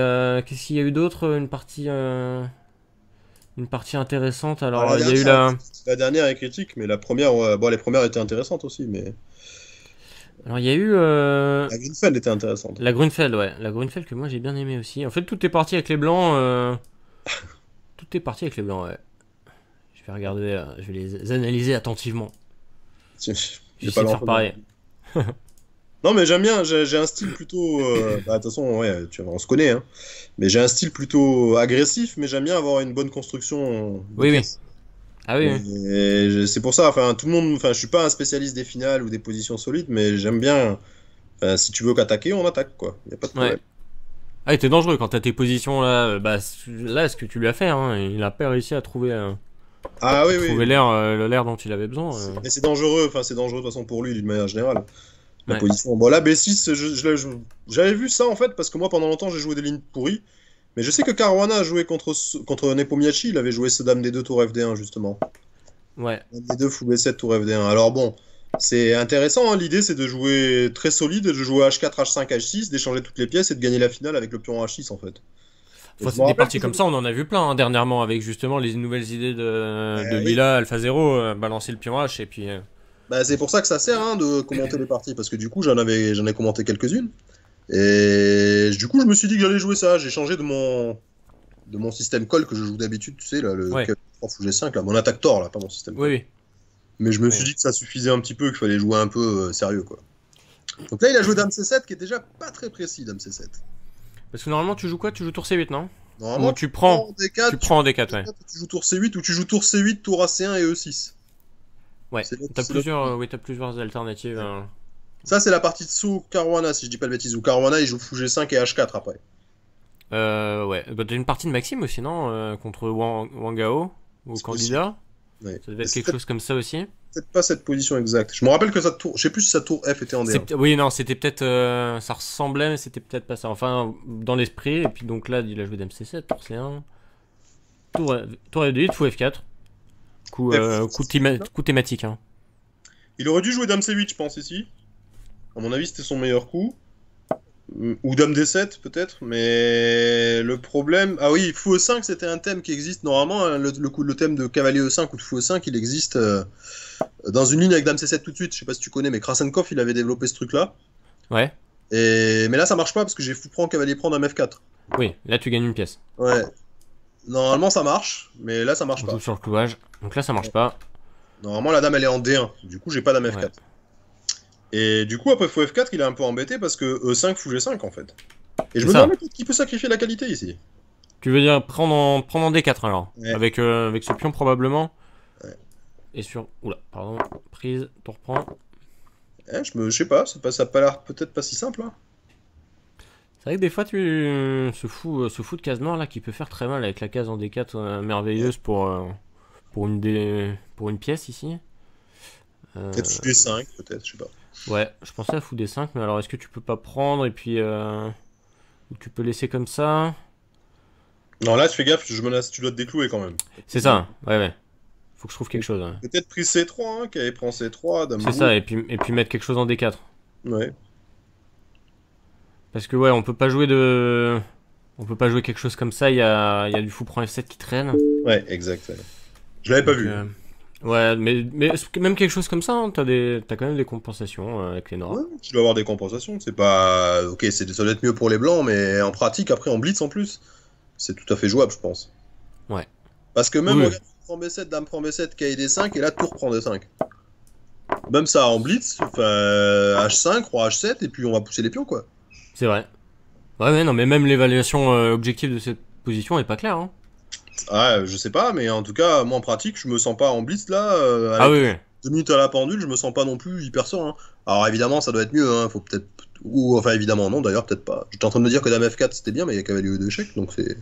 qu'est-ce qu'il y a eu d'autre Une partie. Une partie intéressante. Alors, ah, il y a eu la...
la dernière est critique, mais la première, bon, les premières étaient intéressantes aussi, mais
alors il y a eu. Euh, la Grunfeld était intéressante. La Grunfeld, ouais. La Grunfeld que moi j'ai bien aimé aussi. En fait, tout est parti avec les blancs. Euh, tout est parti avec les blancs, ouais. Je vais regarder, euh, je vais les analyser attentivement. Je vais pas faire pareil.
non mais j'aime bien, j'ai un style plutôt... Bah, de toute façon, ouais, tu, on se connaît, hein. mais j'ai un style plutôt agressif, mais j'aime bien avoir une bonne construction. Oui, oui. Ah oui. c'est pour ça. Enfin, tout le monde. Enfin, je suis pas un spécialiste des finales ou des positions solides, mais j'aime bien. Euh, si tu veux qu'attaquer, on attaque quoi. Y a pas de problème.
Ah, dangereux quand t'as tes positions là. Euh, bah, là, ce que tu lui as fait, hein, il a pas réussi à trouver. Euh, ah oui, l'air, l'air dont il avait besoin.
Mais c'est dangereux. Enfin, c'est dangereux de toute façon pour lui d'une manière générale. La position. Bon là, B6, j'avais vu ça en fait parce que moi pendant longtemps j'ai joué des lignes pourries. Mais je sais que Caruana a joué contre, contre Nepomiachi, il avait joué ce Dame des deux tours FD1 justement. Ouais. Dame des deux, fou B7 tour FD1. Alors bon, c'est intéressant, hein, l'idée c'est de jouer très solide, de jouer H4, H5, H6, d'échanger toutes les pièces et de gagner la finale avec le pion H6 en fait. Enfin, des parties comme ça,
on en a vu plein hein, dernièrement avec justement les nouvelles idées de, eh Lila, Alpha 0, euh, balancer le pion H et puis. Euh.
Bah, c'est pour ça que ça sert hein, de commenter les parties, parce que du coup j'en avais j'en ai commenté quelques-unes. Et du coup, je me suis dit que j'allais jouer ça. J'ai changé de mon de mon système call que je joue d'habitude, tu sais, là, le 5 là, mon attaque tort, là, pas mon système. Oui, oui. Mais je me suis dit que ça suffisait un petit peu, qu'il fallait jouer un peu euh, sérieux, quoi. Donc là, il a joué Dame C7, qui est déjà pas très précis, Dame C7. Parce que normalement, tu joues quoi Tu joues tour C8, non
Normalement, tu, prends, tu, prends en D4,
Tu joues tour C8 ou tu joues tour C8, tour AC1 et E6. Ouais, euh, t'as plusieurs, as plusieurs alternatives. Hein. Ça, c'est la partie de sous Caruana, si je dis pas de bêtises. Où Caruana, il joue fou G5 et H4 après.
Euh, ouais. Bah, t'as une partie de Maxime aussi, non euh, Contre Wangao Ou candidat ouais. Ça
devait être quelque chose comme ça aussi Peut-être pas cette position exacte. Je me rappelle que sa tour. Je sais plus si sa tour F était en d Oui,
non, c'était peut-être. Euh, ça ressemblait, mais c'était peut-être pas ça. Enfin, dans l'esprit. Et puis donc là, il a joué d'MC7, tour C1. Tour, tour F2, fou F4. Coup, thématique. Hein.
Il aurait dû jouer Dame C8, je pense, ici. À mon avis, c'était son meilleur coup. Ou Dame d 7 peut-être, mais le problème. Ah oui, Fou E5, c'était un thème qui existe normalement. Hein. le, coup, le thème de Cavalier E5 ou de Fou E5, il existe euh, dans une ligne avec Dame C7 tout de suite. Je sais pas si tu connais, mais Krasenkov, il avait développé ce truc-là. Ouais. Et... Mais là, ça marche pas parce que j'ai Fou prend, Cavalier prend, Dame F4. Oui, là, tu gagnes une pièce. Ouais. Normalement, ça marche, mais là, ça marche pas. sur
le clouage, donc là, ça marche pas.
Normalement, la dame, elle est en D1. Du coup, j'ai pas dame F4. Et du coup, après fou F4, il est un peu embêté parce que E5 fou G5 en fait. Et je me demande qui peut sacrifier la qualité ici.
Tu veux dire prendre en, prendre D4 alors avec, euh, avec ce pion probablement.
Et sur. Oula, pardon, prise, pour reprend. Eh, je, me, je sais pas, ça, passe a pas l'air peut-être pas si simple. Hein.
C'est vrai que des fois, tu, euh, ce, fou, euh, ce fou de case noire là qui peut faire très mal avec la case en D4 merveilleuse pour, pour, une pour une pièce ici. Peut-être 5 peut-être, je sais pas. Ouais, je pensais à fou des 5, mais alors est-ce que tu peux pas prendre et puis. Euh... tu peux laisser comme ça
Non, là, tu fais gaffe, je menace, tu dois te déclouer quand même. C'est ça,
ouais, ouais. Faut que je trouve quelque chose.
Peut-être pris C3, hein, qui avait pris C3, C'est ça, et
puis, et puis mettre quelque chose en D4. Ouais. Parce que, ouais, on peut pas jouer de. On peut pas jouer quelque chose comme ça, il y a, du fou prend F7 qui traîne.
Ouais, exact. Je l'avais pas vu. Euh,
Ouais, mais, mais même quelque chose comme ça, hein, t'as des... quand même des
compensations euh, avec les noirs. Ouais, tu dois avoir des compensations, c'est pas. Ok, ça doit être mieux pour les blancs, mais en pratique, après, en blitz en plus. C'est tout à fait jouable, je pense. Ouais. Parce que même, oui. regarde, prend B7, dame prend B7, kd D5, et là, tour prend D5. Même ça, en blitz, H5, roi H7, et puis on va pousser les pions, quoi.
C'est vrai. Ouais, mais non, mais même l'évaluation euh, objective de cette position est pas claire, hein.
Ouais, ah, je sais pas, mais en tout cas, moi en pratique, je me sens pas en blitz là. Euh, ah minutes à la pendule, je me sens pas non plus hyper sûr. Hein. Alors évidemment, ça doit être mieux. Hein, faut peut-être ou enfin évidemment non. D'ailleurs, peut-être pas. J'étais en train de me dire que Dame F4 c'était bien, mais il y a Cavalier d'échec donc c'est.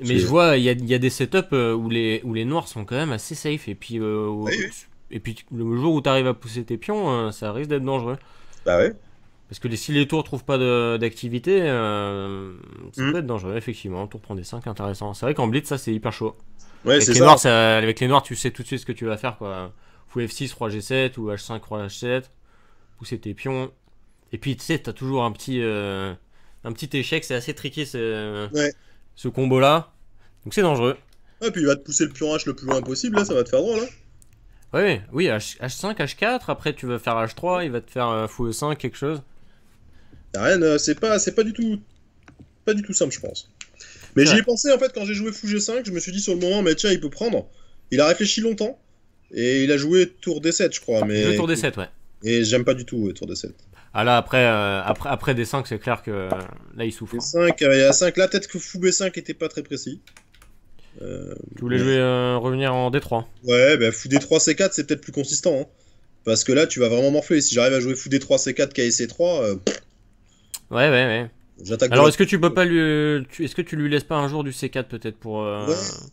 Mais je
vois, il y a, des setups euh, où les où les noirs sont quand même assez safe et puis euh, et puis le jour où t'arrives à pousser tes pions, ça risque d'être dangereux. Bah ouais. Parce que si les tours trouvent pas d'activité, euh, ça hmm. peut être dangereux, effectivement. tour prend des 5, intéressant. C'est vrai qu'en blitz, ça, c'est hyper chaud. Ouais, c'est ça. Avec les noirs, tu sais tout de suite ce que tu vas faire, quoi. Fou F6, 3 G7, ou H5, roi H7, pousser tes pions. Et puis, tu sais, t'as toujours un petit, euh, un petit échec, c'est assez tricky,
ce, combo-là. Donc, c'est dangereux. Et puis il va te pousser le pion H le plus loin possible, ça va te faire drôle, hein.
Oui, oui, H, 5 H4, après tu vas faire H3,
il va te faire euh, fou E5, quelque chose rien, euh, c'est pas, c'est pas du tout, pas du tout simple, je pense. Mais j'y ai pensé en fait quand j'ai joué Fou G5, je me suis dit sur le moment, mais tiens, il peut prendre. Il a réfléchi longtemps et il a joué tour D7, je crois. Mais tour D7, ouais. Et j'aime pas du tout tour D7.
Ah là, après, euh, après, après D5, c'est clair que là, il souffre. D5,
hein. euh, A5, là, peut-être que Fou B5 était pas très précis. tu voulais jouer, revenir en D3 Ouais, bah, Fou D3, C4, c'est peut-être plus consistant. Hein. parce que là, tu vas vraiment m'enfler Si j'arrive à jouer Fou D3, C4, et c 3 Ouais, ouais, ouais.
Alors est-ce que tu peux pas lui, est-ce que tu lui laisses pas un jour du C4 peut-être pour euh,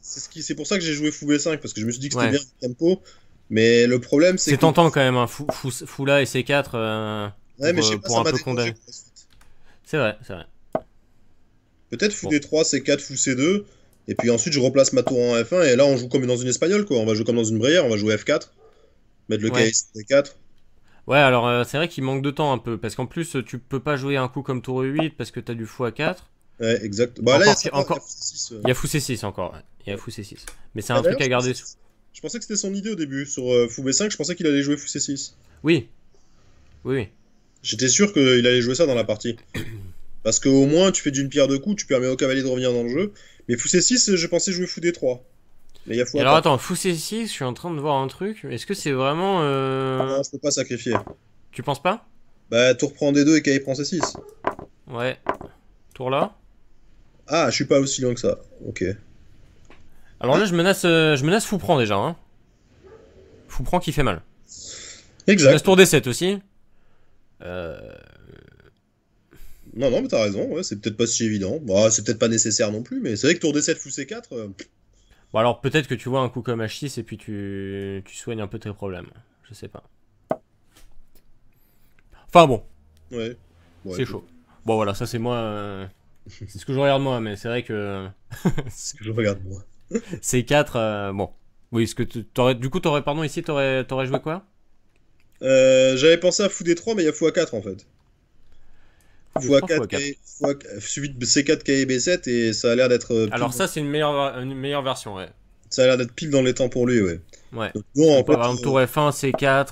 c'est c'est pour ça que j'ai joué Fou B5 parce que je me suis dit que c'était bien le tempo, mais le problème c'est. C'est tentant
quand même, hein, Fou, Fou, là et C4
euh, ouais, mais je sais euh, pas, pour un peu condamner.
C'est vrai, c'est vrai.
Peut-être Fou D3, C4, Fou C2, et puis ensuite je replace ma tour en F1 et là on joue comme dans une espagnole quoi, on va jouer comme dans une brière, on va jouer F4, mettre le KS C4
Ouais, alors euh, c'est vrai qu'il manque de temps un peu, parce qu'en plus, tu peux pas jouer un coup comme tour 8 parce que t'as du fou à 4.
Ouais, exact. Bah, là, il y a, Il fou C6 encore. Il y a fou euh. C6. Mais c'est un bah, truc à garder. Sous. Je pensais que c'était son idée au début. Sur euh, fou B5, je pensais qu'il allait jouer fou C6. Oui. Oui, oui. J'étais sûr qu'il allait jouer ça dans la partie. Parce qu'au moins, tu fais d'une pierre deux coups, tu permets au cavalier de revenir dans le jeu. Mais fou C6, je pensais jouer fou D3. Alors attends,
fou C6, je suis en train de voir un truc. Est-ce que c'est vraiment. Euh, ah,
non, je peux pas sacrifier. Tu penses pas Bah, tour prend D2 et cahier prend C6.
Ouais. Tour là
Ah, je suis pas aussi loin que ça. Ok. Alors là, je
menace, euh, je menace fou prend déjà. Hein. Fou prend qui fait mal. Exact. Je tour D7 aussi.
Euh, non, non, mais t'as raison, ouais, c'est peut-être pas si évident. Bah, c'est peut-être pas nécessaire non plus, mais c'est vrai que tour D7 fou C4.
Bon alors peut-être que tu vois un coup comme H6 et puis tu, soignes un peu tes problèmes. Je sais pas. Enfin bon. Ouais. c'est chaud. Bon voilà, ça c'est moi. Euh, c'est ce que je regarde moi, mais c'est vrai que. c'est ce que je regarde moi. C'est 4, euh, bon. Oui, ce que Du coup, tu aurais Pardon, ici, tu aurais joué quoi
euh, J'avais pensé à Fou des 3, mais il y a Fou à 4 en fait. 4 suivi C4, b 7 et ça a l'air d'être. Euh, Alors, ça,
c'est une meilleure, une meilleure version, ouais.
Ça a l'air d'être pile dans les temps pour lui, ouais. Ouais. Donc, bon, en par exemple, euh, tour
F1, C4,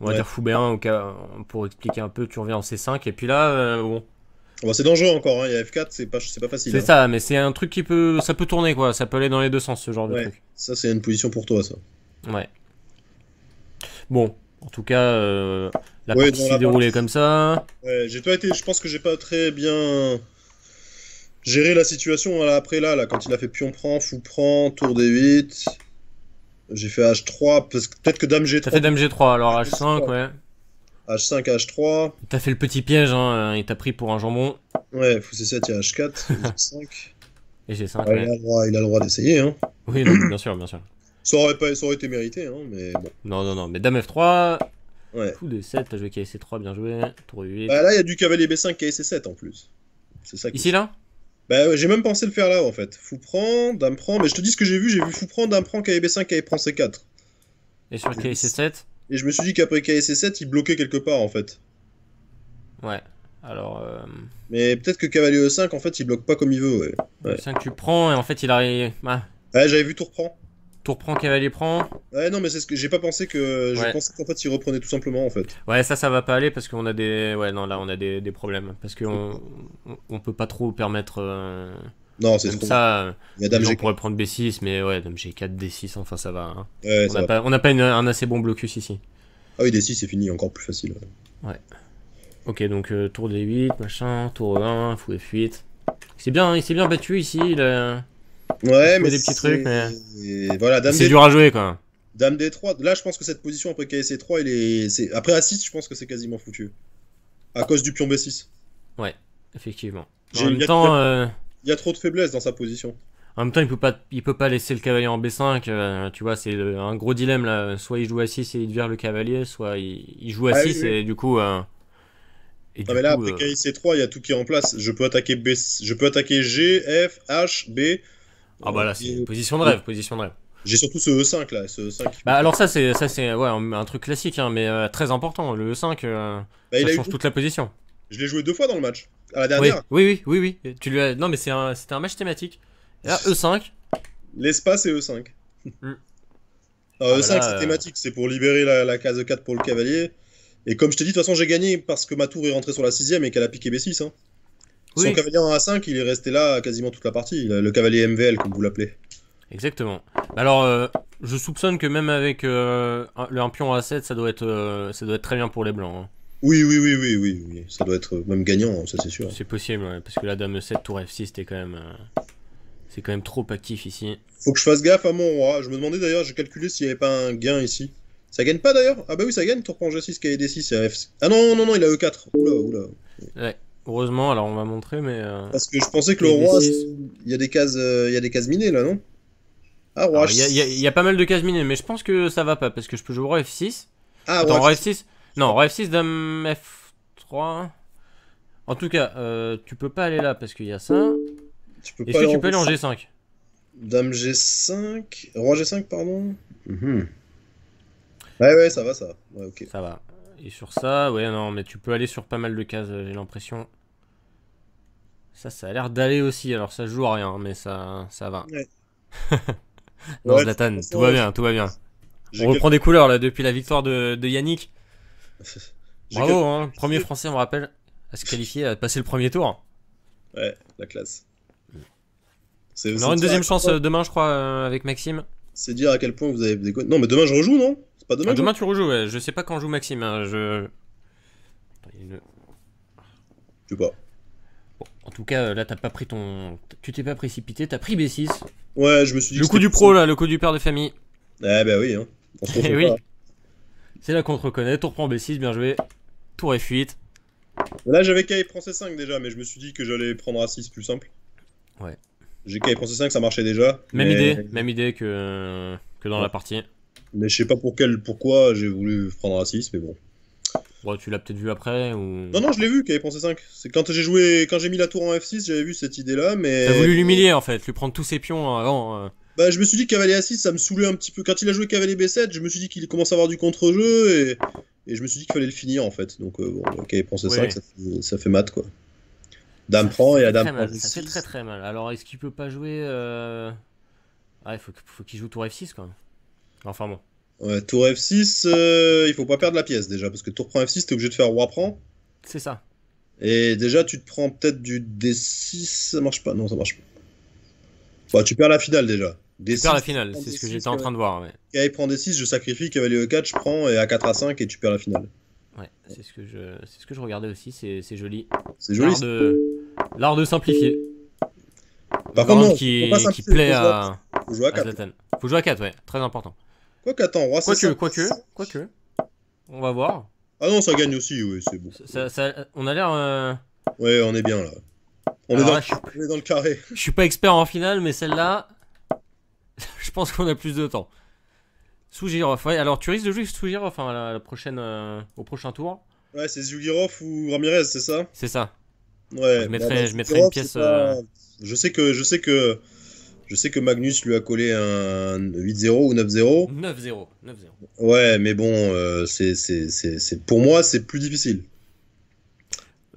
on va dire dire b 1 pour expliquer un peu, tu reviens en C5, et puis là, euh, bon.
c'est dangereux encore, hein, il y a F4, c'est pas, pas facile. C'est hein. ça,
mais c'est un truc qui peut. Ça peut tourner, quoi. Ça peut aller dans les deux sens, ce genre de truc.
Ça, c'est une position pour toi, ça.
Ouais. Bon, en tout cas, euh, la partie s'est déroulée comme ça.
Ouais, j'ai pas été, je pense que j'ai pas très bien géré la situation hein, après là, là, quand il a fait pion prend, fou prend, tour d8. J'ai fait H3, parce que peut-être que dame G3. T'as fait dame G3, alors H5, ouais. H5, H3.
T'as fait le petit piège, hein, euh, il t'a pris pour un jambon.
Ouais, fou C7, il y a H4, h 5 Et j'ai ah, ça. Il a le droit, d'essayer, hein. Oui, bien sûr, bien sûr. Ça aurait, pas, ça aurait été mérité, hein, mais bon.
Non, non, non, mais Dame F3. Ouais. Coup de 7, t'as joué KSC3,
bien joué. Tour 8. Bah là, il y a du cavalier B5, KSC7 en plus. C'est ça. Ici, là Bah j'ai même pensé le faire là en fait. Fou prend, dame prend, mais je te dis ce que j'ai vu, j'ai vu fou prend, dame prend, cavalier B5, cavalier prend C4. Et sur KSC7 Et je me suis dit qu'après KSC7, il bloquait quelque part en fait. Ouais. Alors. Euh... Mais peut-être que cavalier E5, en fait, il bloque pas comme il veut, ouais. ouais. E 5 tu prends, et en fait, il arrive. Ah. Ouais, j'avais vu tour prend. Tour prend, cavalier prend. Ouais, non, mais c'est ce que j'ai pas pensé que. j'ai Je qu'en fait, il reprenait tout simplement, en fait.
Ouais, ça, ça va pas aller parce qu'on a des. Ouais, non, là, on a des, des problèmes. Parce qu'on on peut pas trop permettre. Euh, non, c'est Comme ça. on pourrait prendre B6, mais ouais, Dame G4, D6, enfin, ça va. Hein. on n'a pas, on a pas un assez bon blocus ici. Ah oui, D6, c'est fini, encore plus facile. Ouais. Ok, donc euh, tour D8, machin, tour 1, fou F8. C'est bien, il s'est bien battu ici. Il Ouais, mais des petits trucs. Mais...
Voilà, c'est dur à jouer quoi. Dame D3, là je pense que cette position après KSC3, il est... après A6, je pense que c'est quasiment foutu. À cause du pion B6. Ouais, effectivement. En même temps, euh, il y a trop de faiblesses dans sa position.
En même temps, il peut pas, il peut pas laisser le cavalier en B5. Euh, tu vois, c'est un gros dilemme là. Soit il joue a 6 et il devient le cavalier, soit il, joue a ah 6 et du coup.
Euh... Ah, mais là, après euh, KSC3, il y a tout qui est en place. Je peux attaquer, B... je peux attaquer G, F, H, B. Ah bah là, euh, c'est euh, position de rêve, position de rêve. J'ai surtout ce E5 là, ce E5.
Bah alors ça c'est ça c'est ouais, un truc classique hein, mais euh, très important. Le E5 bah,
ça change toute la position. Je l'ai joué deux fois dans le match. À la dernière.
Oui oui oui oui. Tu lui as... Non mais c'est c'était un match thématique. là E5.
L'espace et E5. E5 c'est thématique, c'est pour libérer la, case 4 pour le cavalier. Et comme je t'ai dit, de toute façon j'ai gagné parce que ma tour est rentrée sur la 6ème et qu'elle a piqué B6. Son cavalier en A5, il est resté là quasiment toute la partie, le cavalier MVL, comme vous l'appelez.
Exactement. Alors, euh, je soupçonne que même avec euh, le un pion A7, ça doit, être, euh, ça doit être très bien pour les blancs. Hein.
Oui, oui, oui, oui, oui, oui, ça doit être même gagnant, ça c'est sûr. C'est
possible, parce que la dame E7, tour F6, c'était quand même. C'est quand même trop actif ici.
Faut que je fasse gaffe à mon roi. Je me demandais d'ailleurs, j'ai calculé s'il n'y avait pas un gain ici. Ça gagne pas d'ailleurs Ah bah oui, ça gagne, tour prend G6, kd D6 et AF. Ah non, non, non, il a E4. Oula, oula.
Ouais. Heureusement, alors on va montrer, mais. Euh,
parce que je pensais que le roi, il y a des cases, euh, il y des cases minées là, non Ah roi. Il y,
Il y, a pas mal de cases minées, mais je pense que ça va pas parce que je peux jouer roi f6. Ah roi f6. Non, roi f6, dame f3. En tout cas, euh, tu peux pas aller là parce qu'il y a ça.
Tu peux Et tu peux aller en g5. Dame g5, roi g5, pardon. Mhm. Ouais, ouais, ça va, ça. Va. Ouais, ok. Ça va.
Et sur ça, ouais, non, mais tu peux aller sur pas mal de cases, euh, j'ai l'impression. Ça, ça a l'air d'aller aussi. Alors, ça joue à rien, mais ça, ça va. non, Zlatan, tout va bien, tout va bien. On reprend des couleurs, là, depuis la victoire de, Yannick. Bravo, hein. premier français, on rappelle, à se qualifier, à passer le premier tour.
Ouais, la classe.
On aura une deuxième chance euh, demain, je crois, euh, avec Maxime.
C'est dire à quel point vous avez des... Non, mais demain, je rejoue, non pas ah, demain. Hein.
tu rejoues, je sais pas quand joue Maxime. Hein. Je... Attends, sais pas. Bon, en tout cas, euh, là t'as pas pris ton. Tu t'es pas précipité, t'as pris B6. Ouais, je me suis dit. Le coup du pro là, le coup du père de famille.
Eh bah oui, hein. Eh
C'est là qu'on te reconnaît, tour prend B6, bien joué.
Tour f fuite. Là j'avais K C5 déjà, mais je me suis dit que j'allais prendre A6 plus simple. Ouais. J'ai K 5 ça marchait déjà. Même idée,
même idée que, euh, que dans la
partie. Mais je sais pas pour quel, pourquoi j'ai voulu prendre a 6, mais bon. tu l'as peut-être vu après Non, non, je l'ai vu, K pensé 5. C'est quand j'ai joué, quand j'ai mis la tour en F6, j'avais vu cette idée-là, mais. T'as voulu l'humilier en
fait, lui prendre tous ses pions avant. Euh.
Bah, je me suis dit que cavalier A6, ça me saoulait un petit peu. Quand il a joué cavalier B7, je me suis dit qu'il commence à avoir du contre-jeu et... et... je me suis dit qu'il fallait le finir en fait. Donc, euh, bon, ok, 5, Ça, fait, ça, mat quoi. Dame prend et adam' dame prend. ça fait très
très mal. Alors, est-ce qu'il peut pas jouer. Euh, ah, il faut, faut qu'il joue tour F6 quoi.
Enfin bon. Ouais, tour F6, euh, il faut pas perdre la pièce déjà, parce que tour prend F6, t'es obligé de faire roi prend. C'est ça. Et déjà, tu te prends peut-être du D6, ça marche pas. Non, ça marche pas. Enfin, bah, tu perds la finale déjà. tu perds la finale, c'est ce que j'étais en train de voir. k il prend D6, je sacrifie, cavalier E4, je prends, et A4, à 5 et tu perds la finale.
Ouais, c'est ce, que je, ce que je regardais aussi, c'est joli. C'est joli. L'art de, l'art de simplifier. Par contre, non, qui, qui plaît à, à, jouer à 4. Faut jouer à 4, ouais, très important.
Quoi quoi quoi ça, que quoi On va voir. Ah non, ça gagne aussi, oui, c'est bon.
on a l'air. Euh,
ouais, on est bien là. On, est, dans
le... carré. Je suis pas expert en finale, mais celle-là, je pense qu'on a plus de temps. Sous alors tu risques de jouer sous enfin hein, la prochaine, euh, au prochain tour.
Ouais, c'est Zugirov ou Ramirez, c'est ça C'est ça. Ouais. Je mettrais, bah, je une pièce. Euh, je sais que, je sais que je sais que Magnus lui a collé un 8-0 ou 9-0. 9-0. Ouais, mais bon, euh, c'est, pour moi, c'est plus difficile.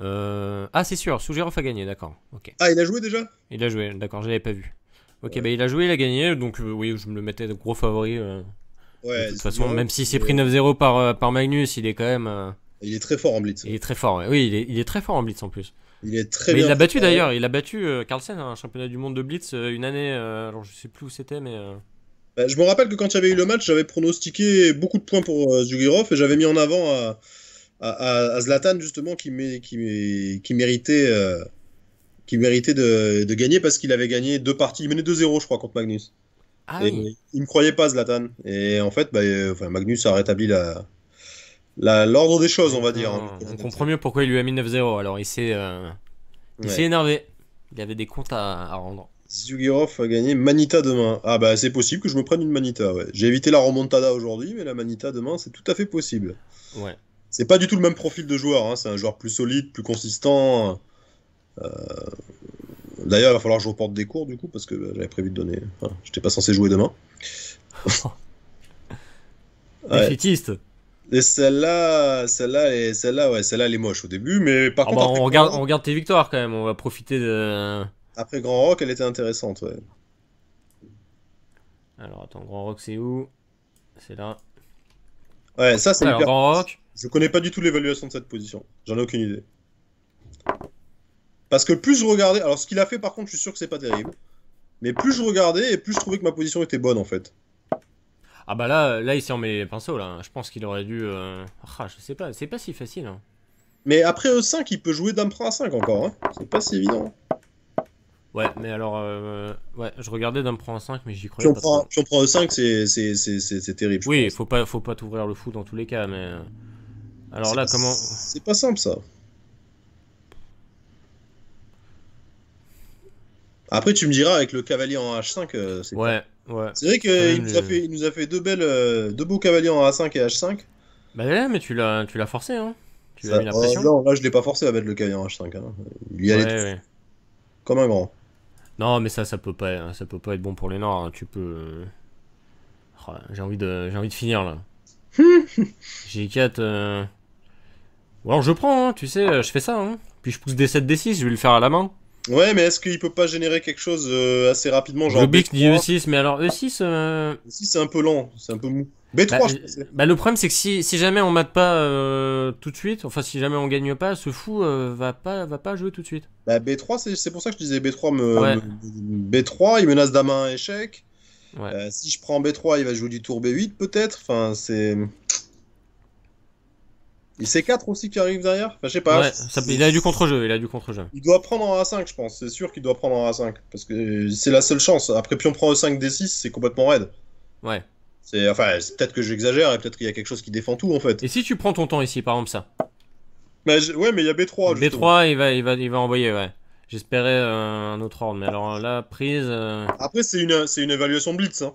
Euh, ah, c'est sûr, Sougerov a gagné, d'accord. Ah, il a joué déjà Il a joué, d'accord, je l'avais pas vu. Ok, bah, il a joué, il a gagné, donc euh, oui, je me le mettais de gros favori. Ouais, de toute façon, même s'il s'est pris 9-0 par, par Magnus, il est quand même. Il est très fort en blitz. Il est très fort, oui, il est, il est très fort en blitz en plus. Il est très bien. Il l'a battu d'ailleurs, il a battu euh, Carlsen, hein, un championnat du monde de Blitz, euh, une année, euh, alors je sais plus où c'était, mais.
Bah, je me rappelle que quand il y avait eu le match, j'avais pronostiqué beaucoup de points pour Zugirov et j'avais mis en avant à, Zlatan justement qui, qui, qui méritait, qui méritait de, gagner parce qu'il avait gagné deux parties. Il menait 2-0, je crois, contre Magnus. Ah, Il ne croyait pas Zlatan. Et en fait, bah, enfin, Magnus a rétabli la, l'ordre des choses, on va dire. Hein. Ah, on
comprend mieux pourquoi il lui a mis 9-0. Alors il s'est euh, énervé. Il avait des comptes
à, à rendre. Zugirov a gagné Manita demain. Ah bah c'est possible que je me prenne une Manita. Ouais. J'ai évité la remontada aujourd'hui, mais la Manita demain, c'est tout à fait possible. Ouais. C'est pas du tout le même profil de joueur. Hein. C'est un joueur plus solide, plus consistant. Euh, d'ailleurs, il va falloir que je reporte des cours du coup parce que j'avais prévu de donner. Enfin, j'étais pas censé jouer demain. Défaitiste. Et celle-là, celle-là, celle-là, ouais, là elle est moche au début, mais par ah contre. Bah, on, regarde, on
regarde tes victoires quand même, on va profiter de.
Après Grand Rock, elle était intéressante, ouais. Alors attends, Grand Rock, c'est où C'est là. Ouais, ça, c'est Grand Rock. Je connais pas du tout l'évaluation de cette position, j'en ai aucune idée. Parce que plus je regardais. Alors, ce qu'il a fait, par contre, je suis sûr que c'est pas terrible. Mais plus je regardais, et plus je trouvais que ma position était bonne en fait.
Ah bah là, là il s'est emmêlé les pinceaux là. Je pense qu'il aurait dû. Euh, ah, je sais pas, c'est pas si facile. Hein.
Mais après E5, il peut jouer Dame prend à 5 encore. Hein. C'est pas si évident.
Ouais, mais alors, euh, ouais, je regardais Dame prend à 5 mais j'y croyais pas.
si on prend E5,
c'est terrible. Oui, faut pas, faut pas t'ouvrir le fou dans tous les cas, mais. Euh, alors là, comment. C'est
pas simple ça. Après, tu me diras avec le cavalier en H5, c'est. Ouais. C'est vrai qu'il nous, nous, a fait deux belles, euh, deux beaux cavaliers en A5 et H5. Bah là, mais tu l'as, tu l'as forcé, hein. Oh, non, là, je l'ai pas forcé à mettre le cavalier en H5. Hein. Il y allait ouais, comme un grand.
Non, mais ça, ça peut pas, hein, ça peut pas être bon pour les Noirs. Hein. Tu peux. Euh, oh, j'ai envie de, j'ai envie de finir là. j'ai 4 euh, alors je prends, tu sais, je fais ça. Puis je pousse D7, D6, je vais le faire à la main.
Ouais, mais est-ce qu'il peut pas générer quelque chose euh, assez rapidement genre Bix dit E6, mais alors E6. E6 euh, c'est un peu lent,
c'est un peu mou. B3, bah, je pensais. Bah, le problème c'est que si, jamais on mate pas euh, tout de suite, enfin si jamais on gagne pas, ce fou va pas va pas jouer tout de suite.
Bah B3, c'est pour ça que je disais B3 me, B3, il menace d'amain un échec. Ouais. si je prends B3, il va jouer du tour B8 peut-être. Enfin c'est. Il c'est 4 aussi qui arrive derrière Enfin, je sais pas. Ouais, il a du
contre-jeu, il a du contre-jeu.
Il doit prendre en A5, je pense. C'est sûr qu'il doit prendre en A5. Parce que c'est la seule chance. Après, pion prend E5, D6, c'est complètement raide. Ouais. C'est, enfin, peut-être que j'exagère et peut-être qu'il y a quelque chose qui défend tout, en fait. Et si tu prends ton temps ici, par exemple, ça Mais Ouais, mais il y a B3. B3,
il va, il, va, il va envoyer, ouais. J'espérais euh, un autre ordre, mais alors là, prise. Euh,
Après, c'est une, c'est une évaluation blitz, hein.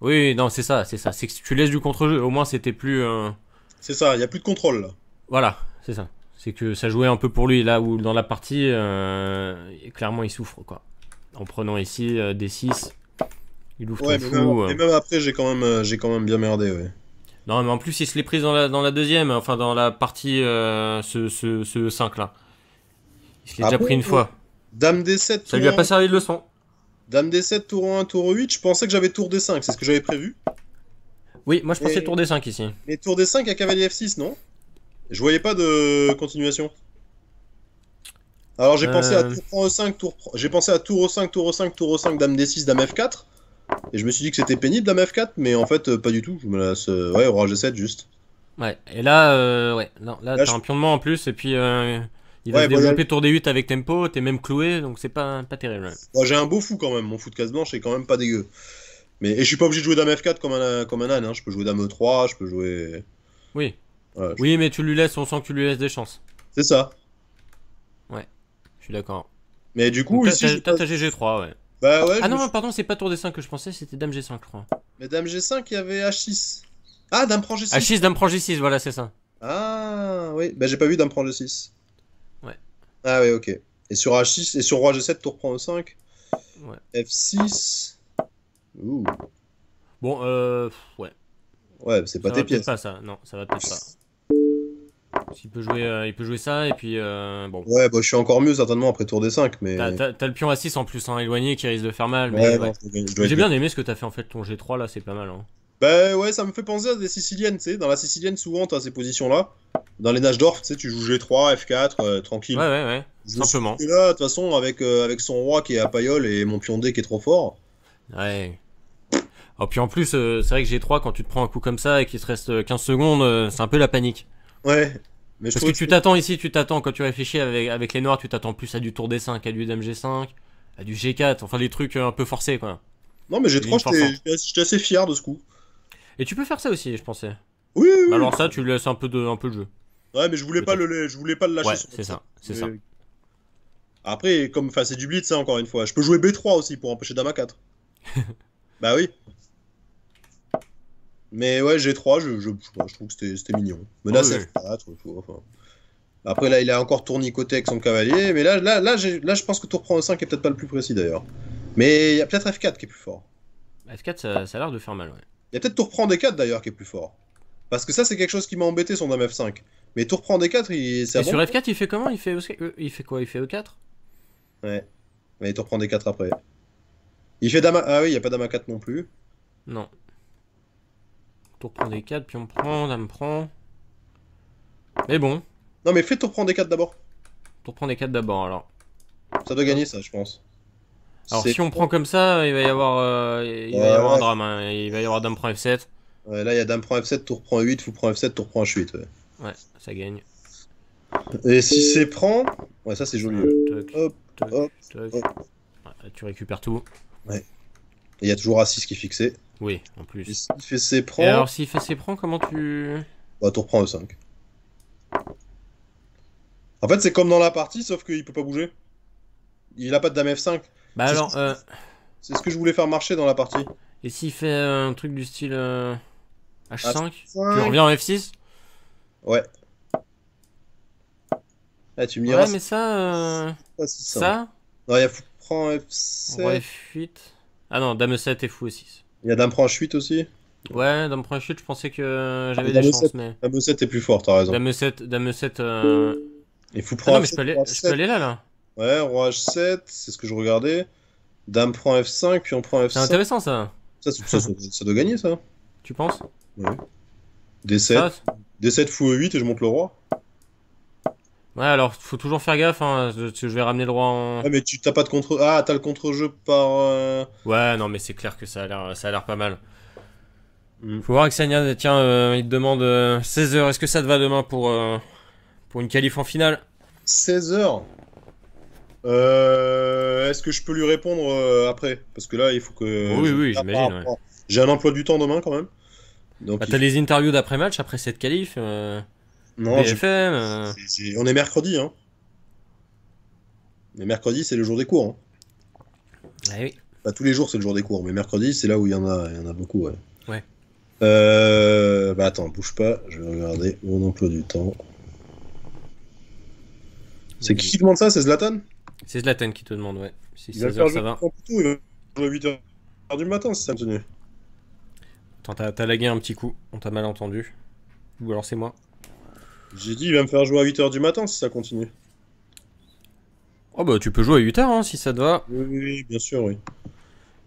Oui, non, c'est ça, c'est ça. C'est que tu laisses du contre-jeu. Au moins, c'était plus. Euh,
c'est ça, il n'y a plus de contrôle. Là.
Voilà, c'est ça. C'est que ça jouait un peu pour lui, là où dans la partie, euh, clairement, il souffre, quoi.
En prenant ici d euh, des 6, il ouvre ouais, Et euh. même après, j'ai quand, même, j'ai quand même bien merdé, ouais.
Non, mais en plus, il se l'est pris dans la, deuxième, enfin, dans la partie, ce,
5-là. Il se l'est ah déjà pris une fois. Dame D7, Ça lui a pas servi de leçon. Dame D7, tour 1, tour 8, je pensais que j'avais tour D5, c'est ce que j'avais prévu. Oui, moi je pensais tour D5 ici. Mais tour D5 à cavalier F6, non Je voyais pas de continuation. Alors j'ai euh. pensé à tour E5, tour... J'ai pensé à tour E5, tour E5, tour E5, dame D6, dame F4. Et je me suis dit que c'était pénible dame F4, mais en fait euh, pas du tout. Je me euh, Ouais, roi G7 juste.
Ouais, et là, euh... ouais, non, là, t'as un pion de en plus, et puis... Il va développer tour D8 avec tempo, t'es même cloué, donc c'est pas, pas terrible.
j'ai un beau fou quand même, mon fou de casse blanche est quand même pas dégueu. Mais, et je suis pas obligé de jouer dame F4 comme un, comme un âne, hein. je peux jouer dame E3, je peux jouer.
Oui. Oui, mais tu lui laisses, on sent que tu lui laisses des chances. C'est ça. Ouais, je suis d'accord. Mais du coup, Donc, ici. T'as
GG3, ouais. Bah ouais. Ah non,
pardon, c'est pas tour des 5 que je pensais, c'était dame G5, je crois.
Mais dame G5, il y avait H6. Ah, dame prend G6. H6, dame prend G6, voilà, c'est ça. Ah, oui. Bah j'ai pas vu dame prend G6. Ouais. Ah, oui, ok. Et sur H6, et sur roi G7, tour prend E5. Ouais. F6. Ouh. Bon, euh, ouais. Ouais, c'est pas tes pièces.
Pas ça, non, ça va peut-être pas. Il peut, jouer, euh, il peut jouer ça et puis euh, bon.
Ouais, bah, je suis encore mieux certainement après tour des 5. Mais... T'as
le pion à 6 en plus, hein, éloigné qui risque de faire mal. Ouais, ouais. J'ai bien aimé ce que t'as fait en fait, ton G3 là, c'est pas mal. Hein.
Bah ouais, ça me fait penser à des Siciliennes, tu sais. Dans la Sicilienne, souvent t'as ces positions là. Dans les nages tu sais, tu joues G3, F4, euh, tranquille. Ouais, ouais,
ouais. Là,
de toute façon, avec, avec son roi qui est à paillole et mon pion D qui est trop fort.
Ouais. Oh, puis en plus, euh, c'est vrai que G3, quand tu te prends un coup comme ça et qu'il te reste 15 euh, secondes, euh, c'est un peu la panique. Ouais. Mais Parce je que, que, tu t'attends ici, tu t'attends, quand tu réfléchis avec, avec les noirs, tu t'attends plus à du tour D5, à du dmg 5 à du G4, enfin des trucs un peu forcés quoi. Non, mais G3,
j'étais assez fier de ce coup. Et tu peux faire ça aussi, je pensais.
Oui, oui. Bah, alors ça, tu laisses un peu, de, un peu le jeu.
Ouais, mais je voulais, pas le, je voulais le lâcher. Ouais, c'est ça, c'est ça. Après, comme c'est du blitz, ça hein, encore une fois. Je peux jouer B3 aussi pour empêcher Dama 4. bah oui. Mais ouais, G3, je, trouve que c'était mignon. Menace F4, Après, là, il a encore côté avec son cavalier. Mais là, là, là, je pense que tour prend E5 est peut-être pas le plus précis d'ailleurs. Mais il y a peut-être F4 qui est plus fort.
F4, ça, a l'air de faire mal, ouais.
Il y a peut-être tour prend D4 d'ailleurs qui est plus fort. Parce que ça, c'est quelque chose qui m'a embêté son dame F5. Mais tour prend D4, il. Et sur F4,
il fait comment il fait, euh, quoi Il fait E4
Ouais. Mais il tour prend D4 après. Il fait dame. Ah oui, il n'y a pas dame A4 non plus.
Non tour prend des 4, puis on prend, dame prend. Mais bon. Non, mais fais tour prend des 4 d'abord. Tour prendre des 4 d'abord, alors. Ça doit gagner, ça, je pense. Alors, si on prend comme ça, il va y avoir, euh, il va y avoir un drame. Hein. Il va y avoir dame prend F7.
Ouais, là, il y a dame prend F7, tour prend 8, fou prend F7, tour prend H8. Ouais, ouais ça gagne. Et si c'est prend. Ouais, ça, c'est joli. hop, tu récupères tout. Ouais. Et il y a toujours A6 qui est fixé. Oui, en plus. Et s'il fait ses prends. Et alors,
s'il fait ses prends, comment tu.
Bah, tu reprends E5. En fait, c'est comme dans la partie, sauf qu'il peut pas bouger. Il a pas de dame F5. Bah alors. Euh, c'est ce que je voulais faire marcher dans la partie.
Et s'il fait un truc du style H5,
euh, Tu reviens en F6 Ouais. Eh, tu m'y. Ouais, mais
ça. Euh, ça,
non, il prend
F7. F8. Ah non, dame 7 et fou et 6. Il y a dame h 8 aussi Ouais, dame h 8, je pensais que j'avais ah, des chances, mais. Dame 7 est plus fort, t'as raison. Dame 7, dame 7. Euh,
et fou prend ah non, mais je peux, aller, là, là. Ouais, roi h7, c'est ce que je regardais. Dame prend f5, puis on prend f5. C'est intéressant ça. Ça, ça, doit gagner ça. Tu penses Ouais. D7. D7 fou e8 et je monte le roi.
Ouais, alors faut toujours faire gaffe, hein, je vais ramener le roi en. Ah, mais tu t'as pas de contre. Ah, t'as le contre-jeu par. Euh, ouais, non, mais c'est clair que ça a l'air, ça a l'air pas mal. Mm. Faut voir que Sanya, tiens, euh, il te demande 16h, euh, est-ce que ça te va demain pour, pour une qualif en finale
16h Est-ce que je peux lui répondre après Parce que là, il faut que. Oui, oui, j'imagine. J'ai un emploi du temps demain quand même. Donc, bah, t'as les
interviews d'après-match, après cette qualif
non, euh. on est mercredi, hein. Mais mercredi, c'est le jour des cours. Hein. Ah, oui. Pas tous les jours, c'est le jour des cours, mais mercredi, c'est là où il y en a, il a beaucoup, ouais. Ouais. Euh... Bah attends, bouge pas, je vais regarder mon emploi du temps. C'est qui qui demande ça C'est Zlatan
C'est Zlatan qui te demande, ouais. Si 16 ça va.
il va du matin si ça Attends, t'as lagué un petit coup, on t'a mal entendu. Ou alors c'est moi. J'ai dit, il va me faire jouer à 8h du matin si ça continue. Oh bah tu peux jouer à 8h hein, si ça te va. Oui, bien sûr, oui.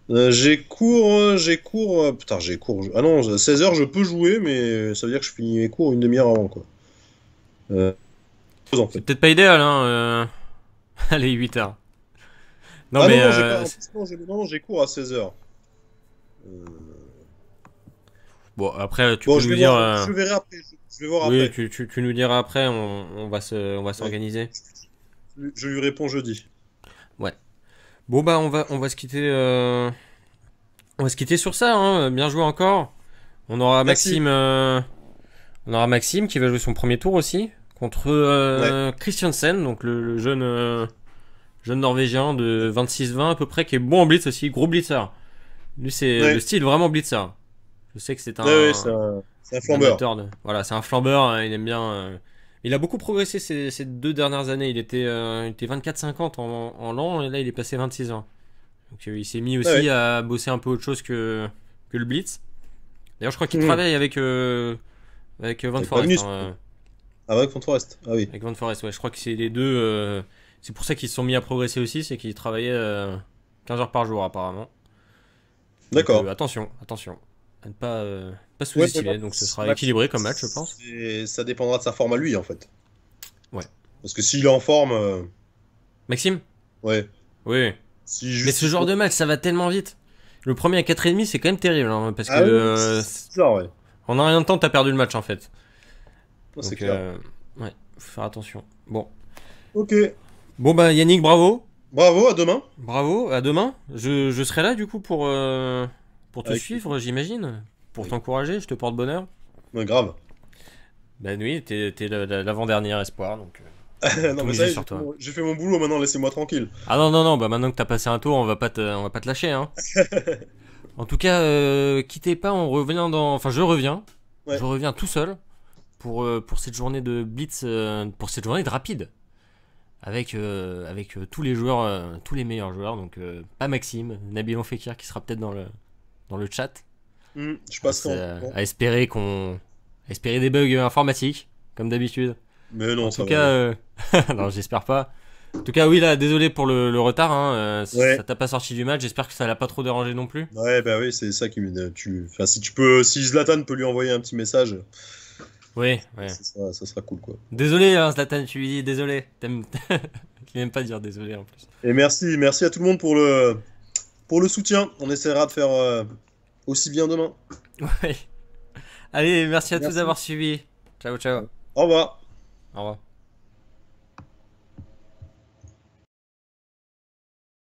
Euh, j'ai cours, hein, j'ai cours, euh, putain j'ai cours, ah non, 16h je peux jouer mais ça veut dire que je finis mes cours une demi-heure avant quoi. Euh, C'est
peut-être pas idéal hein, allez 8h. Ah non mais...
Non, non j'ai cours à 16h.
Bon après tu peux je dire... verrai après, tu, tu, nous diras après, on, on va s'organiser.
Je lui réponds jeudi.
Ouais. Bon bah on va on va se quitter euh, on va se quitter sur ça. Hein. Bien joué encore. On aura Maxime euh, on aura Maxime qui va jouer son premier tour aussi contre euh, Christiansen donc le, jeune jeune norvégien de 26-20 à peu près qui est bon en blitz aussi gros blitzer. Lui c'est le style vraiment blitzer. Je sais que c'est un, flambeur. voilà, c'est un flambeur. Hein, il aime bien. Euh, il a beaucoup progressé ces, deux dernières années. Il était, euh, était 24-50 en, en l'an et là il est passé 26 ans. Donc euh, il s'est mis aussi à bosser un peu autre chose que, que le Blitz. D'ailleurs, je crois qu'il hmm. travaille avec, euh, avec Van avec Forest. avec hein,
ah, Van Forest, ah oui. Avec Van
Forest, ouais. Je crois que c'est les deux. c'est pour ça qu'ils se sont mis à progresser aussi, c'est qu'ils travaillaient 15 heures par jour apparemment. D'accord. attention, attention
pas, euh, sous donc ce sera équilibré comme match, je pense. Ça dépendra de sa forme à lui, en fait.
Ouais. Parce que s'il est en forme. Euh, Maxime Ouais. Oui. Mais ce genre de match, ça va tellement vite. Le premier à 4,5, c'est quand même terrible. Hein, parce ah que. on a En rien de temps, t'as perdu le match, en fait. c'est clair. Euh, ouais, faut faire attention. Bon. Ok. Bon, bah, Yannick, bravo. Bravo, à demain. Bravo, à demain. Je, je serai là, du coup, pour. Pour te suivre, j'imagine. Pour t'encourager, je te porte bonheur. Bah, grave. Ben oui, t'es t'es l'avant-dernier espoir. Donc...
Euh, non, mais j'ai fait, mon- boulot maintenant, laissez-moi tranquille.
Ah non, non, non, bah maintenant que t'as passé un tour, on va pas te, on va pas te lâcher. Hein. en tout cas, euh, quittez pas, on revient dans. Enfin, je reviens. Je reviens tout seul pour, euh, pour cette journée de blitz, pour cette journée de rapide. Avec, avec tous les joueurs, tous les meilleurs joueurs. Donc, pas Maxime, Nabilon Fekir qui sera peut-être dans le, dans le chat.
Hmm, je passe à, euh, à
espérer qu'on espérer des bugs informatiques comme d'habitude. Mais non, en tout cas, euh, non, j'espère pas. En tout cas, oui, là, désolé pour le, retard. Hein, euh, Ça t'a pas sorti du match. J'espère que ça l'a pas trop dérangé non plus.
Ouais, bah oui, c'est ça qui me. Tu... Enfin, si tu peux, si Zlatan peut lui envoyer un petit message. Oui, ouais. Ça sera, cool, quoi.
Désolé, hein, Zlatan, tu lui dis désolé. Tu Il pas dire désolé en plus.
Et merci, merci à tout le monde pour le pour le soutien. On essaiera de faire euh, aussi bien demain. Ouais.
Allez, merci à tous d'avoir suivi. Ciao, ciao. Au revoir. Au revoir.